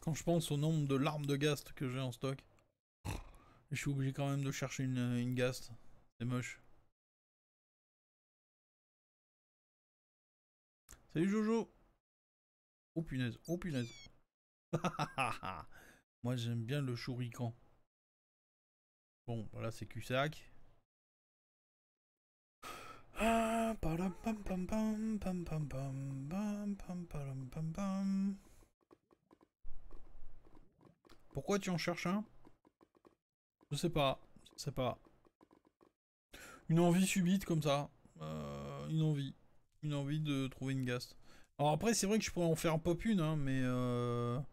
Quand je pense au nombre de larmes de Gast que j'ai en stock, je suis obligé quand même de chercher une, une Gast. C'est moche. Salut Jojo Oh punaise, oh punaise. Moi j'aime bien le chourican. Bon, voilà c'est Cusac. Pourquoi tu en cherches un Je sais pas, je pas. Une envie subite comme ça. Euh, une envie. Une envie de trouver une gaste. Alors après, c'est vrai que je pourrais en faire pop une, hein, mais... Euh...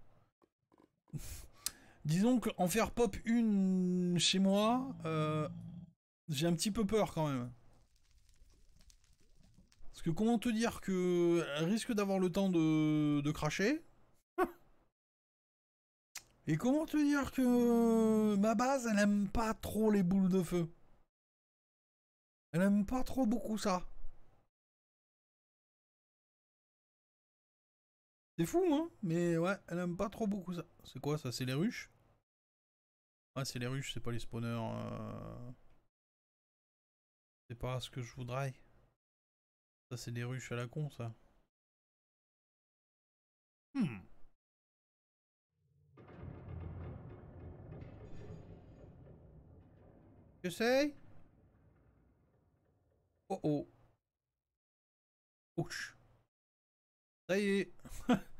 Disons qu'en faire pop une chez moi, euh, j'ai un petit peu peur quand même. Parce que comment te dire que risque d'avoir le temps de, de cracher Et comment te dire que ma base, elle aime pas trop les boules de feu Elle aime pas trop beaucoup ça. C'est fou, hein Mais ouais, elle aime pas trop beaucoup ça. C'est quoi ça C'est les ruches Ah, c'est les ruches, c'est pas les spawners. Euh. C'est pas ce que je voudrais. Ça, c'est des ruches à la con, ça. Hmm. Que c'est Oh oh. Ouch. Ça y est.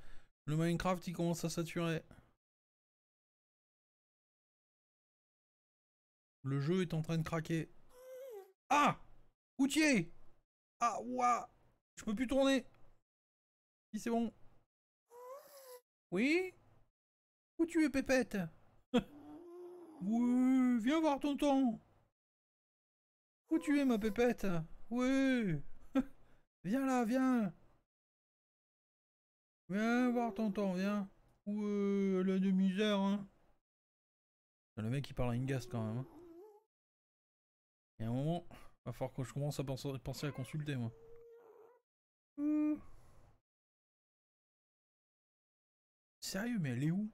Le Minecraft, il commence à saturer. Le jeu est en train de craquer. Ah Outier Ah, ouah Je peux plus tourner Si, c'est bon. Oui Où tu es, Pépette Oui, viens voir tonton Où tu es, ma Pépette Oui Viens là, viens Viens voir tonton, viens. Ou euh, la demi-heure, hein. Le mec il parle à une quand même. Hein. Il y a un moment, va falloir que je commence à penser, à consulter moi. Hum. Sérieux, mais elle est où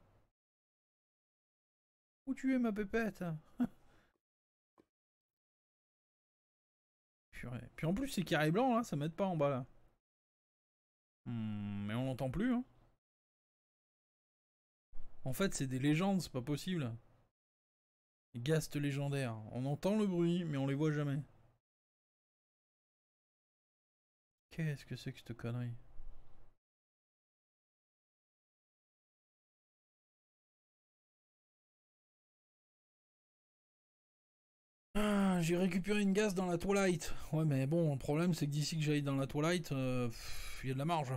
Où tu es ma pépette Purée. Puis en plus c'est carré blanc là, hein, ça m'aide pas en bas là. Hmm, mais on l'entend plus, hein. En fait, c'est des légendes, c'est pas possible. Gastes légendaires On entend le bruit, mais on les voit jamais. Qu'est-ce que c'est que cette connerie j'ai récupéré une gaz dans la Twilight. Ouais, mais bon, le problème, c'est que d'ici que j'aille dans la Twilight, il euh, y a de la marge.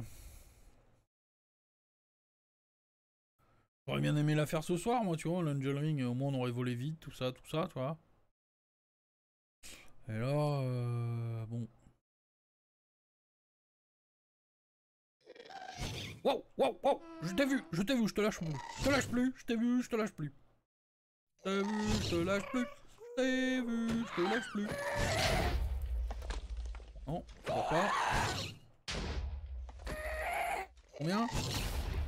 J'aurais bien aimé la faire ce soir, moi, tu vois, l'Angel Ring, au moins on aurait volé vite, tout ça, tout ça, tu vois. Et là, euh, bon. Wow, wow, wow, je t'ai vu, je t'ai vu, je te lâche plus. Je te lâche plus, je t'ai vu, je te lâche plus. Je t'ai vu, je te lâche plus je te lâche plus. Non, je Combien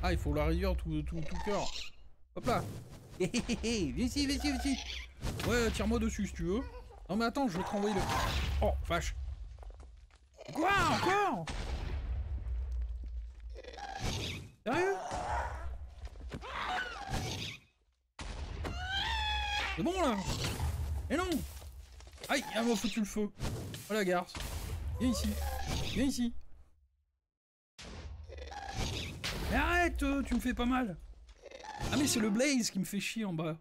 Ah, il faut la réduire tout, tout, tout cœur. Hop là Viens ici, viens ici, Ouais, tire-moi dessus si tu veux. Non mais attends, je vais te renvoyer le... Oh, vache Quoi Encore Sérieux C'est bon là et non Aïe, elle m'a foutu le feu. Oh la garce. Viens ici. Viens ici. Mais arrête, euh, tu me fais pas mal. Ah mais c'est le Blaze qui me fait chier en bas.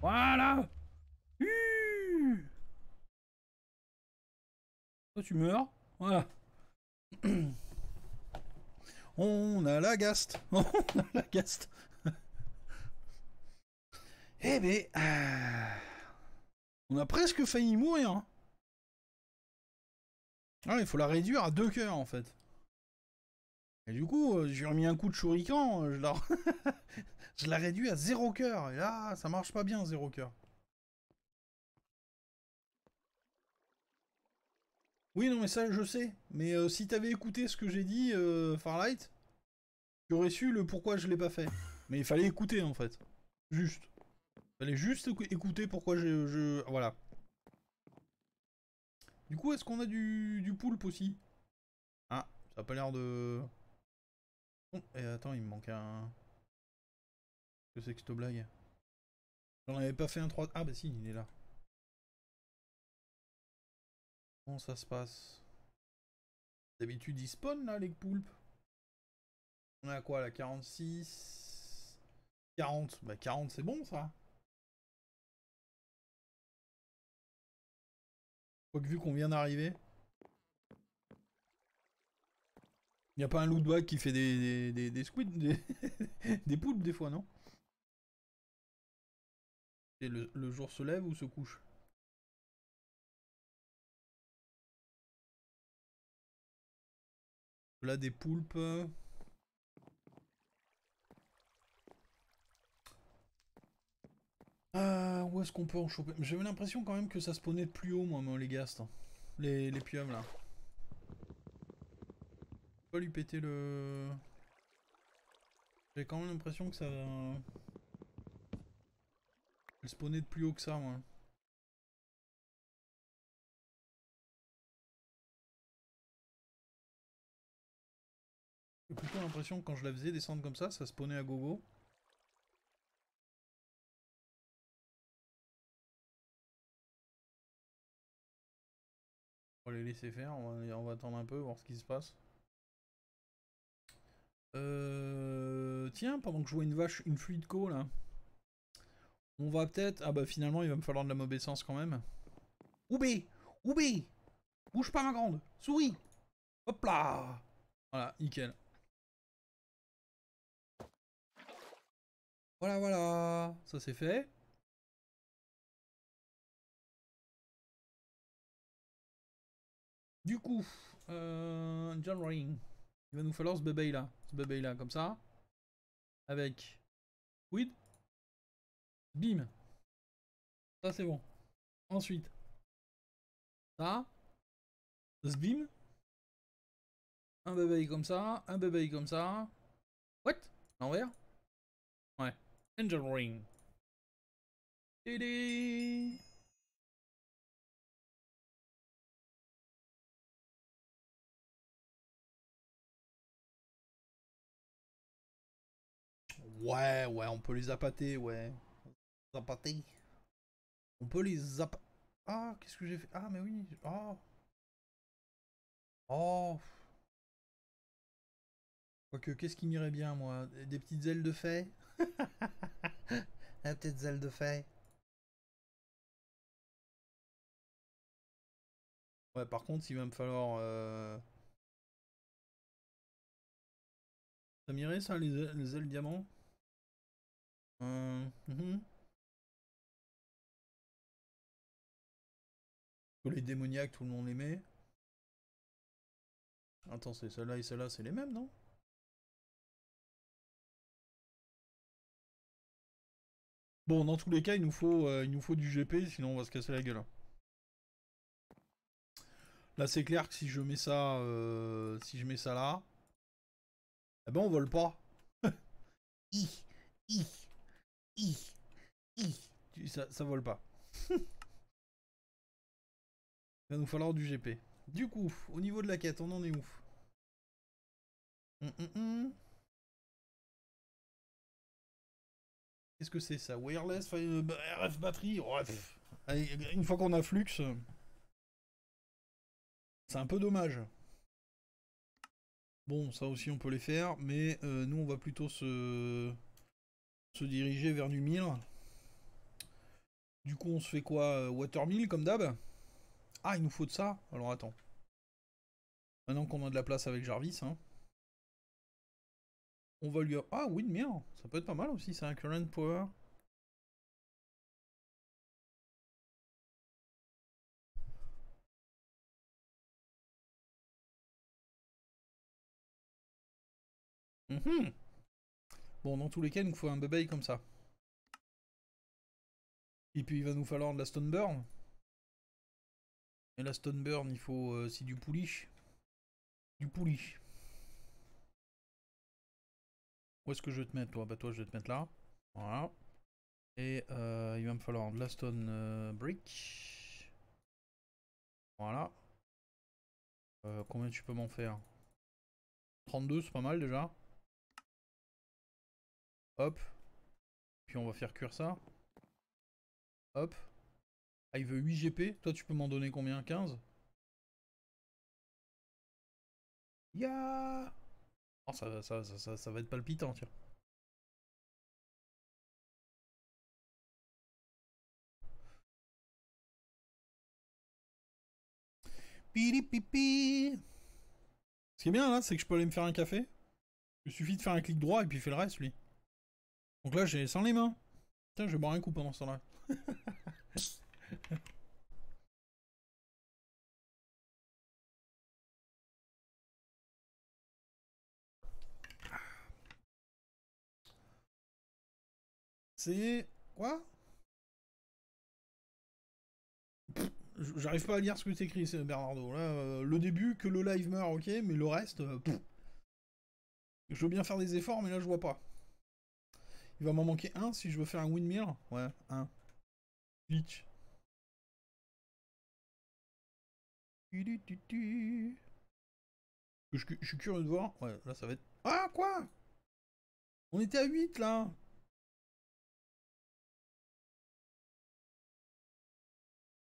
Voilà tu meurs. Voilà. On a la gast. On a la gast. Eh ben, euh, on a presque failli mourir. Hein. Ah, il faut la réduire à deux cœurs en fait. Et du coup, euh, j'ai remis un coup de shuriken, euh, je la, je réduis à zéro cœur. Et là, ça marche pas bien, zéro cœur. Oui, non, mais ça, je sais. Mais si t'avais écouté ce que j'ai dit, Farlight, tu aurais su le pourquoi je l'ai pas fait. Mais il fallait écouter, en fait. Juste. Fallait juste écouter pourquoi je... je... Voilà. Du coup, est-ce qu'on a du, du poulpe aussi Ah, ça a pas l'air de... et eh, attends, il me manque un... que c'est que cette blague J'en avais pas fait un 3... Ah bah si, il est là. Comment ça se passe D'habitude, ils spawn là, les poulpes. On a quoi la 46 40 Bah 40, c'est bon ça Quoique vu qu'on vient d'arriver. Y a pas un de bois qui fait des, des, des squids, des, poulpes des fois, non Et le, le jour se lève ou se couche Là, des poulpes. Euh, Ah, où est-ce qu'on peut en choper J'avais l'impression quand même que ça spawnait de plus haut, moi, moi les gastes hein. Les, les piums, là. Pas lui péter le... J'ai quand même l'impression que ça... Euh, elle spawnait de plus haut que ça, moi. J'ai plutôt l'impression que quand je la faisais descendre comme ça, ça spawnait à gogo. va les laisser faire, on va, attendre un peu, voir ce qui se passe. Euh, tiens, pendant que je vois une vache, une fluide co là. On va peut-être... Ah bah finalement, il va me falloir de la mauvaise sens quand même. Oubé Oubé Bouge pas ma grande Souris Hop là Voilà, nickel. Voilà, voilà Ça c'est fait. Du coup, euh, John Ring. Il va nous falloir ce bébé là. Ce bébé là, comme ça. Avec. Quid. Bim. Ça, c'est bon. Ensuite. Ça. bim Un bébé comme ça. Un bébé comme ça. What L'envers Ouais. Angel Ring. Ouais, ouais, on peut les appâter, ouais. Appâter. On peut les zap... Ah, qu'est-ce que j'ai fait Ah, mais oui. Oh. Oh. Quoique, qu'est-ce qui m'irait bien, moi Des petites ailes de fée Des petites ailes de fée. Ouais, par contre, il va me falloir... Euh, ça m'irait, ça, les les ailes diamants euh, mhm. les démoniaques, tout le monde aimait. Attends, c'est celle-là et celle-là, c'est les mêmes, non Bon, dans tous les cas, il nous faut, euh, il nous faut du GP, sinon on va se casser la gueule. Hein. Là, c'est clair que si je mets ça, euh, si je mets ça là, eh ben on vole pas. I, I. Ça, ça vole pas. Il va nous falloir du GP. Du coup, au niveau de la quête, on en est où hum, hum, hum. Qu'est-ce que c'est ça Wireless, euh, bah, RF batterie Une fois qu'on a Flux, euh, c'est un peu dommage. Bon, ça aussi on peut les faire, mais euh, nous on va plutôt se se diriger vers du mille Du coup, on se fait quoi euh, Watermill, comme d'hab Ah, il nous faut de ça Alors, attends. Maintenant qu'on a de la place avec Jarvis, hein. On va lui... Ah, oui merde. Ça peut être pas mal aussi, c'est un current power. hum, hum. Bon, dans tous les cas, il nous faut un bébé comme ça. Et puis il va nous falloir de la stone burn Et la stone burn, il faut aussi euh, du pouliche. Du poulish. Où est-ce que je vais te mettre toi Bah toi je vais te mettre là. Voilà. Et euh, il va me falloir de la stone euh, brick. Voilà. combien tu peux m'en faire 32, c'est pas mal déjà. Hop. Puis on va faire cuire ça. Hop. Ah, il veut 8 GP. Toi, tu peux m'en donner combien 15 Ya oh, ça, ça, ça, ça, va être palpitant, tiens. Pipi. Ce qui est bien là, c'est que je peux aller me faire un café. Il suffit de faire un clic droit et puis il fait le reste, lui. Donc là, j'ai sans les mains. Putain, je vais boire un coup pendant ce temps-là. C'est quoi J'arrive pas à lire ce que t'écris, Bernardo. Là, euh, le début, que le live meurt, ok, mais le reste, euh, je veux bien faire des efforts, mais là, je vois pas. Il va m'en manquer un si je veux faire un windmill Ouais, un. Glitch. Je, suis curieux de voir. Ouais, là ça va être... Ah quoi On était à 8 là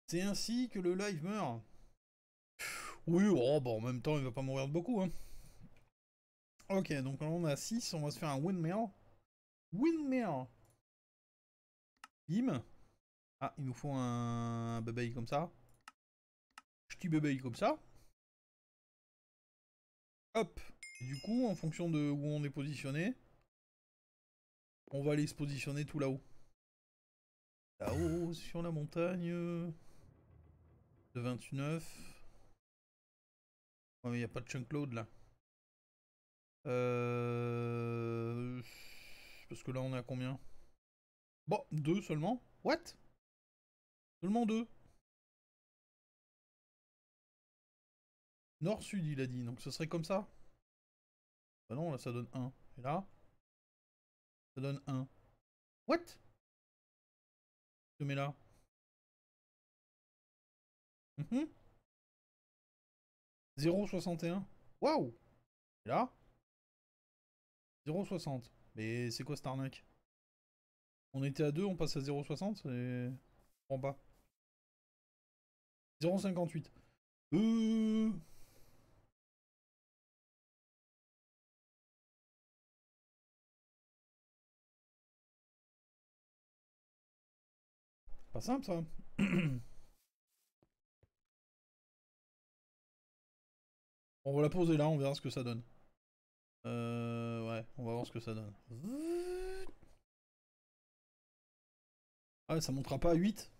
C'est ainsi que le live meurt. Oui, oh, bah, en même temps, il va pas mourir de beaucoup. Hein. Ok, donc là on a 6, on va se faire un windmill. Windmill. Bim. Ah, il nous faut un, un comme ça. Je Petit bébé comme ça. Hop. du coup, en fonction de où on est positionné, on va aller se positionner tout là-haut. Là-haut, sur la montagne. De 29. Ouais, mais il n'y a pas de chunk load là. Euh parce que là on est à combien Bon, 2 seulement What Seulement 2 Nord-sud, il a dit, donc ce serait comme ça. Bah non, là ça donne 1. Et là Ça donne 1. What Je mets là. 0,61. Mhm. Waouh Et là 0,60. Mais c'est quoi cette arnaque On était à 2, on passe à 0,60 et... on prend pas. 0,58. Euh... Pas simple ça. on va la poser là, on verra ce que ça donne. Euh on va voir ce que ça donne. Ah, ça montera pas à 8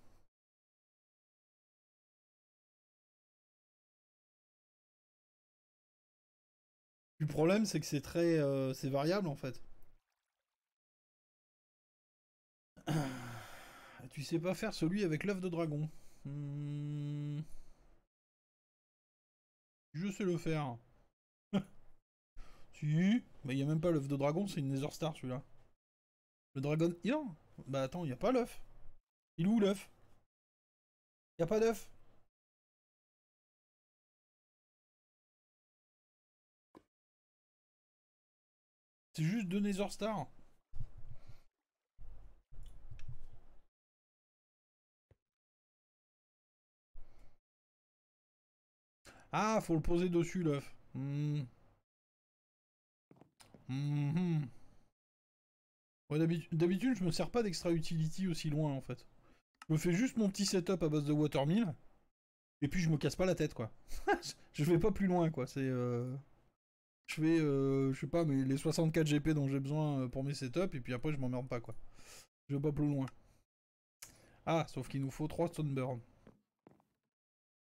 Le problème, c'est que c'est très... Euh, c'est variable, en fait. Ah, tu sais pas faire celui avec l'œuf de dragon. Hmm. Je sais le faire. Tu. il y a même pas l'œuf de dragon, c'est une Nether Star celui-là. Le dragon. Non Bah, attends, n'y a pas l'œuf. Il est où l'œuf Y a pas d'œuf C'est juste deux Nether star Ah, faut le poser dessus l'œuf. Hmm. Mhm. D'habitude, je me sers pas d'extra utility aussi loin en fait. Je me fais juste mon petit setup à base de watermill. Et puis je me casse pas la tête quoi. je vais pas plus loin quoi. C'est. Euh, je fais, euh, je sais pas, mais les 64 GP dont j'ai besoin euh, pour mes setups, et puis après je m'emmerde pas quoi. Je vais pas plus loin. Ah, sauf qu'il nous faut 3 Stoneburn.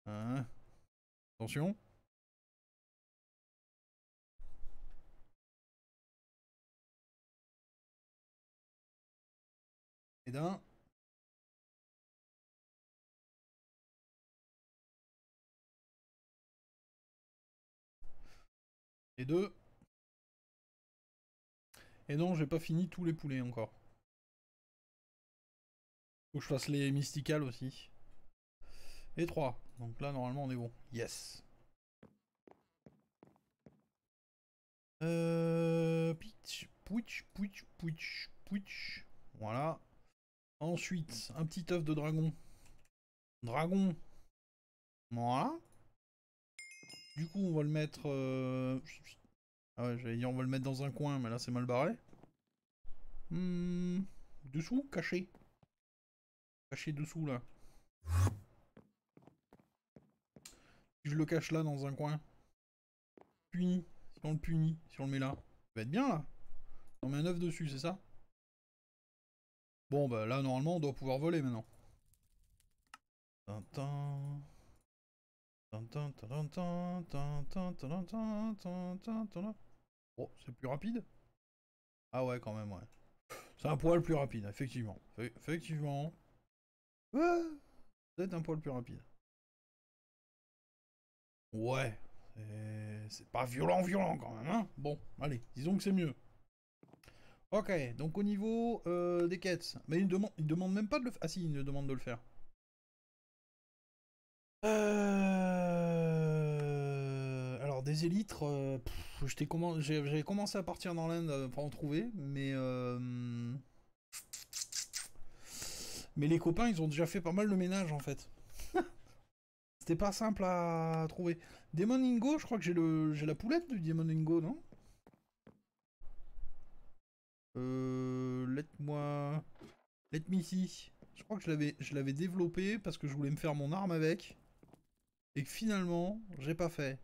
Hein Attention. Et d'un Et deux. Et non, j'ai pas fini tous les poulets encore. Faut que je fasse les mysticales aussi. Et trois. Donc là, normalement, on est bon. Yes. Euh... Pitch, pitch, pitch, pitch, Voilà. Ensuite, un petit œuf de dragon. Dragon. Moi. Du coup, on va le mettre... Euh, ah ouais, j'allais dire on va le mettre dans un coin, mais là c'est mal barré. Hmm, dessous, caché. Caché dessous, là. Si je le cache là, dans un coin. Puni. Si on le punit, si on le met là. Ça va être bien, là. On met un œuf dessus, c'est ça Bon, bah là, normalement, on doit pouvoir voler maintenant. Oh, c'est plus rapide Ah ouais, quand même, ouais. C'est un poil plus rapide, effectivement. Effectivement. Ah, c'est un poil plus rapide. Ouais. C'est pas violent, violent quand même, hein Bon, allez, disons que c'est mieux. Ok, donc au niveau euh, des quêtes, mais il demande, il demande même pas de le faire. Ah si, il ne demande de le faire. Euh, alors des élytres, euh, j'avais commencé à partir dans l'Inde pour en trouver, mais mais les copains, ils ont déjà fait pas mal de ménage en fait. C'était pas simple à trouver. Demon Ingo, je crois que j'ai la poulette du Demon Ingo, non euh, Let-moi... Let me see. Je crois que je l'avais développé parce que je voulais me faire mon arme avec. Et que finalement, j'ai pas fait.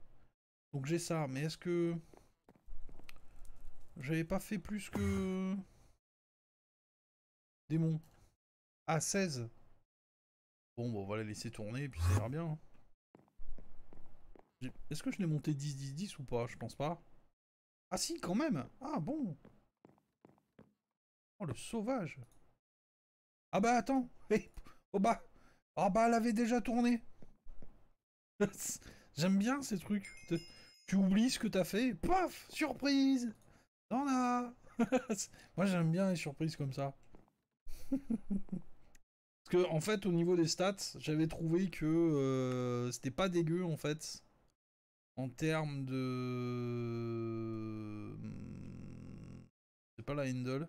Donc j'ai ça, mais est-ce que... J'avais pas fait plus que... Démon. à ah, 16 Bon, bon, on va la laisser tourner, et puis ça ira bien. Hein. Est-ce que je l'ai monté 10-10-10 ou pas Je pense pas. Ah si, quand même Ah bon Oh, le sauvage Ah bah attends Oh bah Ah bah elle avait déjà tourné J'aime bien ces trucs. Tu oublies ce que t'as fait, paf Surprise T'en as Moi j'aime bien les surprises comme ça. Parce que en fait au niveau des stats, j'avais trouvé que euh, c'était pas dégueu en fait. En termes de... Hmm, c'est pas la handle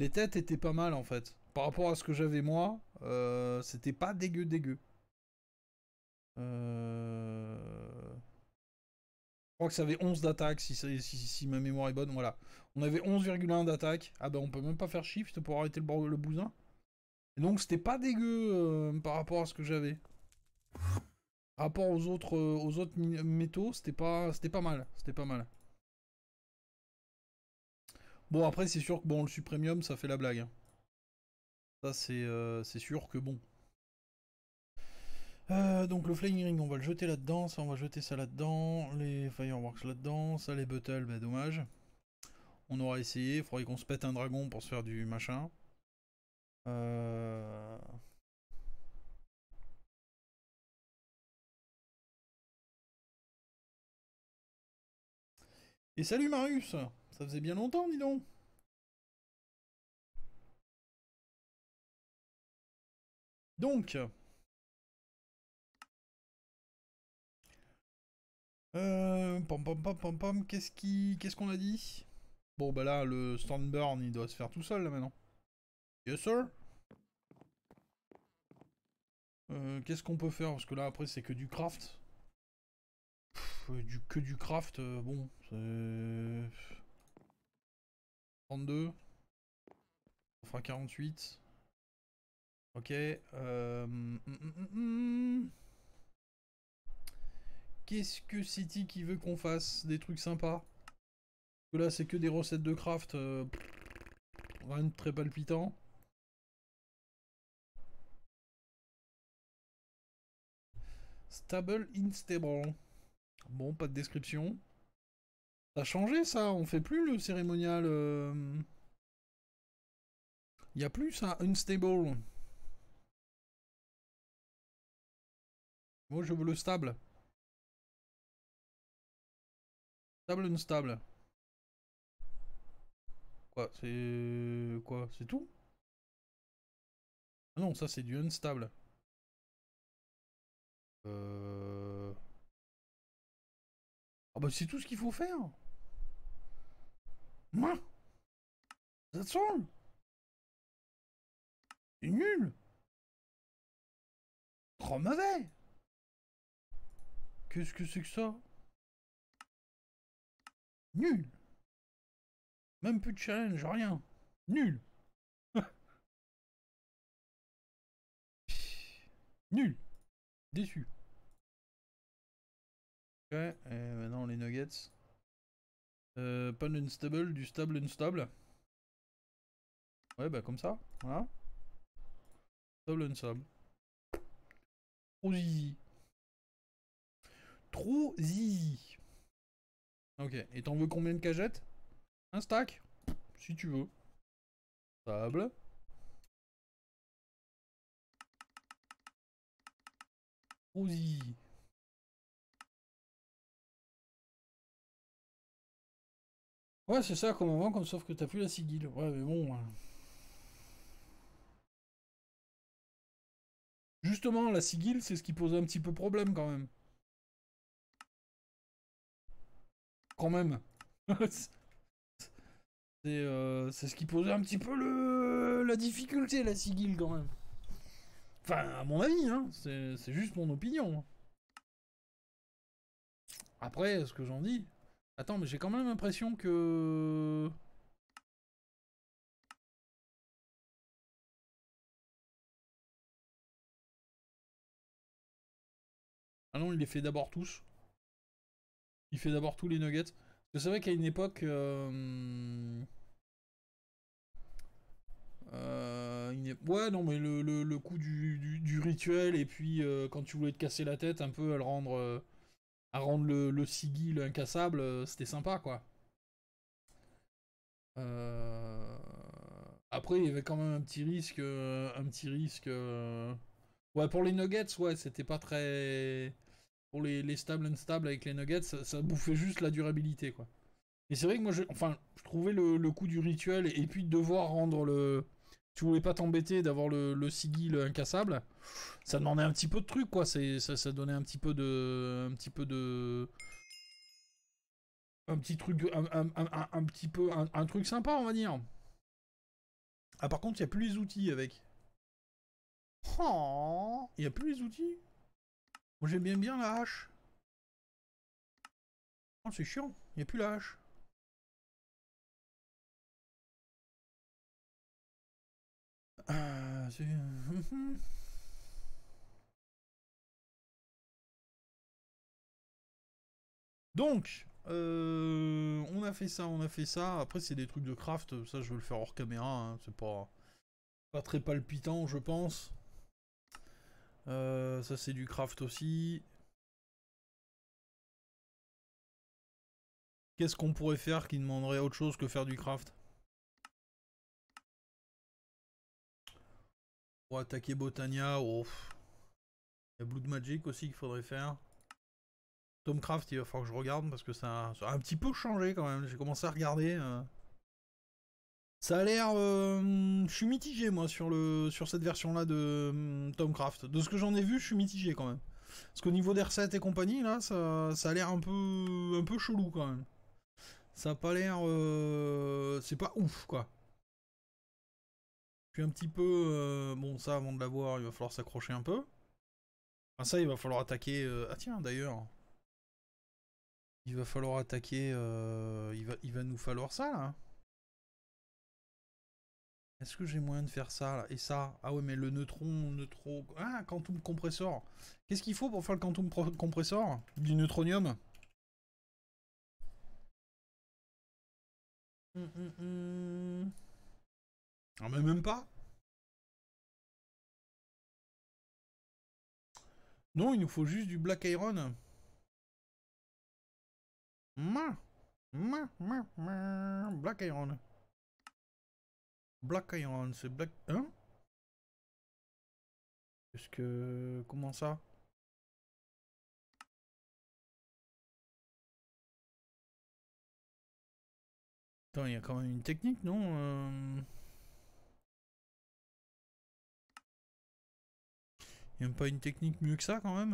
les têtes étaient pas mal en fait. Par rapport à ce que j'avais moi, euh, c'était pas dégueu dégueu. Euh, je crois que ça avait 11 d'attaque si, si, si, ma mémoire est bonne. Voilà. On avait 11,1 d'attaque. Ah ben on peut même pas faire shift pour arrêter le, le bousin. donc c'était pas dégueu euh, par rapport à ce que j'avais. Par Rapport aux autres, aux autres métaux, c'était pas, pas mal. C'était pas mal. Bon, après, c'est sûr que bon, le Supremium, ça fait la blague. Hein. Ça, euh, c'est sûr que bon. Euh, donc le Flying Ring, on va le jeter là-dedans, ça on va jeter ça là-dedans, les Fireworks là-dedans, ça les Buttles, bah dommage. On aura essayé, il faudrait qu'on se pète un dragon pour se faire du machin. Euh. Et salut Marius ça faisait bien longtemps, dis donc Donc... Euh, pom pom pom pom pom, qu'est-ce qui, qu'est-ce qu'on a dit Bon bah là, le burn, il doit se faire tout seul là maintenant. Yes sir. Euh, qu'est-ce qu'on peut faire Parce que là après c'est que du craft. du, que du craft, euh, bon, c'est... 32. On fera 48. Ok. Euh, mm, mm, mm, Qu'est-ce que City qui veut qu'on fasse Des trucs sympas que là, c'est que des recettes de craft. Euh, rien de très palpitant. Stable instable. Bon, pas de description. Ça a changé ça, on fait plus le cérémonial. Il euh, n'y a plus ça, unstable. Moi je veux le stable. Stable, unstable. Quoi, c'est. Quoi, c'est tout ah non, ça c'est du unstable. Euh. Ah bah c'est tout ce qu'il faut faire. Moi te all C'est nul Trop mauvais Qu'est-ce que c'est que ça Nul Même plus de challenge, rien Nul Nul Déçu Ok, et euh, maintenant les nuggets. Euh, pan unstable, du stable unstable. Ouais, bah comme ça, voilà. Stable unstable. Trop zizi. Trop Ok, et t'en veux combien de cagettes Un stack Si tu veux. Stable. Trop Ouais, c'est ça, comme avant, comme sauf que t'as plus la sigil. Ouais, mais bon. Hein. Justement, la sigil, c'est ce qui pose un petit peu problème quand même. Quand même. C'est euh, ce qui posait un petit peu le, la difficulté, la sigil, quand même. Enfin, à mon avis, hein, c'est juste mon opinion. Hein. Après, ce que j'en dis, Attends, mais j'ai quand même l'impression que... Ah non, il les fait d'abord tous. Il fait d'abord tous les nuggets. Parce que c'est vrai qu'à une époque... Euh, euh, ouais, non, mais le, le, coup du, du, rituel, et puis euh, quand tu voulais te casser la tête, un peu à le rendre à rendre le, le incassable, euh, c'était sympa, quoi. Euh, après, il y avait quand même un petit risque, euh, un petit risque. Ouais, pour les Nuggets, ouais, c'était pas très. Pour les, les stables instables avec les Nuggets, ça, bouffait juste la durabilité, quoi. Mais c'est vrai que moi, je, enfin, je trouvais le, coup du rituel et, puis devoir rendre le, tu voulais pas t'embêter d'avoir le, le sigil incassable, ça demandait un petit peu de truc, quoi. C'est, ça, donnait un petit peu de, un petit peu de, un petit truc, un, un, petit peu, un, truc sympa, on va dire. Ah, par contre, il y a plus les outils avec. Oh, il y a plus les outils. Moi, j'aime bien bien la hache. Oh, c'est chiant. Il y a plus la hache. Donc, euh, on a fait ça, on a fait ça. Après, c'est des trucs de craft. Ça, je vais le faire hors caméra. Hein. C'est pas, pas très palpitant, je pense. Euh, ça, c'est du craft aussi. Qu'est-ce qu'on pourrait faire qui demanderait autre chose que faire du craft Pour attaquer Botania, oh. Il y a Blood Magic aussi qu'il faudrait faire. Tomcraft, il va falloir que je regarde parce que ça, a un petit peu changé quand même. J'ai commencé à regarder. Euh. Ça a l'air. Euh, je suis mitigé moi sur le sur cette version là de hum, Tomcraft. De ce que j'en ai vu, je suis mitigé quand même. Parce qu'au niveau des recettes et compagnie là, ça, ça a l'air un peu un peu chelou quand même. Ça n'a pas l'air. Euh, c'est pas ouf quoi. Je suis un petit peu... Euh, bon, ça, avant de l'avoir, il va falloir s'accrocher un peu. Enfin, ça, il va falloir attaquer... Euh, ah tiens, d'ailleurs. Il va falloir attaquer... Euh, il, va, il va nous falloir ça, là. Est-ce que j'ai moyen de faire ça, là Et ça Ah ouais, mais le neutron, neutron... Ah, quantum compressor Qu'est-ce qu'il faut pour faire le quantum compresseur Du neutronium hum, hum, hum. Ah, mais même pas. Non, il nous faut juste du Black Iron. Black Iron. Black Iron, c'est Black... Hein Est-ce que... Comment ça Attends, il y a quand même une technique, non euh? Y a même pas une technique mieux que ça quand même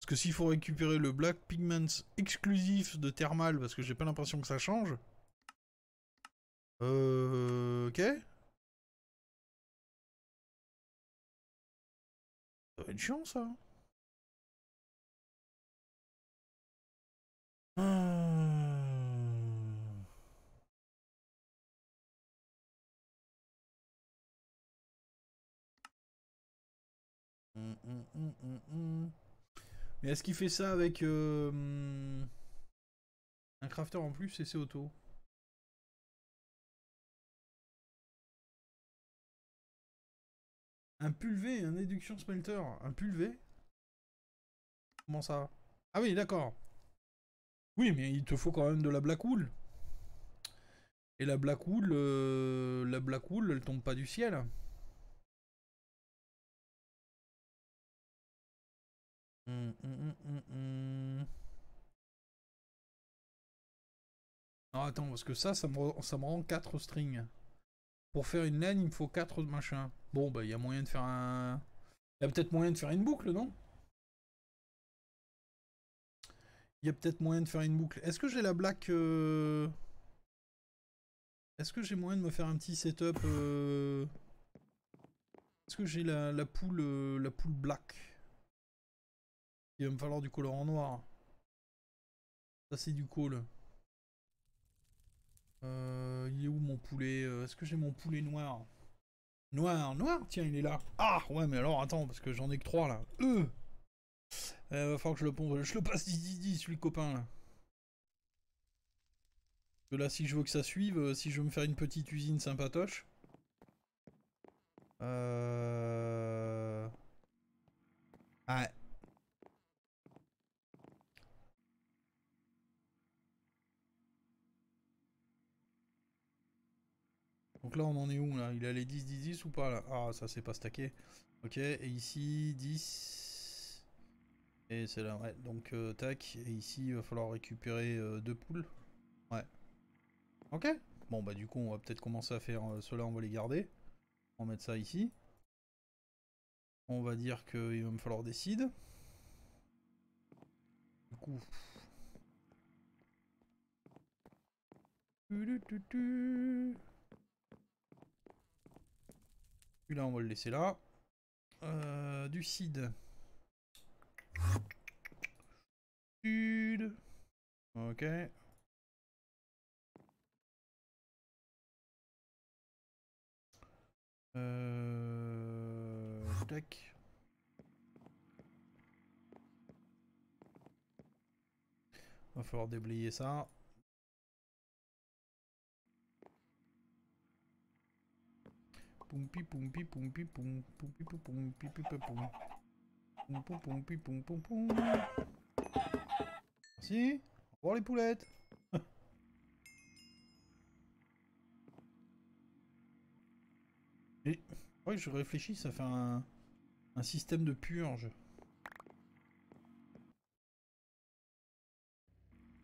Parce que s'il faut récupérer le Black Pigments exclusif de Thermal, parce que j'ai pas l'impression que ça change. Euh. Ok. Ça va être chiant ça. Ah. Mm, mm, mm, mais est-ce qu'il fait ça avec euh, un crafter en plus et c'est auto Un pulvé, un éduction smelter, un pulvé Comment ça Ah oui, d'accord. Oui, mais il te faut quand même de la black wool. Et la black wool, euh, la black wool, elle tombe pas du ciel. Mm, mm, mm, attends, parce que ça, ça me, ça me rend 4 strings. Pour faire une laine, il me faut 4 machins. Bon, bah, il y a moyen de faire un... Il y a peut-être moyen de faire une boucle, non Il y a peut-être moyen de faire une boucle. Est-ce que j'ai la black... Euh, est-ce que j'ai moyen de me faire un petit setup... Euh, est-ce que j'ai la, la, poule... Euh, la poule black il va me falloir du colorant noir. Ça c'est du col euh, il est où mon poulet euh, Est-ce que j'ai mon poulet noir Noir, noir Tiens, il est là. Ah Ouais, mais alors attends, parce que j'en ai que 3 là. E! Euh il va falloir que je le pompe. Je le passe 10 celui copain là. Parce que là, si je veux que ça suive, euh, si je veux me faire une petite usine sympatoche. Euh. Ah, Donc là, on en est où là Il a les 10, 10, 10 ou pas là Ah, ça c'est pas stacké. Ok, et ici, 10. Et c'est là, ouais. Donc, euh, tac. Et ici, il va falloir récupérer euh, deux poules. Ouais. Ok. Bon, bah, du coup, on va peut-être commencer à faire euh, cela on va les garder. On va mettre ça ici. On va dire qu'il va me falloir des cides Du coup là on va le laisser là. Euh, du CID. Ok. Euh... Va falloir déblayer ça. Pompi pompi pompi pompi pompi pom pom pompi pom pom Merci. Au revoir les poulettes. Et je réfléchis, ça fait un, un système de purge.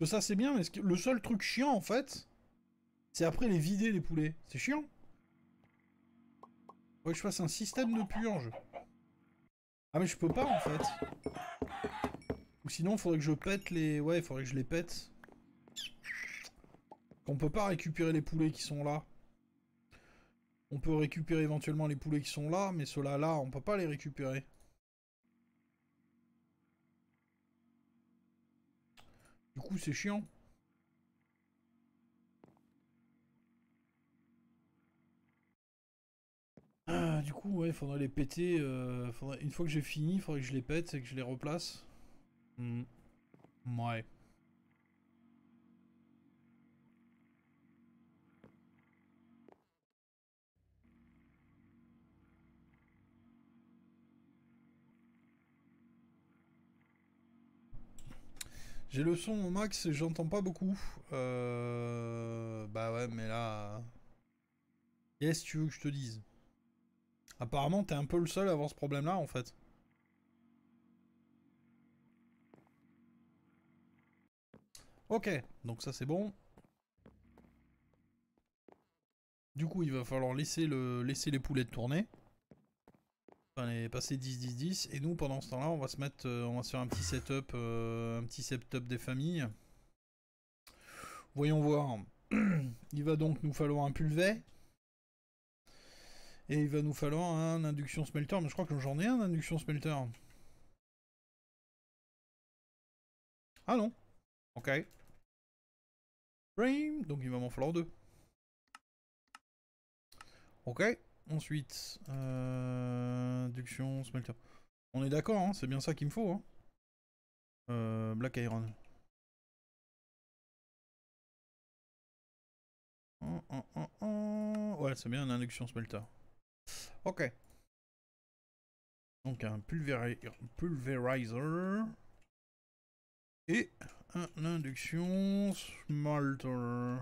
ça c'est bien, mais le seul truc chiant en fait, c'est après les vider les poulets. C'est chiant. Faut que je fasse un système de purge. Ah mais je peux pas en fait. Ou sinon faudrait que je pète les... Ouais, faudrait que je les pète. On peut pas récupérer les poulets qui sont là. On peut récupérer éventuellement les poulets qui sont là, mais ceux-là, là, on peut pas les récupérer. Du coup, c'est chiant. Ah, du coup, ouais, faudrait les péter. Euh, une fois que j'ai fini, il faudrait que je les pète et que je les replace. Hmm. Ouais. J'ai le son au max et j'entends pas beaucoup. Euh, bah ouais, mais là... Euh, qu'est-ce que tu veux que je te dise Apparemment, t'es un peu le seul à avoir ce problème-là, en fait. Ok, donc ça c'est bon. Du coup, il va falloir laisser, les poulets tourner. Enfin, les passer 10-10-10. Et nous, pendant ce temps-là, on va se mettre, euh, on va faire un petit setup, euh, un petit setup des familles. Voyons voir. il va donc nous falloir un pulvet. Et il va nous falloir un induction smelter, mais je crois que j'en ai un induction smelter. Ah non Ok. Frame, donc il va m'en falloir deux. Ok, ensuite, euh, induction smelter. On est d'accord, hein, c'est bien ça qu'il me faut. Hein. Euh, Black Iron. Oh, oh, oh, ouais, c'est bien un induction smelter. Ok. Donc un pulverizer. Et un induction smelter.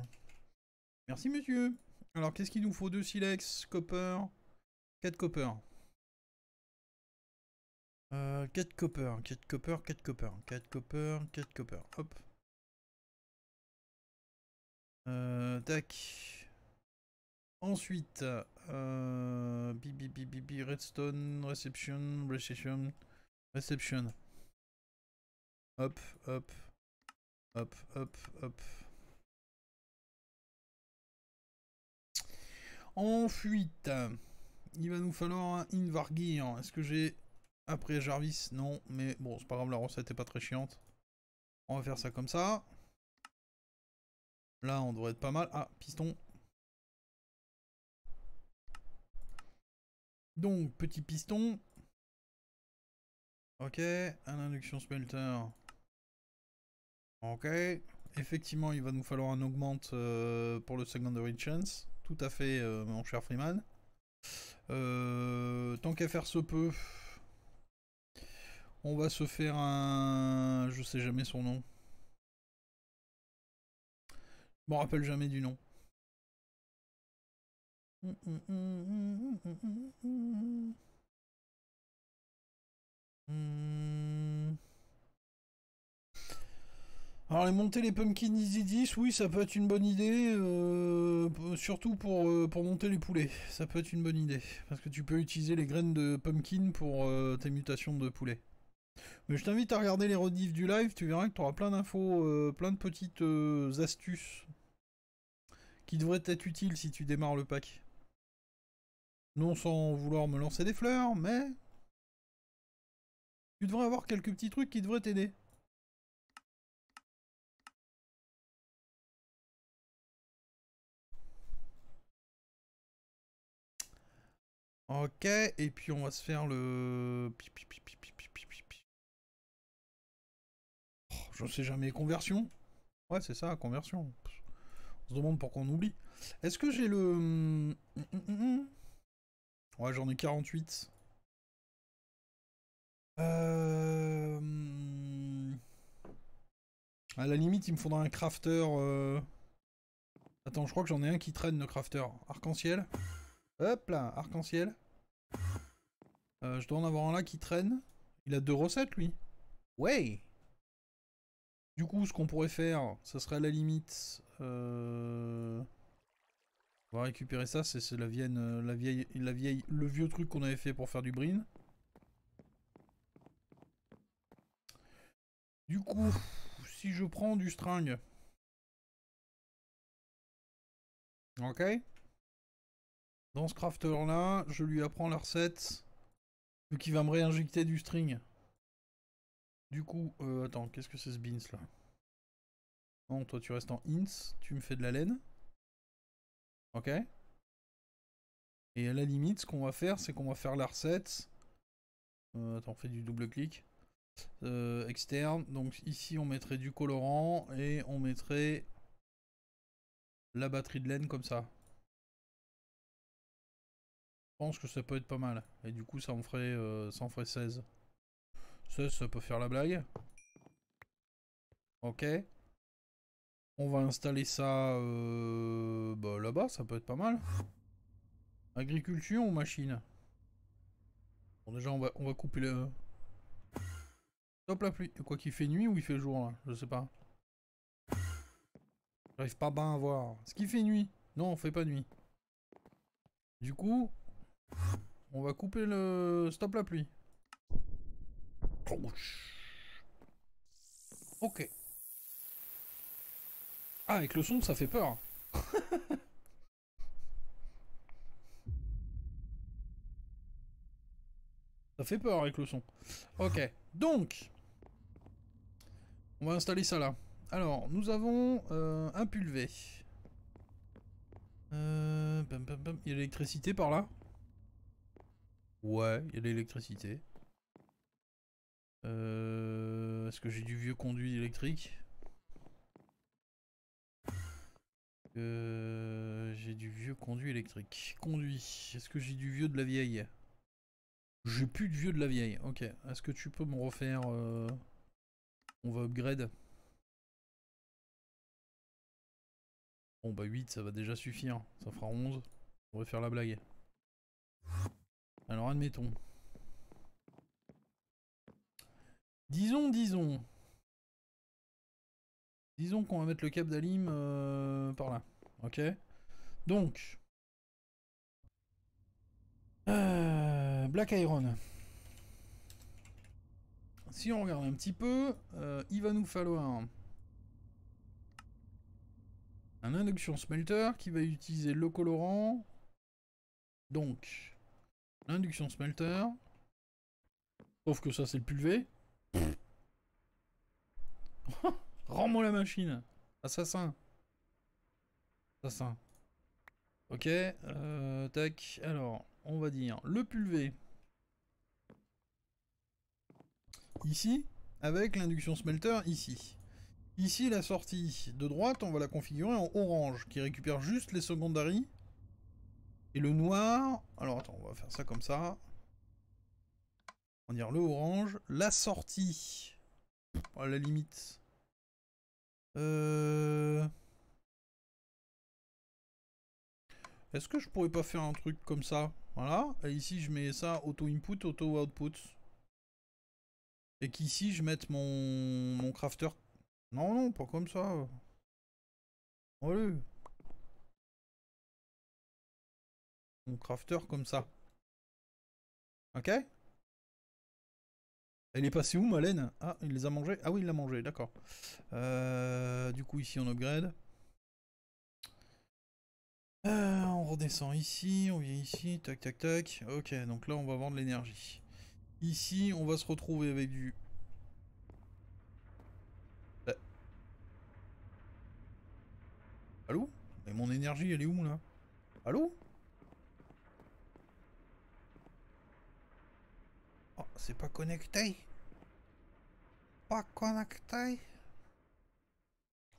Merci monsieur. Alors qu'est-ce qu'il nous faut Deux silex, copper, 4 copper. Euh, 4 copper, 4 copper, 4 copper, 4 copper, 4 copper, hop. Euh, tac. Ensuite, euh, bibi, bibi, redstone, reception, reception, reception. Hop, hop, hop, hop, hop. En fuite. Il va nous falloir un Invargir. Est-ce que j'ai... Après Jarvis, non. Mais bon, c'est pas grave, la recette est pas très chiante. On va faire ça comme ça. Là, on devrait être pas mal. Ah, piston. Donc, petit piston. Ok, un induction smelter. Ok, effectivement, il va nous falloir un augment euh, pour le secondary chance. Tout à fait, euh, mon cher Freeman. Euh, tant qu'à faire ce peu, on va se faire un... Je sais jamais son nom. Je me rappelle jamais du nom. Hmm. Alors les monter les pumpkins easy 10, oui ça peut être une bonne idée, euh, surtout pour, euh, pour monter les poulets, ça peut être une bonne idée, parce que tu peux utiliser les graines de pumpkin pour euh, tes mutations de poulets. Mais je t'invite à regarder les rediff du live, tu verras que tu auras plein d'infos, plein de petites astuces qui devraient être utiles si tu démarres le pack. Non sans vouloir me lancer des fleurs, mais... Tu devrais avoir quelques petits trucs qui devraient t'aider. Ok, et puis on va se faire le... Je oh, je sais jamais, conversion Ouais, c'est ça, conversion. On se demande pourquoi on oublie. Est-ce que j'ai le... Hum, hum, hum, Ouais, j'en ai 48. Euh... À la limite, il me faudra un crafter. Euh, Attends, je crois que j'en ai un qui traîne, le crafter. Arc-en-ciel. Hop là, arc-en-ciel. Euh, je dois en avoir un là qui traîne. Il a deux recettes, lui. Ouais Du coup, ce qu'on pourrait faire, ça serait à la limite... Euh... On va récupérer ça, c'est la vieille, euh, la vieille, la vieille, le vieux truc qu'on avait fait pour faire du brin. Du coup, si je prends du string, ok. Dans ce crafter là, je lui apprends la recette, vu qu'il va me réinjecter du string. Du coup, euh, attends, qu'est-ce que c'est ce beans là Non, toi tu restes en ins, tu me fais de la laine. Ok Et à la limite, ce qu'on va faire, c'est qu'on va faire la recette. Euh, attends, on fait du double clic. Euh, externe. Donc ici, on mettrait du colorant et on mettrait la batterie de laine comme ça. Je pense que ça peut être pas mal. Et du coup, ça en ferait, euh, ça en ferait 16. Ça, ça peut faire la blague. Ok. On va installer ça euh, bah, là-bas, ça peut être pas mal. Agriculture ou machine Bon déjà on va, on va couper le... Stop la pluie. Quoi qu'il fait nuit ou il fait jour là, je sais pas. J'arrive pas bien à voir. Est-ce qu'il fait nuit Non, on fait pas nuit. Du coup, on va couper le... Stop la pluie. Ok. Ah, avec le son, ça fait peur. ça fait peur avec le son. Ok, donc... On va installer ça là. Alors, nous avons euh, un pulvé. Euh, il y a l'électricité par là Ouais, il y a l'électricité. Euh, est-ce que j'ai du vieux conduit électrique Euh, j'ai du vieux conduit électrique. Conduit. Est-ce que j'ai du vieux de la vieille J'ai plus de vieux de la vieille. Ok. Est-ce que tu peux me refaire... Euh, On va upgrade. Bon bah 8 ça va déjà suffire. Ça fera 11. On va faire la blague. Alors admettons. Disons, disons. Disons qu'on va mettre le cap d'Alim euh, par là. Ok Donc. Euh, Black Iron. Si on regarde un petit peu, euh, il va nous falloir un induction smelter qui va utiliser le colorant. Donc, l'induction smelter. Sauf que ça, c'est le pulvé. Rends-moi la machine Assassin Assassin. Ok, euh, tac. Alors, on va dire le pulvé. Ici, avec l'induction smelter ici. Ici, la sortie de droite, on va la configurer en orange, qui récupère juste les secondaries. Et le noir... Alors, attends, on va faire ça comme ça. On va dire le orange. La sortie... À oh, la limite. Euh... Est-ce que je pourrais pas faire un truc comme ça Voilà. Et ici, je mets ça auto-input, auto-output. Et qu'ici, je mette mon... mon crafter. Non, non, pas comme ça. Allez. Mon crafter comme ça. Ok elle est passée où ma Ah, il les a mangés Ah oui, il l'a mangé, d'accord. Euh, du coup, ici, on upgrade. Euh, on redescend ici, on vient ici, tac tac tac. Ok, donc là, on va vendre l'énergie. Ici, on va se retrouver avec du... Allô Mais mon énergie, elle est où, là Allô c'est pas connecté Pas connecté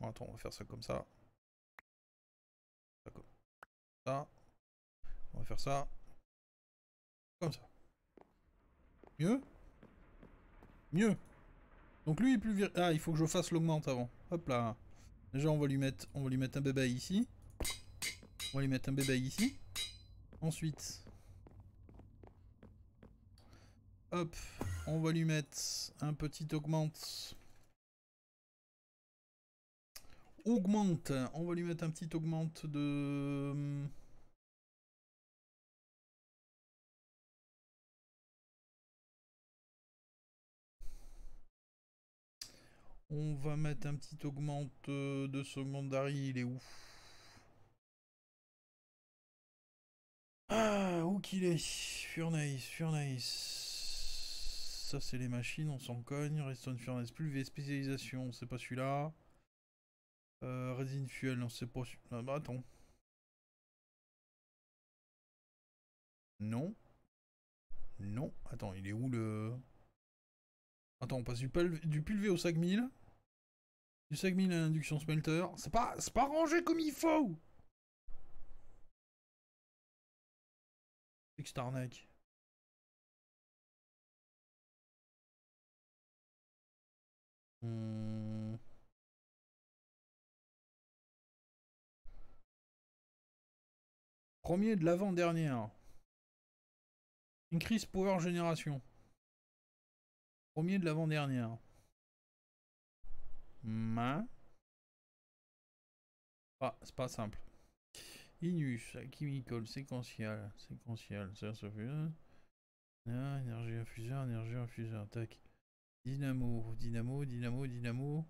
Attends, on va faire ça comme ça. On va faire ça. Comme ça. Mieux Mieux Donc lui, il est plus Ah, il faut que je fasse l'augmente avant. Hop là Déjà, on va lui mettre, on va lui mettre un bébé ici. On va lui mettre un bébé ici. Ensuite, Hop, on va lui mettre un petit augmente. Augmente, on va lui mettre un petit augmente de... Hmm. On va mettre un petit augmente de ce secondary, il est où Ah, où qu'il est Furnace, Furnace ça c'est les machines, on s'en cogne. restone Furnace plus V, spécialisation, c'est pas celui-là. Euh, Resin Fuel, non, c'est pas celui bah, attends. Non. Non. Attends, il est où le... Attends, on passe du, du pulvé au sac mille. Du sac mille à l'induction smelter. C'est pas, pas rangé comme il faut C'est Hmm. Premier de l'avant-dernière. Une crise Power Génération. Premier de l'avant-dernière. Main. Ah, c'est pas simple. Inus, chemical, séquentiel, séquentiel, ça, fait... Ah, énergie infuseur, énergie infuseur, tac. Dynamo, dynamo, dynamo, dynamo,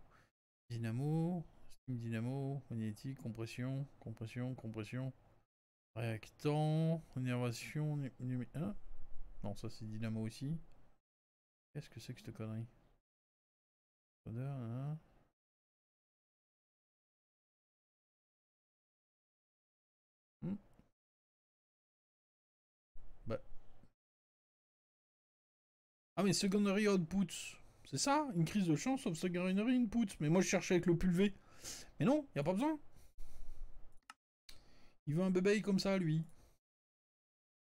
dynamo, steam dynamo, magnétique, compression, compression, compression, réactant, innervation, numéro hein Non, ça c'est dynamo aussi. Qu'est-ce que c'est que cette connerie Odeur, hein, hein. Hmm. Bah. Ah mais secondary output c'est ça, une crise de chance sauf une input. Mais moi je cherchais avec le pulvé. Mais non, il a pas besoin. Il veut un bébé comme ça, lui.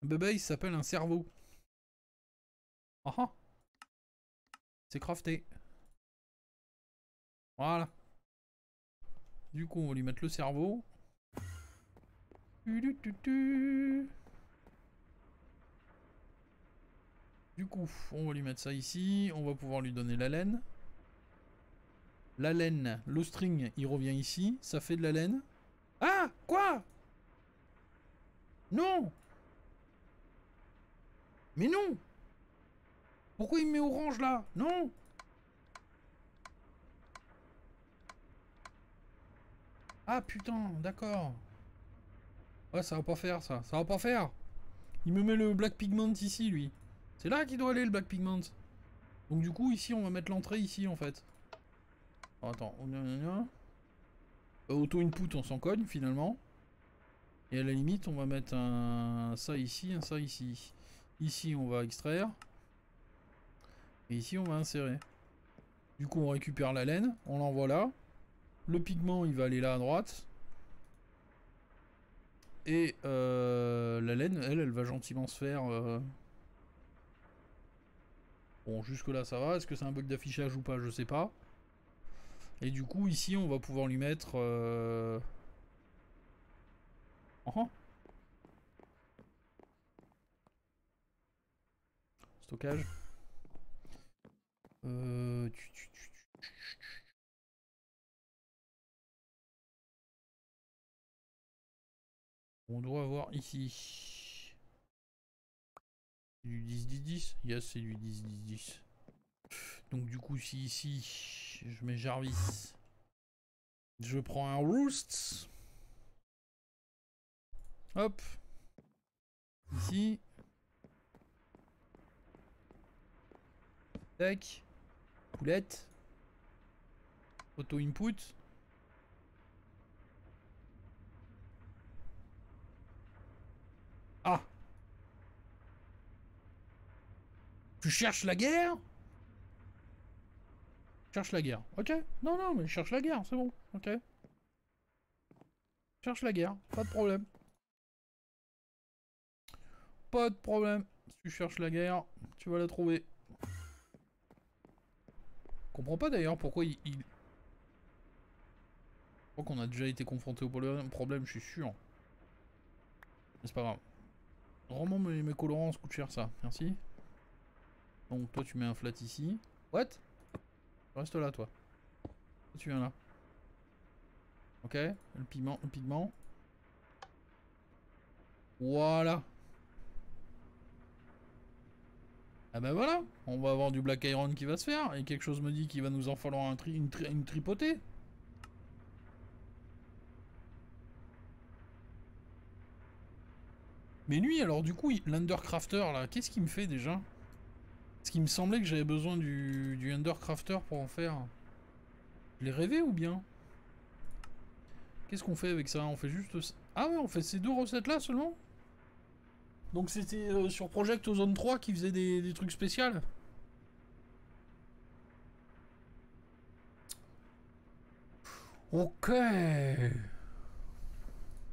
Un bébé, il s'appelle un cerveau. Ah ah. C'est crafté. Voilà. Du coup, on va lui mettre le cerveau. Du coup, on va lui mettre ça ici. On va pouvoir lui donner la laine. La laine, le string, il revient ici. Ça fait de la laine. Ah Quoi Non Mais non Pourquoi il me met orange là Non Ah putain, d'accord. Ouais, ça va pas faire ça. Ça va pas faire. Il me met le black pigment ici, lui. C'est là qu'il doit aller le Black Pigment. Donc du coup, ici, on va mettre l'entrée ici, en fait. Oh, attends. Oh, euh, Auto-input, on s'en cogne, finalement. Et à la limite, on va mettre un ça ici, un ça ici. Ici, on va extraire. Et ici, on va insérer. Du coup, on récupère la laine, on l'envoie là. Le pigment, il va aller là à droite. Et euh, la laine, elle, elle va gentiment se faire... Euh, Bon, jusque-là, ça va. Est-ce que c'est un bug d'affichage ou pas Je sais pas. Et du coup, ici, on va pouvoir lui mettre... Stockage. On doit avoir ici. Du 10-10-10 Yes, c'est du 10-10-10. Donc du coup, si ici, je mets Jarvis, je prends un Roost. Hop. Ici. Tac. Poulette. Auto-input. Ah Tu cherches la guerre Cherche la guerre. Ok. Non, non, mais cherche la guerre, c'est bon. Ok. Cherche la guerre, pas de problème. Pas de problème. Si tu cherches la guerre, tu vas la trouver. Je comprends pas d'ailleurs pourquoi il, Je crois qu'on a déjà été confronté au problème, je suis sûr. Mais c'est pas grave. Vraiment, mes, colorants coûtent cher ça. Merci. Donc toi tu mets un flat ici. What Reste là toi. Tu viens là. Ok, le le pigment. Voilà. Ah ben voilà, on va avoir du Black Iron qui va se faire, et quelque chose me dit qu'il va nous en falloir un tri une, une tripotée. Mais lui, alors du coup, l'Undercrafter, là, qu'est-ce qu'il me fait déjà ce qui me semblait que j'avais besoin du, du Undercrafter pour en faire. les l'ai ou bien Qu'est-ce qu'on fait avec ça On fait juste... Ah ouais, on fait ces deux recettes-là seulement Donc c'était euh, sur Project Zone 3 qui faisait des, trucs spéciaux Ok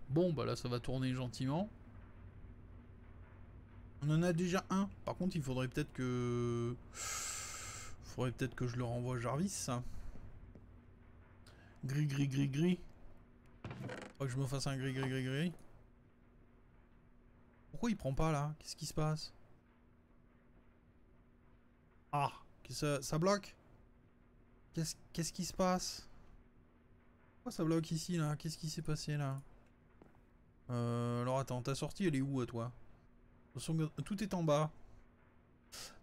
Bon, bah là, ça va tourner gentiment. On en a déjà un. Par contre, il faudrait peut-être que... Faudrait peut-être que je le renvoie à Jarvis. Gris, gris, gris, gris. Faut que je me fasse un gris, gris, gris, gris. Pourquoi il prend pas, là Qu'est-ce qui se passe Ah ça, ça bloque Qu'est-ce qui se passe Pourquoi ça bloque ici, là Qu'est-ce qui s'est passé, là euh, alors attends, ta sortie elle est où à toi tout est en bas.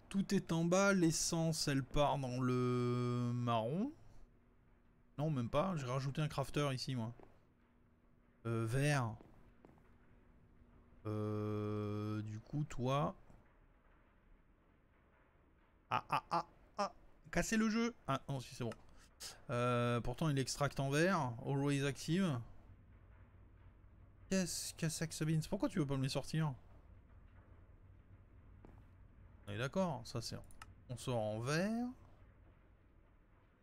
Tout est en bas, l'essence elle part dans le marron. Non, même pas, j'ai rajouté un crafter ici moi. Euh, vert. Euh, du coup, toi... Ah, ah, ah, ah Casser le jeu Ah, non, si, c'est bon. Euh, pourtant, il extracte en vert. Always active. Qu'est-ce que que Pourquoi tu veux pas me les sortir on est d'accord, ça c'est... On sort en vert.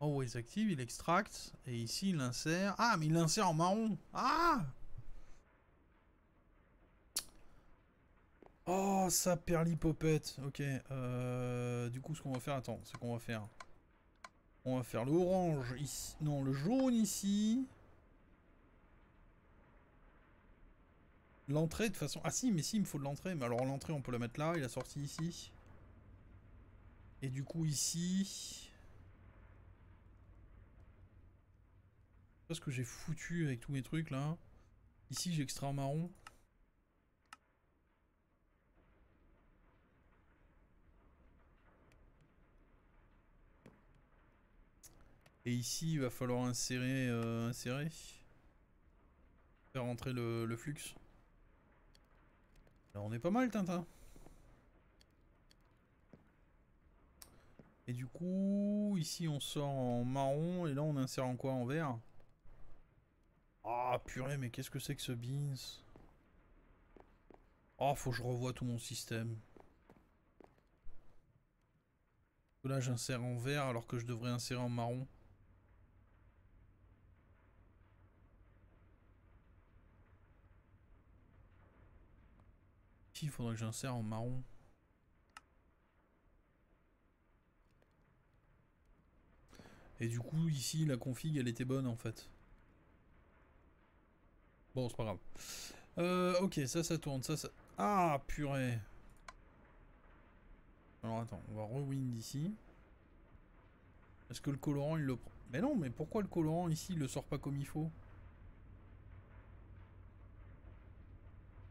Always active, oh, il extracte. Et ici, il insère... Ah, mais il insère en marron Ah Oh, ça perlipopette Ok, euh, du coup, ce qu'on va faire... Attends, c'est qu'on va faire... On va faire l'orange ici... Non, le jaune ici... L'entrée, de façon... Ah si, mais si, il me faut de l'entrée. Mais alors l'entrée, on peut la mettre là, Il a sortie ici. Et du coup ici... parce que j'ai foutu avec tous mes trucs là. Ici j'ai extra marron. Et ici il va falloir insérer... Euh, insérer. Faire entrer le, flux. Alors on est pas mal Tintin. Et du coup, ici on sort en marron et là on insère en quoi En vert Ah purée, mais qu'est-ce que c'est que ce beans Oh, faut que je revoie tout mon système. Là j'insère en vert alors que je devrais insérer en marron. il faudrait que j'insère en marron Et du coup, ici, la config, elle était bonne en fait. Bon, c'est pas grave. Euh, ok, ça, ça tourne, ça, ça... Ah, purée Alors, attends, on va rewind ici. Est-ce que le colorant, il le prend Mais non, mais pourquoi le colorant, ici, il le sort pas comme il faut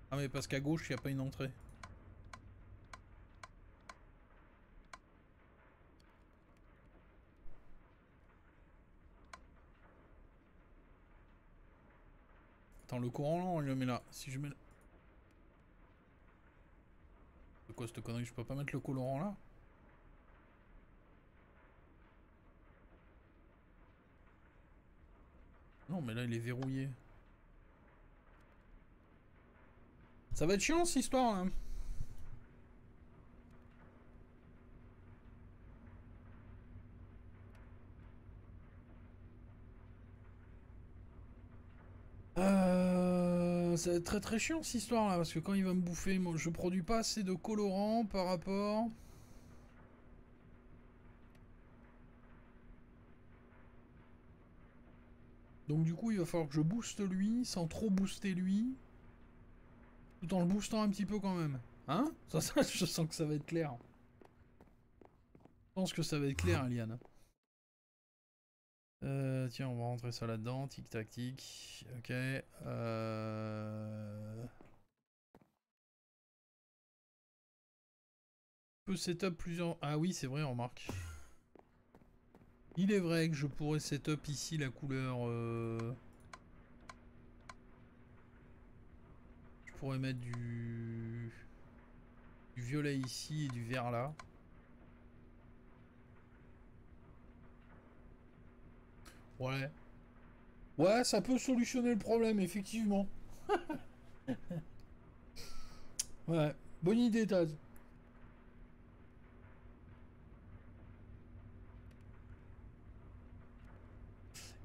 Ah, mais parce qu'à gauche, il n'y a pas une entrée. Attends, le courant là, on le met là. Si je mets... C'est quoi cette connerie Je peux pas mettre le colorant là Non, mais là, il est verrouillé. Ça va être chiant, cette histoire, là. Hein. Euh, c'est très très chiant cette histoire là, parce que quand il va me bouffer, moi, je produis pas assez de colorant par rapport... Donc du coup, il va falloir que je booste lui, sans trop booster lui, tout en le boostant un petit peu quand même. Hein ça, je sens que ça va être clair. Je pense que ça va être clair, Eliane. Euh, tiens, on va rentrer ça là-dedans. Tic tac tic. Ok. Je euh. peux setup plusieurs. Ah oui, c'est vrai, remarque. Il est vrai que je pourrais setup ici la couleur. Euh. Je pourrais mettre du... du violet ici et du vert là. Ouais. Ouais, ça peut solutionner le problème, effectivement. ouais, bonne idée, Taz.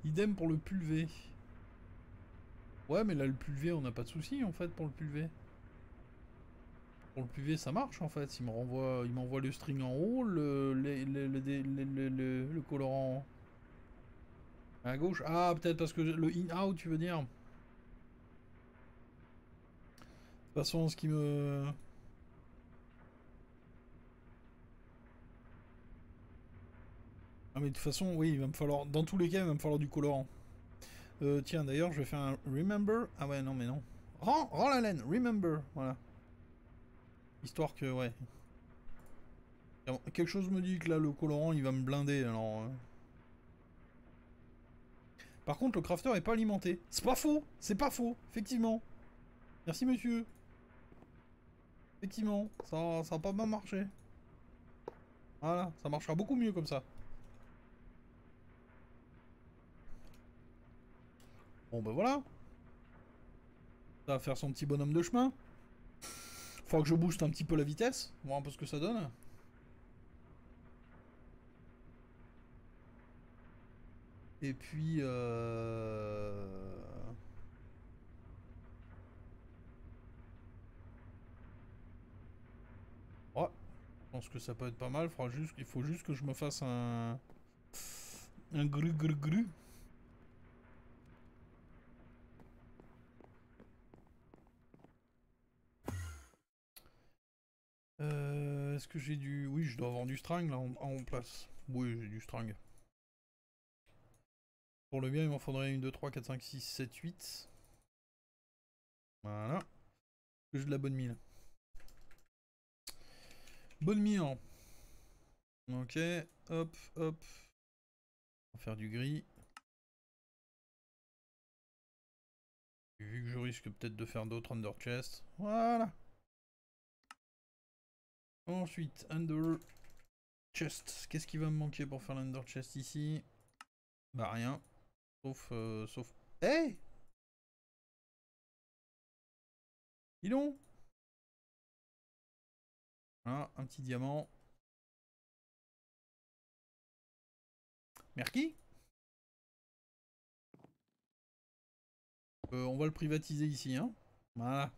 Idem pour le pulvé. Ouais, mais là, le pulvé, on n'a pas de souci, en fait, pour le pulvé. Pour le pulvé, ça marche, en fait. Il me renvoie, il m'envoie le string en haut, le, le, le, le colorant à gauche Ah, peut-être parce que le in-out, tu veux dire De toute façon, ce qui me... Ah mais de toute façon, oui, il va me falloir... Dans tous les cas, il va me falloir du colorant. Euh, tiens, d'ailleurs, je vais faire un Remember. Ah ouais, non, mais non. Rends, la laine, Remember, voilà. Histoire que, ouais. Quelque chose me dit que là, le colorant, il va me blinder, alors... Euh. Par contre, le crafter est pas alimenté. C'est pas faux C'est pas faux, effectivement. Merci, monsieur. Effectivement, ça, ça pas mal marché. Voilà, ça marchera beaucoup mieux comme ça. Bon, ben voilà. Ça va faire son petit bonhomme de chemin. Faut que je booste un petit peu la vitesse, voir un peu ce que ça donne. Et puis... Euh, ouais. Oh, je pense que ça peut être pas mal. Il faut juste que je me fasse un... Un gru gru gru. Euh, est-ce que j'ai du... Oui, je dois avoir du string là en place. Oui, j'ai du string. Pour le bien, il m'en faudrait une, deux trois 4, 5, 6, 7, 8. Voilà. Que j'ai de la bonne mine. Bonne mille. Ok. Hop, hop. On va faire du gris. Vu que je risque peut-être de faire d'autres under chest. Voilà. Ensuite, under chest. Qu'est-ce qui va me manquer pour faire l'under chest ici Bah rien. Sauf... Euh, sauf... Eh hey Dis ah, un petit diamant. Merci euh, on va le privatiser ici, hein. Voilà.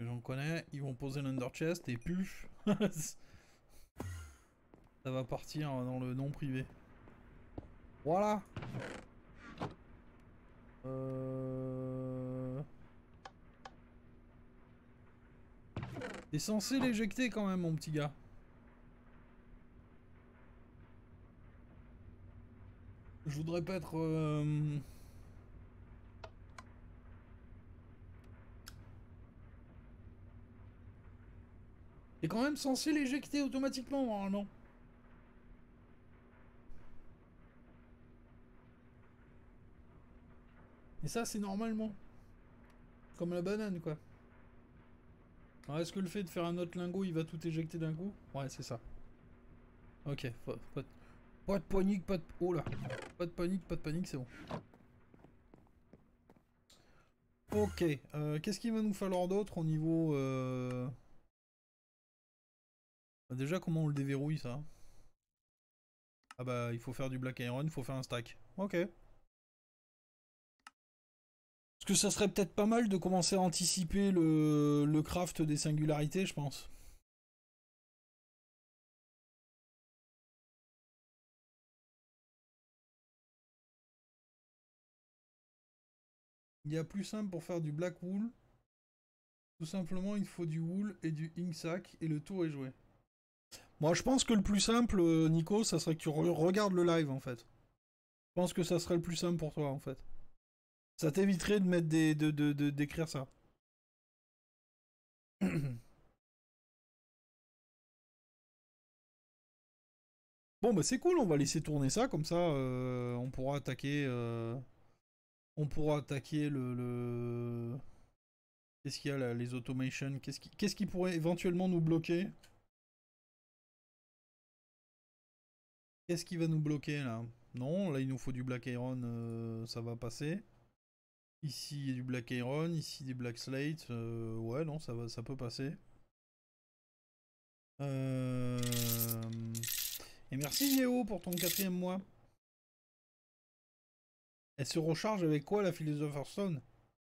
J'en connais, ils vont poser l'under chest et puf Ça va partir dans le nom privé. Voilà. Euh... T'es censé l'éjecter quand même, mon petit gars. Je voudrais pas être... Euh... T'es quand même censé l'éjecter automatiquement, non Et ça, c'est normalement. Comme la banane, quoi. Alors, est-ce que le fait de faire un autre lingot, il va tout éjecter d'un coup Ouais, c'est ça. Ok, pas, de panique, pas de... Oh là Pas de panique, pas de panique, c'est bon. Ok, euh, qu'est-ce qu'il va nous falloir d'autre au niveau... Euh, bah, déjà, comment on le déverrouille, ça Ah bah, il faut faire du Black Iron, il faut faire un stack. Ok que ça serait peut-être pas mal de commencer à anticiper le, le craft des singularités, je pense. Il y a plus simple pour faire du black wool. Tout simplement, il faut du wool et du ink sac et le tour est joué. Moi, je pense que le plus simple, euh, Nico, ça serait que tu regardes le live en fait. Je pense que ça serait le plus simple pour toi en fait. Ça t'éviterait de mettre des, de, d'écrire ça. Bon bah c'est cool, on va laisser tourner ça, comme ça euh, on pourra attaquer euh, on pourra attaquer le, le... Qu'est-ce qu'il y a là, les automations Qu'est-ce qui, qu'est-ce qui pourrait éventuellement nous bloquer Qu'est-ce qui va nous bloquer là Non, là il nous faut du Black Iron, euh, ça va passer. Ici, il y a du Black Iron, ici des Black Slate. Euh, ouais, non, ça, va, ça peut passer. Euh, et merci Léo pour ton quatrième mois. Elle se recharge avec quoi la Philosopher's Stone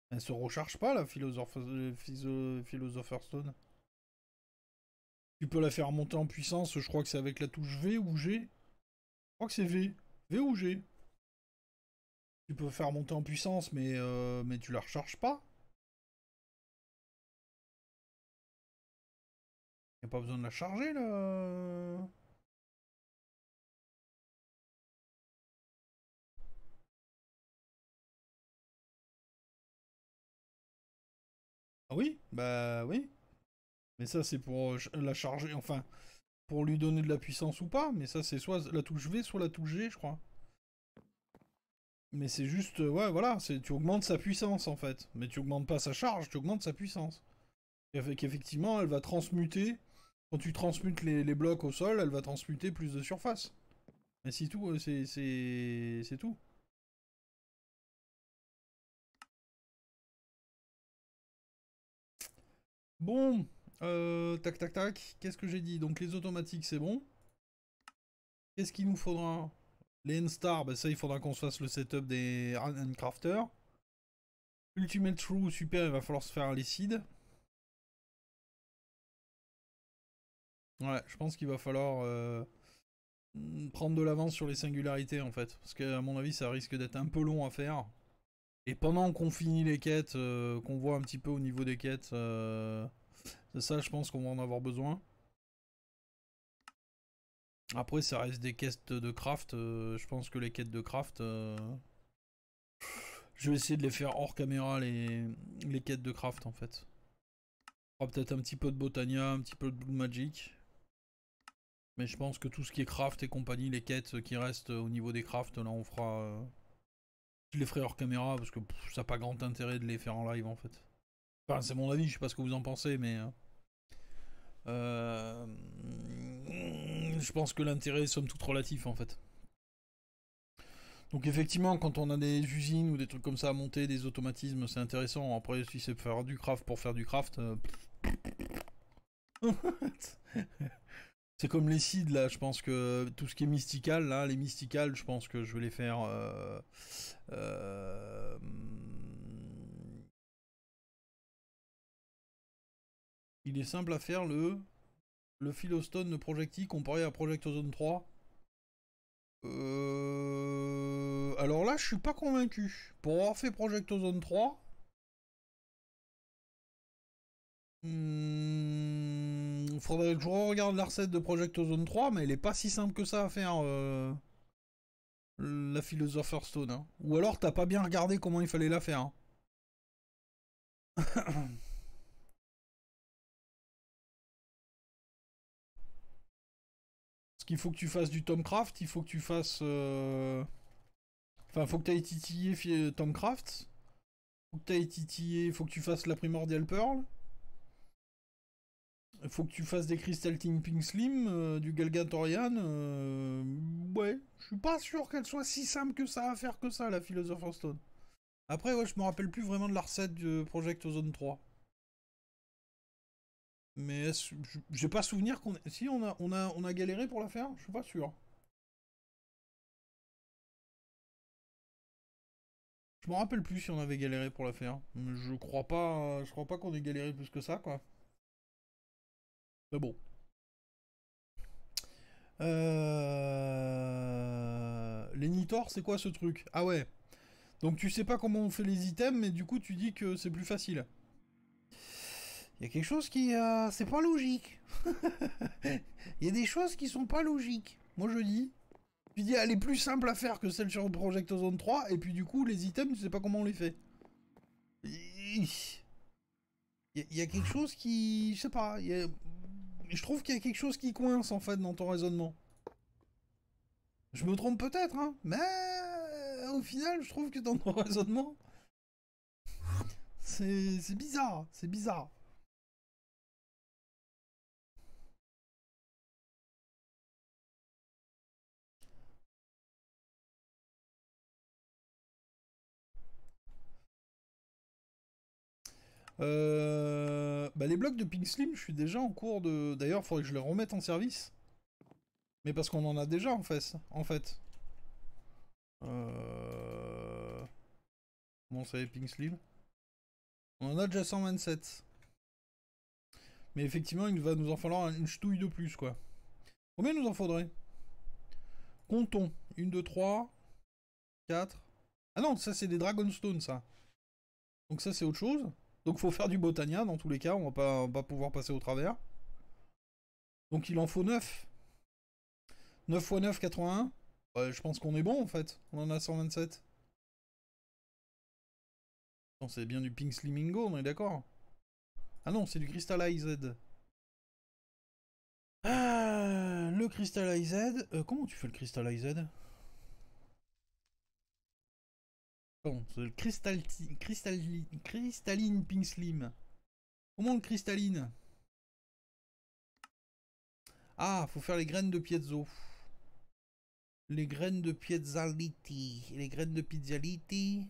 Elle se recharge pas la euh, Philosopher's Stone. Tu peux la faire monter en puissance, je crois que c'est avec la touche V ou G. Je crois que c'est V. V ou G tu peux faire monter en puissance, mais, euh, mais tu la recharges pas. Y a pas besoin de la charger là. Ah oui, bah oui. Mais ça c'est pour euh, la charger, enfin, pour lui donner de la puissance ou pas. Mais ça c'est soit la touche V, soit la touche G, je crois. Mais c'est juste, euh, ouais, voilà, tu augmentes sa puissance en fait. Mais tu augmentes pas sa charge, tu augmentes sa puissance. Et avec, effectivement, elle va transmuter. Quand tu transmutes les, les, blocs au sol, elle va transmuter plus de surface. Mais c'est tout, euh, c'est tout. Bon, euh, tac tac tac, qu'est-ce que j'ai dit Donc les automatiques c'est bon. Qu'est-ce qu'il nous faudra les star bah, ça, il faudra qu'on se fasse le setup des crafter Ultimate True, super, il va falloir se faire les seeds. Ouais, je pense qu'il va falloir euh, prendre de l'avance sur les singularités, en fait. Parce qu'à mon avis, ça risque d'être un peu long à faire. Et pendant qu'on finit les quêtes, euh, qu'on voit un petit peu au niveau des quêtes, C'est euh, ça, je pense qu'on va en avoir besoin. Après, ça reste des quêtes de craft. Euh, je pense que les quêtes de craft. Euh, je vais essayer de les faire hors caméra, les, les quêtes de craft en fait. On fera peut-être un petit peu de Botania, un petit peu de Blue Magic. Mais je pense que tout ce qui est craft et compagnie, les quêtes qui restent au niveau des crafts, là on fera. Euh, je les ferai hors caméra parce que ça n'a pas grand intérêt de les faire en live en fait. Enfin, c'est mon avis, je sais pas ce que vous en pensez, mais. Euh je pense que l'intérêt est somme toute relatif en fait. Donc effectivement, quand on a des usines ou des trucs comme ça à monter, des automatismes, c'est intéressant. Après, si c'est faire du craft pour faire du craft, euh, c'est comme les seeds là. Je pense que tout ce qui est mystical là, les mysticales, je pense que je vais les faire. Euh, euh, il est simple à faire le le Philostone de Projecti comparé à Zone 3 euh, Alors là, je suis pas convaincu. Pour avoir fait Zone 3, il faudrait que je regarde la recette de Zone 3, mais elle est pas si simple que ça à faire. Euh, la Philosopher Stone. Hein. Ou alors, t'as pas bien regardé comment il fallait la faire. Hein. qu'il faut que tu fasses du Tomcraft, il faut que tu fasses. Euh, enfin, faut que tu ailles titiller euh, Tomcraft. Faut que tu ailles titiller, faut que tu fasses la Primordial Pearl. Faut que tu fasses des Crystal Pink Slim, euh, du Galgatorian. Ouais, je suis pas sûr qu'elle soit si simple que ça à faire que ça, la Philosopher's Stone. Après, ouais, je me rappelle plus vraiment de la recette du Project Zone 3. Mais j'ai pas souvenir qu'on... Si, on a, on, a, on a galéré pour la faire Je suis pas sûr. Je me rappelle plus si on avait galéré pour la faire. Je crois pas, je crois pas qu'on ait galéré plus que ça, quoi. Mais bon. Euh... Les c'est quoi ce truc Ah ouais. Donc tu sais pas comment on fait les items, mais du coup tu dis que c'est plus facile. Il y a quelque chose qui... Euh, c'est pas logique. Il y a des choses qui sont pas logiques. Moi je dis. Tu dis, elle est plus simple à faire que celle sur Project Zone 3, et puis du coup, les items, tu sais pas comment on les fait. Il y, a quelque chose qui... Je sais pas. Je trouve qu'il y a quelque chose qui coince, en fait, dans ton raisonnement. Je me trompe peut-être, hein, mais au final, je trouve que dans ton raisonnement... C'est bizarre, c'est bizarre. Euh, bah les blocs de Pink Slim, je suis déjà en cours de. D'ailleurs, il faudrait que je les remette en service. Mais parce qu'on en a déjà en fait. En fait. Euh... Bon, Pink Slim. On en a déjà 127. Mais effectivement, il va nous en falloir une ch'touille de plus, quoi. Combien nous en faudrait Comptons. 1, 2, 3, 4. Ah non, ça c'est des Dragonstone, ça. Donc ça c'est autre chose. Donc faut faire du Botania, dans tous les cas, on va pas, pouvoir passer au travers. Donc il en faut 9. 9 x 9, 81. je pense qu'on est bon en fait. On en a 127. c'est bien du Pink Slimingo, on est d'accord. Ah non, c'est du Crystallized. Ah, le Crystallized. Euh, comment tu fais le Crystallized c'est le cristal, cristalline, Pink Slim. Comment le cristalline Ah, faut faire les graines de piezo. Les graines de piezality Les graines de pizzaliti.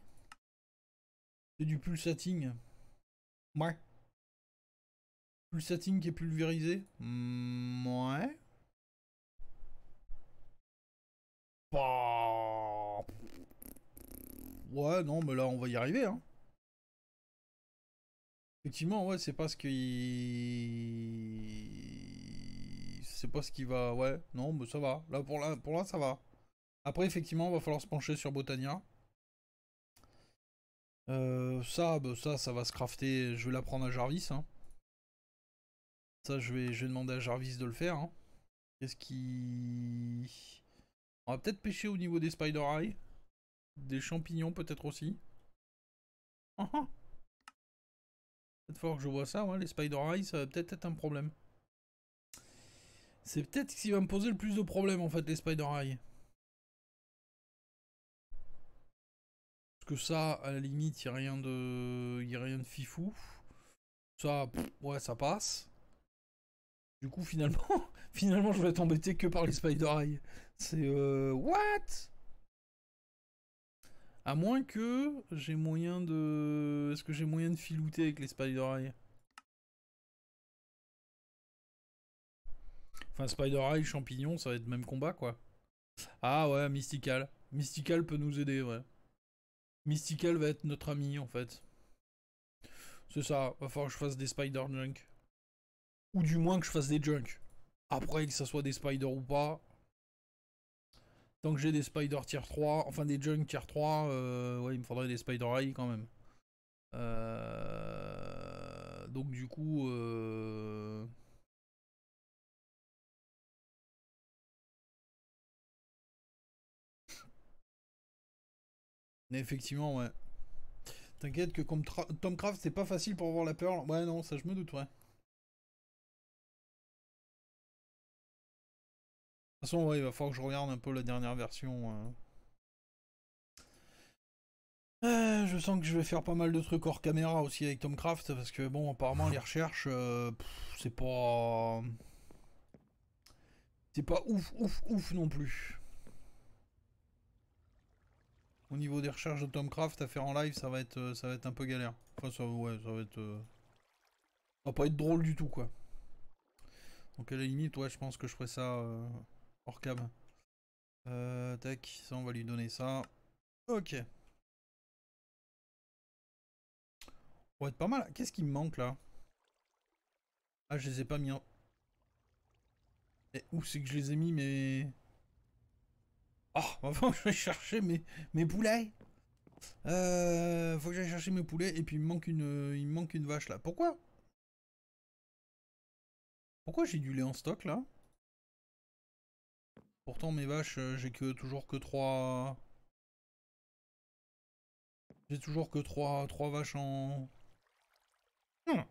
C'est du pulsating. Ouais. Pulsating qui est pulvérisé Ouais. Bah. Ouais, non, mais là, on va y arriver. Hein. Effectivement, ouais, c'est pas ce qui C'est pas ce qui va. Ouais, non, mais ça va. Là, pour là, pour là, ça va. Après, effectivement, on va falloir se pencher sur Botania. Euh, ça, bah, ça, ça va se crafter. Je vais prendre à Jarvis. Hein. Ça, je vais, je vais demander à Jarvis de le faire. Hein. Qu'est-ce qui. On va peut-être pêcher au niveau des Spider Eye. Des champignons peut-être aussi. Cette ah, ah. fois que je vois ça, ouais, les Spider Eyes, ça va peut-être être un problème. C'est peut-être ce qui va me poser le plus de problèmes en fait, les Spider Eyes. Parce que ça, à la limite, il n'y a rien de. Y a rien de fifou. Ça, ouais, ça passe. Du coup, finalement, finalement, je vais être embêté que par les Spider Eye. C'est euh, what à moins que j'ai moyen de... Est-ce que j'ai moyen de filouter avec les Spider-Eye Enfin, Spider-Eye, champignon, ça va être le même combat, quoi. Ah ouais, Mystical. Mystical peut nous aider, ouais. Mystical va être notre ami, en fait. C'est ça, va falloir que je fasse des Spider-Junk. Ou du moins que je fasse des Junk. Après, que ça soit des Spider ou pas, Tant que j'ai des Spider tier 3, enfin des Junk tier 3, euh, ouais, il me faudrait des Spider Eye quand même. Euh, donc du coup... Euh, effectivement, ouais. T'inquiète que comme Tomcraft, c'est pas facile pour avoir la perle. Ouais, non, ça je me doute, ouais. toute façon, il va falloir que je regarde un peu la dernière version. Euh. Euh, je sens que je vais faire pas mal de trucs hors caméra aussi avec Tomcraft, parce que bon, apparemment, les recherches, euh, c'est pas. C'est pas ouf, ouf, ouf non plus. Au niveau des recherches de Tomcraft, à faire en live, ça va être, ça va être un peu galère. Enfin, ça, va être. va pas être drôle du tout, quoi. Donc à la limite, ouais, je pense que je ferai ça. Orcab. Euh, tac, ça on va lui donner ça. Ok. On va être pas mal. Qu'est-ce qui me manque là Ah, je les ai pas mis en... Eh, où c'est que je les ai mis mais... Oh, ah, enfin je vais chercher mes, mes poulets euh, faut que j'aille chercher mes poulets et puis il manque une, il me manque une vache là. Pourquoi Pourquoi j'ai du lait en stock là Pourtant, mes vaches, euh, j'ai que toujours que 3... J'ai toujours que 3, vaches en... Hmm.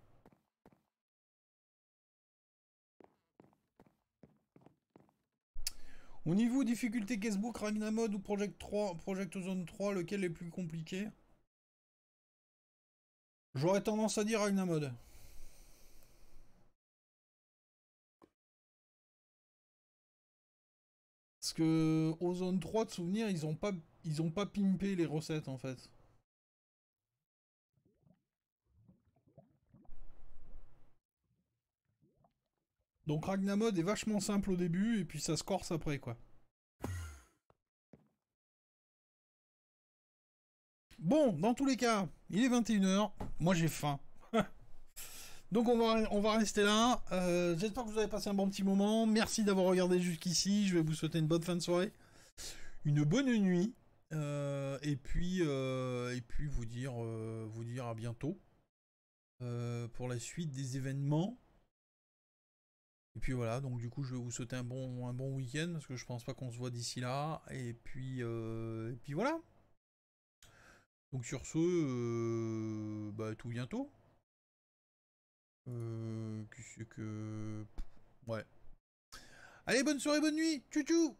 Au niveau difficulté Casebook, Ragna Mode ou Project 3, Project Zone 3, lequel est plus compliqué J'aurais tendance à dire Ragnamod. Mode. Aux zones 3, de souvenir, ils ont pas, ils ont pas pimpé les recettes en fait. Donc Ragnamod est vachement simple au début et puis ça se corse après quoi. Bon, dans tous les cas, il est 21h, moi j'ai faim. Donc on va, on va rester là. Euh, j'espère que vous avez passé un bon petit moment. Merci d'avoir regardé jusqu'ici. Je vais vous souhaiter une bonne fin de soirée. Une bonne nuit. Euh, et puis, euh, et puis vous, dire, vous dire à bientôt pour la suite des événements. Et puis voilà, donc du coup je vais vous souhaiter un bon, un bon week-end parce que je pense pas qu'on se voit d'ici là. Et puis, puis voilà. Donc sur ce, bah, tout bientôt. Euh, que... Ouais. Allez, bonne soirée, bonne nuit Tchou tchou